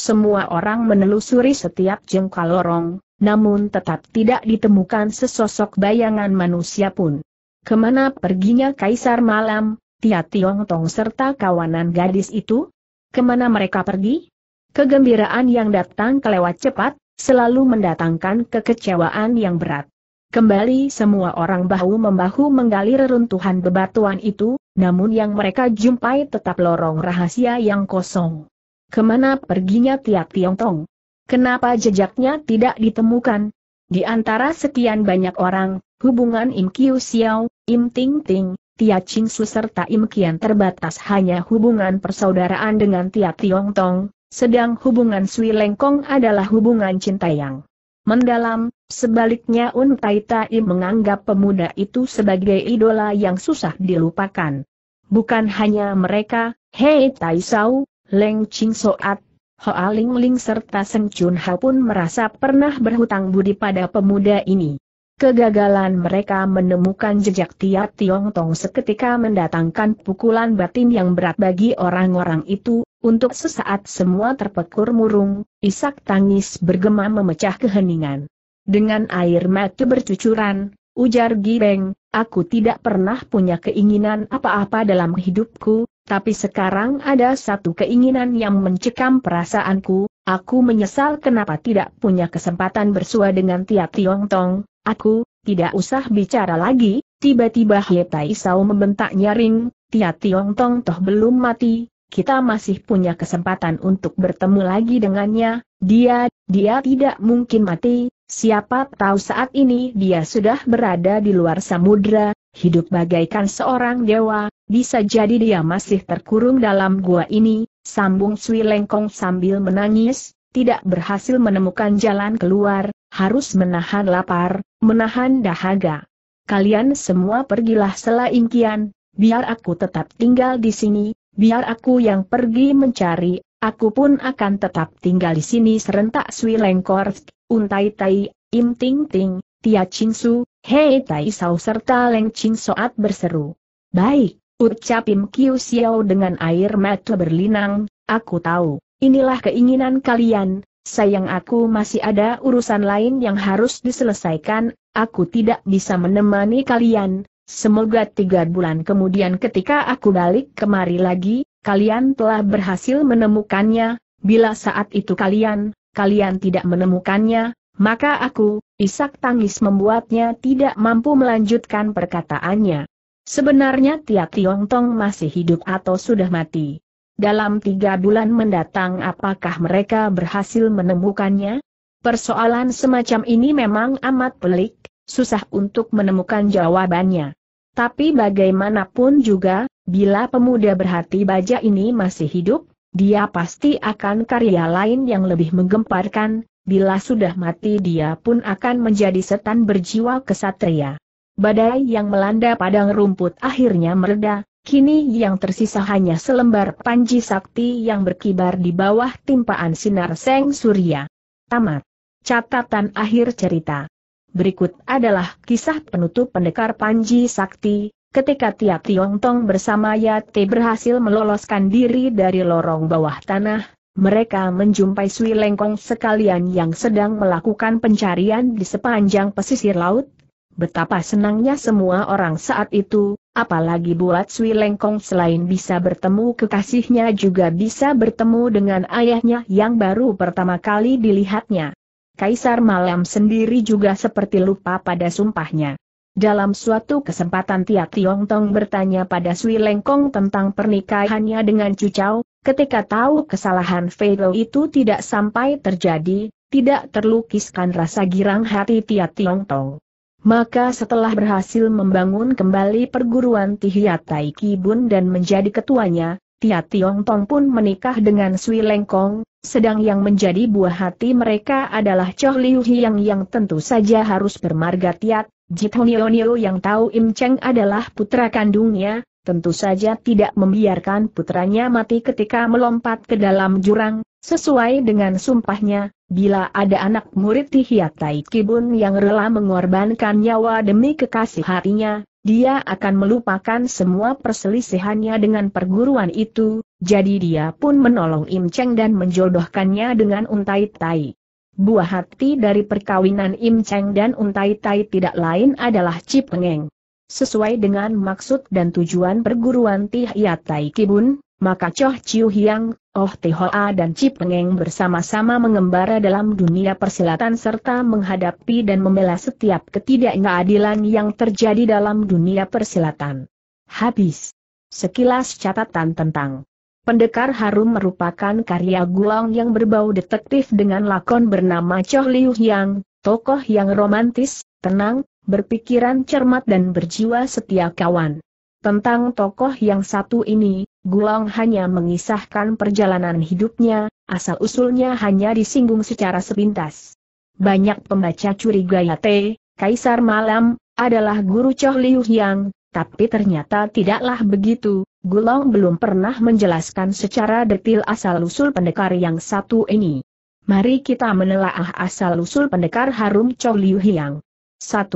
Semua orang menelusuri setiap jengkal lorong, namun tetap tidak ditemukan sesosok bayangan manusia pun. Kemana perginya Kaisar Malam, Tia Tiong Tong serta kawanan gadis itu? Kemana mereka pergi? Kegembiraan yang datang kelewat cepat, selalu mendatangkan kekecewaan yang berat. Kembali semua orang bahu-membahu menggali reruntuhan bebatuan itu, namun yang mereka jumpai tetap lorong rahasia yang kosong. Kemana perginya Tiak Tong? Kenapa jejaknya tidak ditemukan? Di antara sekian banyak orang, hubungan Im Kiu Xiao, Im Ting Ting, Tia Ching Su serta Im Kian terbatas hanya hubungan persaudaraan dengan Tia Tong, sedang hubungan Sui Lengkong adalah hubungan cinta yang mendalam, sebaliknya Un Tai Tai menganggap pemuda itu sebagai idola yang susah dilupakan. Bukan hanya mereka, Hei Tai Sao, Leng Ching Soat, Hoa Ling Ling serta Seng Chun Hao pun merasa pernah berhutang budi pada pemuda ini. Kegagalan mereka menemukan jejak Tiat Tiong Tong seketika mendatangkan pukulan batin yang berat bagi orang-orang itu, untuk sesaat semua terpekur murung, isak tangis bergema memecah keheningan. Dengan air mata bercucuran, ujar Gibeng, aku tidak pernah punya keinginan apa-apa dalam hidupku, tapi sekarang ada satu keinginan yang mencekam perasaanku, aku menyesal kenapa tidak punya kesempatan bersua dengan Tia Tiong Tong, aku, tidak usah bicara lagi, tiba-tiba He Tai Sao membentak nyaring, Tia Tiong Tong toh belum mati, kita masih punya kesempatan untuk bertemu lagi dengannya, dia, dia tidak mungkin mati, siapa tahu saat ini dia sudah berada di luar samudra, Hidup bagaikan seorang dewa, bisa jadi dia masih terkurung dalam gua ini, sambung Sui Lengkong sambil menangis, tidak berhasil menemukan jalan keluar, harus menahan lapar, menahan dahaga. Kalian semua pergilah setelah ingkian, biar aku tetap tinggal di sini, biar aku yang pergi mencari, aku pun akan tetap tinggal di sini serentak Sui Lengkong, Untai Tai, Im Ting Ting, Tia Chinsu, Hei Tai Sao serta Leng Ching Soat berseru. Baik, ucap Im Kiu Xiao dengan air mata berlinang, aku tahu, inilah keinginan kalian, sayang aku masih ada urusan lain yang harus diselesaikan, aku tidak bisa menemani kalian, Semoga tiga bulan kemudian ketika aku balik kemari lagi, kalian telah berhasil menemukannya, bila saat itu kalian, kalian tidak menemukannya, maka aku, isak tangis membuatnya tidak mampu melanjutkan perkataannya. Sebenarnya Tiong Tong masih hidup atau sudah mati? Dalam tiga bulan mendatang apakah mereka berhasil menemukannya? Persoalan semacam ini memang amat pelik, susah untuk menemukan jawabannya. Tapi bagaimanapun juga, bila pemuda berhati baja ini masih hidup, dia pasti akan karya lain yang lebih menggemparkan, Bila sudah mati dia pun akan menjadi setan berjiwa kesatria. Badai yang melanda padang rumput akhirnya mereda, kini yang tersisa hanya selembar panji sakti yang berkibar di bawah timpaan sinar seng surya. Tamat. Catatan akhir cerita. Berikut adalah kisah penutup pendekar panji sakti, ketika Tia Tong bersama Yate berhasil meloloskan diri dari lorong bawah tanah, mereka menjumpai Sui Lengkong sekalian yang sedang melakukan pencarian di sepanjang pesisir laut. Betapa senangnya semua orang saat itu, apalagi buat Sui Lengkong selain bisa bertemu kekasihnya juga bisa bertemu dengan ayahnya yang baru pertama kali dilihatnya. Kaisar Malam sendiri juga seperti lupa pada sumpahnya. Dalam suatu kesempatan Tia Tiong Tong bertanya pada Sui Lengkong tentang pernikahannya dengan Cucau, ketika tahu kesalahan Fei Lo itu tidak sampai terjadi, tidak terlukiskan rasa girang hati Tia Tiong Tong. Maka setelah berhasil membangun kembali perguruan Tihia Tai Kibun dan menjadi ketuanya, Tia Tiong Tong pun menikah dengan Sui Lengkong, sedang yang menjadi buah hati mereka adalah Choh Liu Hiang yang tentu saja harus bermarga Tiat. Nio yang tahu Im Cheng adalah putra kandungnya, tentu saja tidak membiarkan putranya mati ketika melompat ke dalam jurang, sesuai dengan sumpahnya, bila ada anak murid Hiat Tai Kibun yang rela mengorbankan nyawa demi kekasih hatinya, dia akan melupakan semua perselisihannya dengan perguruan itu, jadi dia pun menolong Im Cheng dan menjodohkannya dengan Untai Tai. Buah hati dari perkawinan Im Cheng dan Untai Tai tidak lain adalah Cip Pengeng. Sesuai dengan maksud dan tujuan perguruan Tihyat Tai Kibun, maka Choh Chiu Hiang, Oh Hoa dan Cip Pengeng bersama-sama mengembara dalam dunia persilatan serta menghadapi dan membela setiap ketidakadilan yang terjadi dalam dunia persilatan. Habis. Sekilas catatan tentang Pendekar Harum merupakan karya Guang yang berbau detektif dengan lakon bernama Choh Liu Yang, tokoh yang romantis, tenang, berpikiran cermat dan berjiwa setia kawan. Tentang tokoh yang satu ini, Guang hanya mengisahkan perjalanan hidupnya, asal-usulnya hanya disinggung secara sepintas. Banyak pembaca curiga Yate, Kaisar Malam, adalah guru Choh Liu Yang, tapi ternyata tidaklah begitu, Gulong belum pernah menjelaskan secara detil asal-usul pendekar yang satu ini. Mari kita menelaah asal-usul pendekar harum Chow Liu Hiang. 1.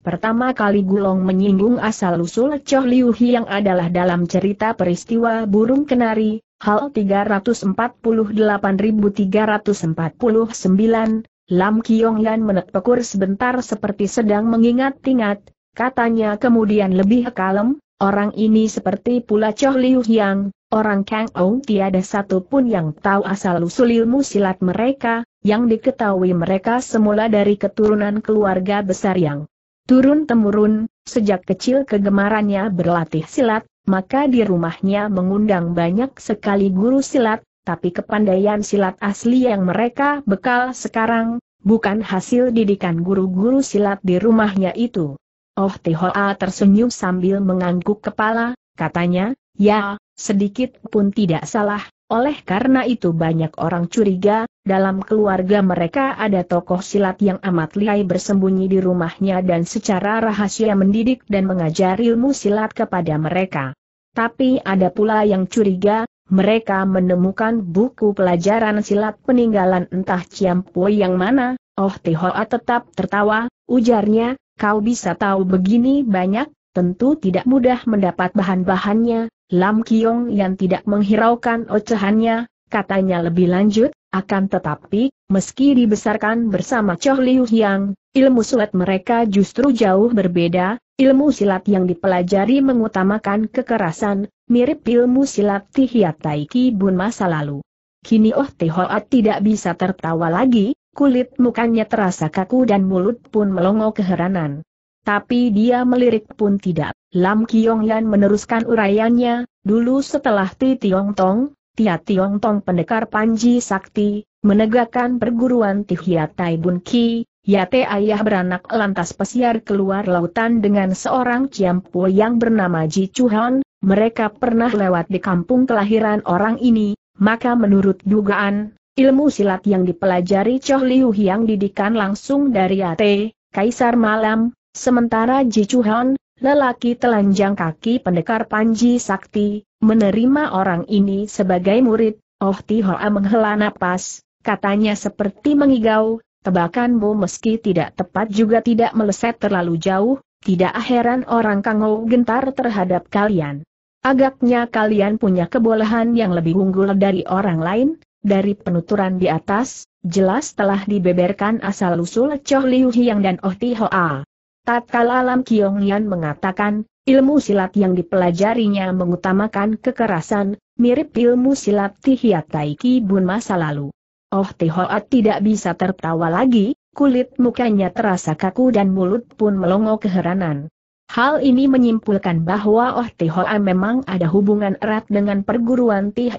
Pertama kali Gulong menyinggung asal-usul Chow Liu Hiang adalah dalam cerita peristiwa burung kenari, hal 348349, Lam Kiong Yan menekpekur sebentar seperti sedang mengingat-ingat, Katanya kemudian lebih kalem, orang ini seperti pula Choh Liu Yang, orang Kang Ou tiada satu pun yang tahu asal-usul ilmu silat mereka, yang diketahui mereka semula dari keturunan keluarga besar yang turun-temurun, sejak kecil kegemarannya berlatih silat, maka di rumahnya mengundang banyak sekali guru silat, tapi kepandaian silat asli yang mereka bekal sekarang, bukan hasil didikan guru-guru silat di rumahnya itu. Oh Tehoa tersenyum sambil mengangguk kepala, katanya, ya, sedikit pun tidak salah, oleh karena itu banyak orang curiga, dalam keluarga mereka ada tokoh silat yang amat lihai bersembunyi di rumahnya dan secara rahasia mendidik dan mengajar ilmu silat kepada mereka. Tapi ada pula yang curiga, mereka menemukan buku pelajaran silat peninggalan entah Ciampui yang mana, Oh Tehoa tetap tertawa, ujarnya, Kau bisa tahu begini banyak, tentu tidak mudah mendapat bahan-bahannya, Lam Kiong yang tidak menghiraukan ocehannya, katanya lebih lanjut, akan tetapi, meski dibesarkan bersama Choh Liu Hyang, ilmu silat mereka justru jauh berbeda, ilmu silat yang dipelajari mengutamakan kekerasan, mirip ilmu silat Tihiat Taiki Bun masa lalu. Kini Oh Tehoat tidak bisa tertawa lagi, Kulit mukanya terasa kaku dan mulut pun melongo keheranan. Tapi dia melirik pun tidak. Lam Kiong Yan meneruskan uraiannya, dulu setelah Ti Tiong Tong, Tia Tiong Tong pendekar Panji Sakti, menegakkan perguruan Tai Bun Ki, Yate ayah beranak lantas pesiar keluar lautan dengan seorang ciampu yang bernama Ji Chuhan, mereka pernah lewat di kampung kelahiran orang ini, maka menurut dugaan, Ilmu silat yang dipelajari Choh Liu Hiang didikan langsung dari Ate, Kaisar Malam, sementara Ji Chuhan, lelaki telanjang kaki pendekar Panji Sakti, menerima orang ini sebagai murid, Oh Tihoa menghela napas, katanya seperti mengigau, tebakanmu meski tidak tepat juga tidak meleset terlalu jauh, tidak heran orang Kango gentar terhadap kalian. Agaknya kalian punya kebolehan yang lebih unggul dari orang lain, dari penuturan di atas, jelas telah dibeberkan asal-usul Choh Liu Hiang dan Oh Ti Hoa. Tatkala Lam Kiong Yan mengatakan, ilmu silat yang dipelajarinya mengutamakan kekerasan, mirip ilmu silat Tihiat Taiki Bun masa lalu. Oh Ti Hoa tidak bisa tertawa lagi, kulit mukanya terasa kaku dan mulut pun melongo keheranan. Hal ini menyimpulkan bahwa Oh Tihoa memang ada hubungan erat dengan perguruan Ki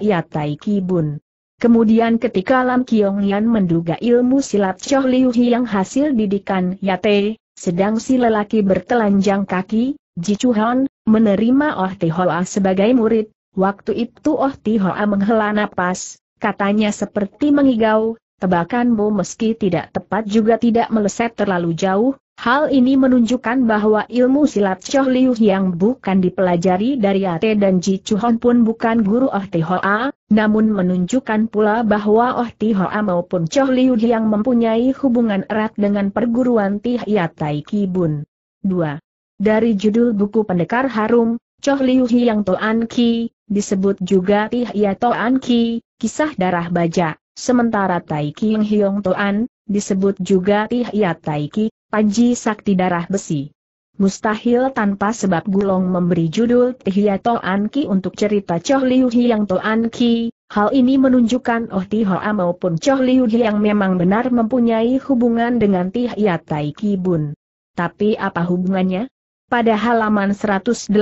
bun. Kemudian ketika Lam Kiong Yan menduga ilmu silat Choh Liu yang hasil didikan Yate, sedang si lelaki bertelanjang kaki, Ji Chuhan, menerima Oh Tihoa sebagai murid, waktu itu Oh Tihoa menghela napas, katanya seperti mengigau, Tebakanmu meski tidak tepat juga tidak meleset terlalu jauh, hal ini menunjukkan bahwa ilmu silat Choh Liu yang bukan dipelajari dari Ate dan Ji Chuhon pun bukan guru Oh Tihoa, namun menunjukkan pula bahwa Oh Tihoa maupun Choh Liu yang mempunyai hubungan erat dengan perguruan Tihia Tai Kibun. 2. Dari judul buku Pendekar Harum, Choh Liu Yang Toan Ki, disebut juga Tihia Toan Ki, Kisah Darah Baja. Sementara Taiki yang Hiong Toan, disebut juga Tihya Taiki, Panji Sakti Darah Besi. Mustahil tanpa sebab Gulong memberi judul Tihya Toan Ki untuk cerita Choh Liu Hyang Toan Ki, hal ini menunjukkan Oh Tihoa maupun Choh Liu Hyang memang benar mempunyai hubungan dengan Tihya Taiki Bun. Tapi apa hubungannya? Pada halaman 185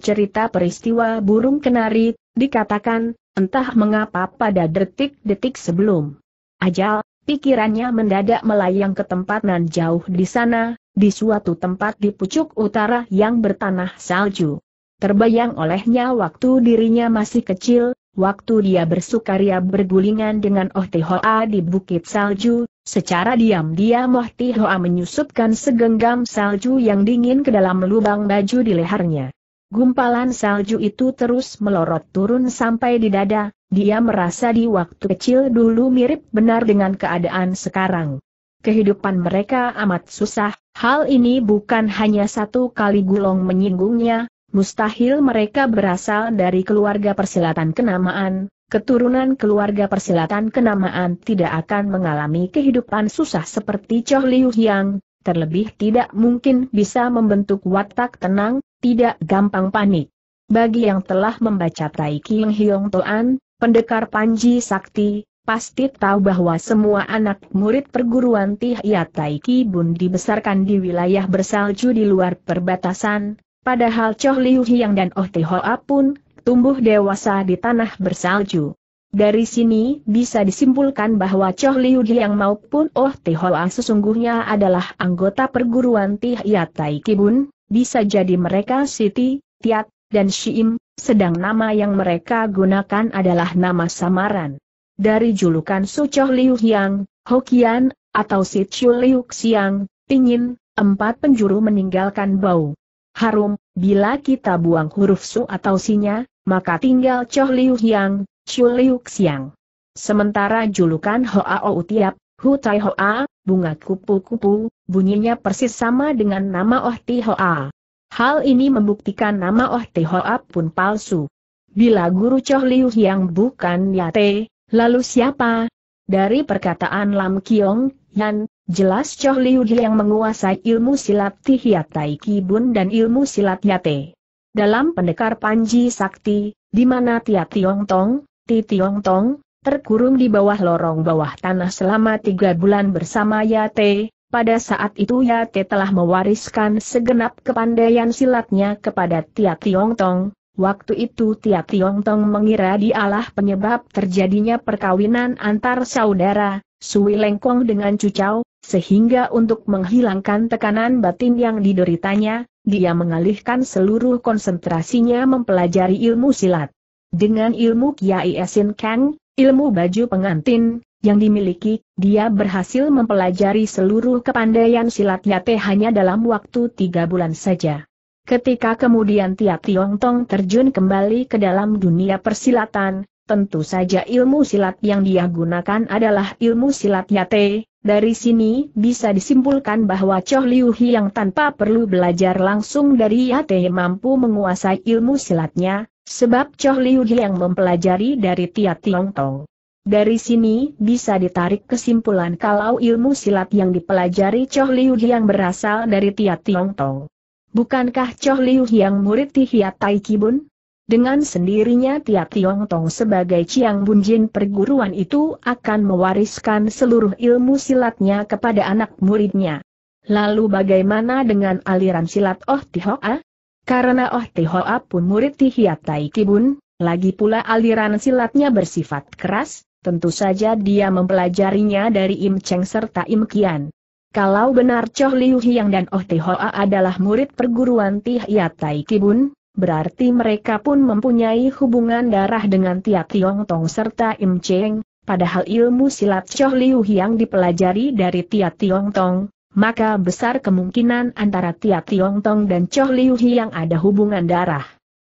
cerita peristiwa burung kenari, dikatakan, Entah mengapa pada detik-detik sebelum ajal, pikirannya mendadak melayang ke tempat nan jauh di sana, di suatu tempat di pucuk utara yang bertanah salju. Terbayang olehnya waktu dirinya masih kecil, waktu dia bersukaria bergulingan dengan Ohtihoa di Bukit Salju, secara diam-diam Ohtihoa menyusupkan segenggam salju yang dingin ke dalam lubang baju di lehernya. Gumpalan salju itu terus melorot turun sampai di dada, dia merasa di waktu kecil dulu mirip benar dengan keadaan sekarang. Kehidupan mereka amat susah, hal ini bukan hanya satu kali gulong menyinggungnya, mustahil mereka berasal dari keluarga persilatan kenamaan, keturunan keluarga persilatan kenamaan tidak akan mengalami kehidupan susah seperti Choh Liu Yang, terlebih tidak mungkin bisa membentuk watak tenang, tidak gampang panik. Bagi yang telah membaca Tai King Hiong Toan, pendekar Panji Sakti, pasti tahu bahwa semua anak murid perguruan Tihya Tai Ki Bun dibesarkan di wilayah bersalju di luar perbatasan, padahal Choh Liu Hiang dan Oh Tihoa pun tumbuh dewasa di tanah bersalju. Dari sini bisa disimpulkan bahwa Choh Liu Diang maupun Oh Tihoa sesungguhnya adalah anggota perguruan Tihya Tai Kibun, bisa jadi mereka Siti, Tiat, dan Shiim, sedang nama yang mereka gunakan adalah nama samaran. Dari julukan Su Choh Liu Yang, Hokian, atau Si Chiu Liu Xiang, Tingin, empat penjuru meninggalkan bau. Harum, bila kita buang huruf Su atau Sinya, maka tinggal Choh Liu Yang, Liu Xiang. Sementara julukan O Utiap, Hu Tai Hoa, bunga kupu-kupu, bunyinya persis sama dengan nama Oh Ti Hoa. Hal ini membuktikan nama Oh Ti Hoa pun palsu. Bila guru Choh Liu yang bukan Yate, lalu siapa? Dari perkataan Lam Kiong, Yan, jelas Choh Liu yang menguasai ilmu silat Tihiat Tai Kibun dan ilmu silat Yate. Dalam pendekar Panji Sakti, di mana Tia Tiong Tong, Ti Tiong Tong, terkurung di bawah lorong bawah tanah selama tiga bulan bersama Yate, pada saat itu Yate telah mewariskan segenap kepandaian silatnya kepada Tia Tiong Tong. Waktu itu Tia Tiong Tong mengira dialah penyebab terjadinya perkawinan antar saudara, Sui Lengkong dengan Cucau, sehingga untuk menghilangkan tekanan batin yang dideritanya, dia mengalihkan seluruh konsentrasinya mempelajari ilmu silat. Dengan ilmu Kiai Esin Kang, ilmu baju pengantin, yang dimiliki, dia berhasil mempelajari seluruh kepandaian silat teh hanya dalam waktu tiga bulan saja. Ketika kemudian Tia Tiong Tong terjun kembali ke dalam dunia persilatan, tentu saja ilmu silat yang dia gunakan adalah ilmu silat nyate. dari sini bisa disimpulkan bahwa Choh Liu Hi yang tanpa perlu belajar langsung dari Yate mampu menguasai ilmu silatnya, Sebab Choh Liu yang mempelajari dari Tia Tiong Tong. Dari sini bisa ditarik kesimpulan kalau ilmu silat yang dipelajari Choh Liu yang berasal dari Tia Tiong Tong. Bukankah Choh Liu yang murid Tihia Tai Kibun? Dengan sendirinya Tia Tiong Tong sebagai Chiang Jin perguruan itu akan mewariskan seluruh ilmu silatnya kepada anak muridnya. Lalu bagaimana dengan aliran silat Oh A? Karena Oh A pun murid Tihiat Tai Kibun, lagi pula aliran silatnya bersifat keras, tentu saja dia mempelajarinya dari Im Cheng serta Im Kian. Kalau benar Choh Liu Hiang dan Oh A adalah murid perguruan Tihiat Tai Kibun, berarti mereka pun mempunyai hubungan darah dengan Tiat Tiong Tong serta Im Cheng, padahal ilmu silat Choh Liu Hiang dipelajari dari Tiat Tiong Tong, maka besar kemungkinan antara Tia Tiong Tong dan Choh Liu Hi yang ada hubungan darah.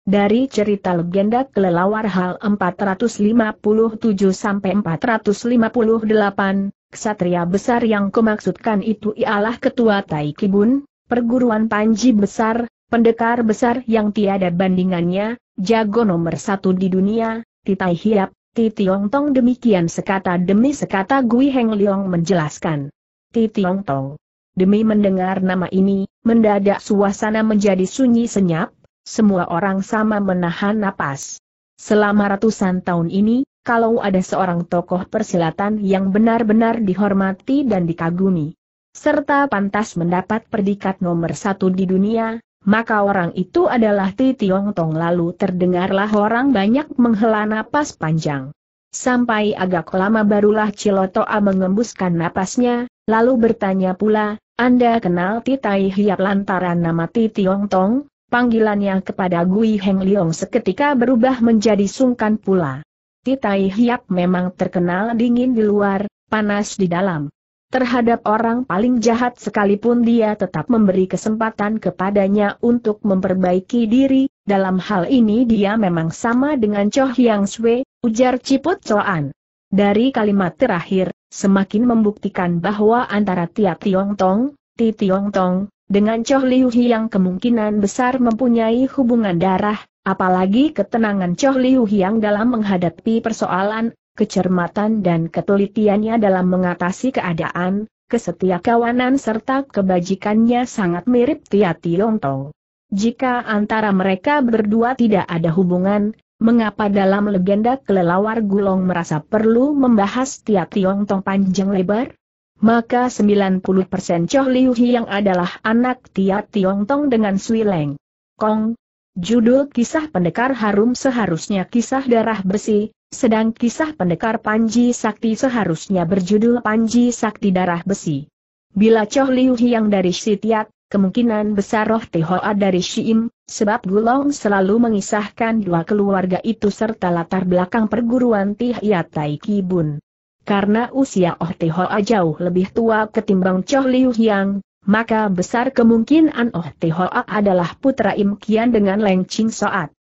Dari cerita legenda kelelawar hal 457 sampai 458, ksatria besar yang kumaksudkan itu ialah ketua Tai Kibun, perguruan Panji besar, pendekar besar yang tiada bandingannya, jago nomor satu di dunia, Titai Hiap, Tiong Tong demikian sekata demi sekata Gui Heng Leong menjelaskan. Tiong Tong Demi mendengar nama ini, mendadak suasana menjadi sunyi senyap, semua orang sama menahan napas. Selama ratusan tahun ini, kalau ada seorang tokoh persilatan yang benar-benar dihormati dan dikagumi, serta pantas mendapat predikat nomor satu di dunia, maka orang itu adalah Ti Tiong Tong lalu terdengarlah orang banyak menghela napas panjang. Sampai agak lama barulah A mengembuskan napasnya, Lalu bertanya pula, Anda kenal Titai Hiap lantaran nama Titiong Tong? Panggilannya kepada Gui Heng Leong seketika berubah menjadi sungkan pula. Titai Hiap memang terkenal dingin di luar, panas di dalam. Terhadap orang paling jahat sekalipun dia tetap memberi kesempatan kepadanya untuk memperbaiki diri, dalam hal ini dia memang sama dengan Choh Yang Sui, ujar Ciput Coan. Dari kalimat terakhir, semakin membuktikan bahwa antara Tia Tiong Tong, Ti Tiong Tong, dengan Choh Liu Hi yang kemungkinan besar mempunyai hubungan darah, apalagi ketenangan Choh Liu Hiang dalam menghadapi persoalan, kecermatan dan ketelitiannya dalam mengatasi keadaan, kesetia kawanan serta kebajikannya sangat mirip Tia Tiong Tong. Jika antara mereka berdua tidak ada hubungan, Mengapa dalam legenda kelelawar gulong merasa perlu membahas tiap tiong tong panjang lebar? Maka 90% Choh Liu yang adalah anak tiap tiong tong dengan Sui Leng. Kong. Judul kisah pendekar harum seharusnya kisah darah besi, sedang kisah pendekar Panji Sakti seharusnya berjudul Panji Sakti Darah Besi. Bila Choh Liu yang dari Sitiat, Kemungkinan besar roh Tehoa dari Shiim, sebab Gulong selalu mengisahkan dua keluarga itu serta latar belakang perguruan Tihya Tai Kibun. Karena usia Oh Tehoa jauh lebih tua ketimbang Choh Liu Hyang, maka besar kemungkinan Oh Tehoa adalah putra Im Kian dengan Leng Ching Soat.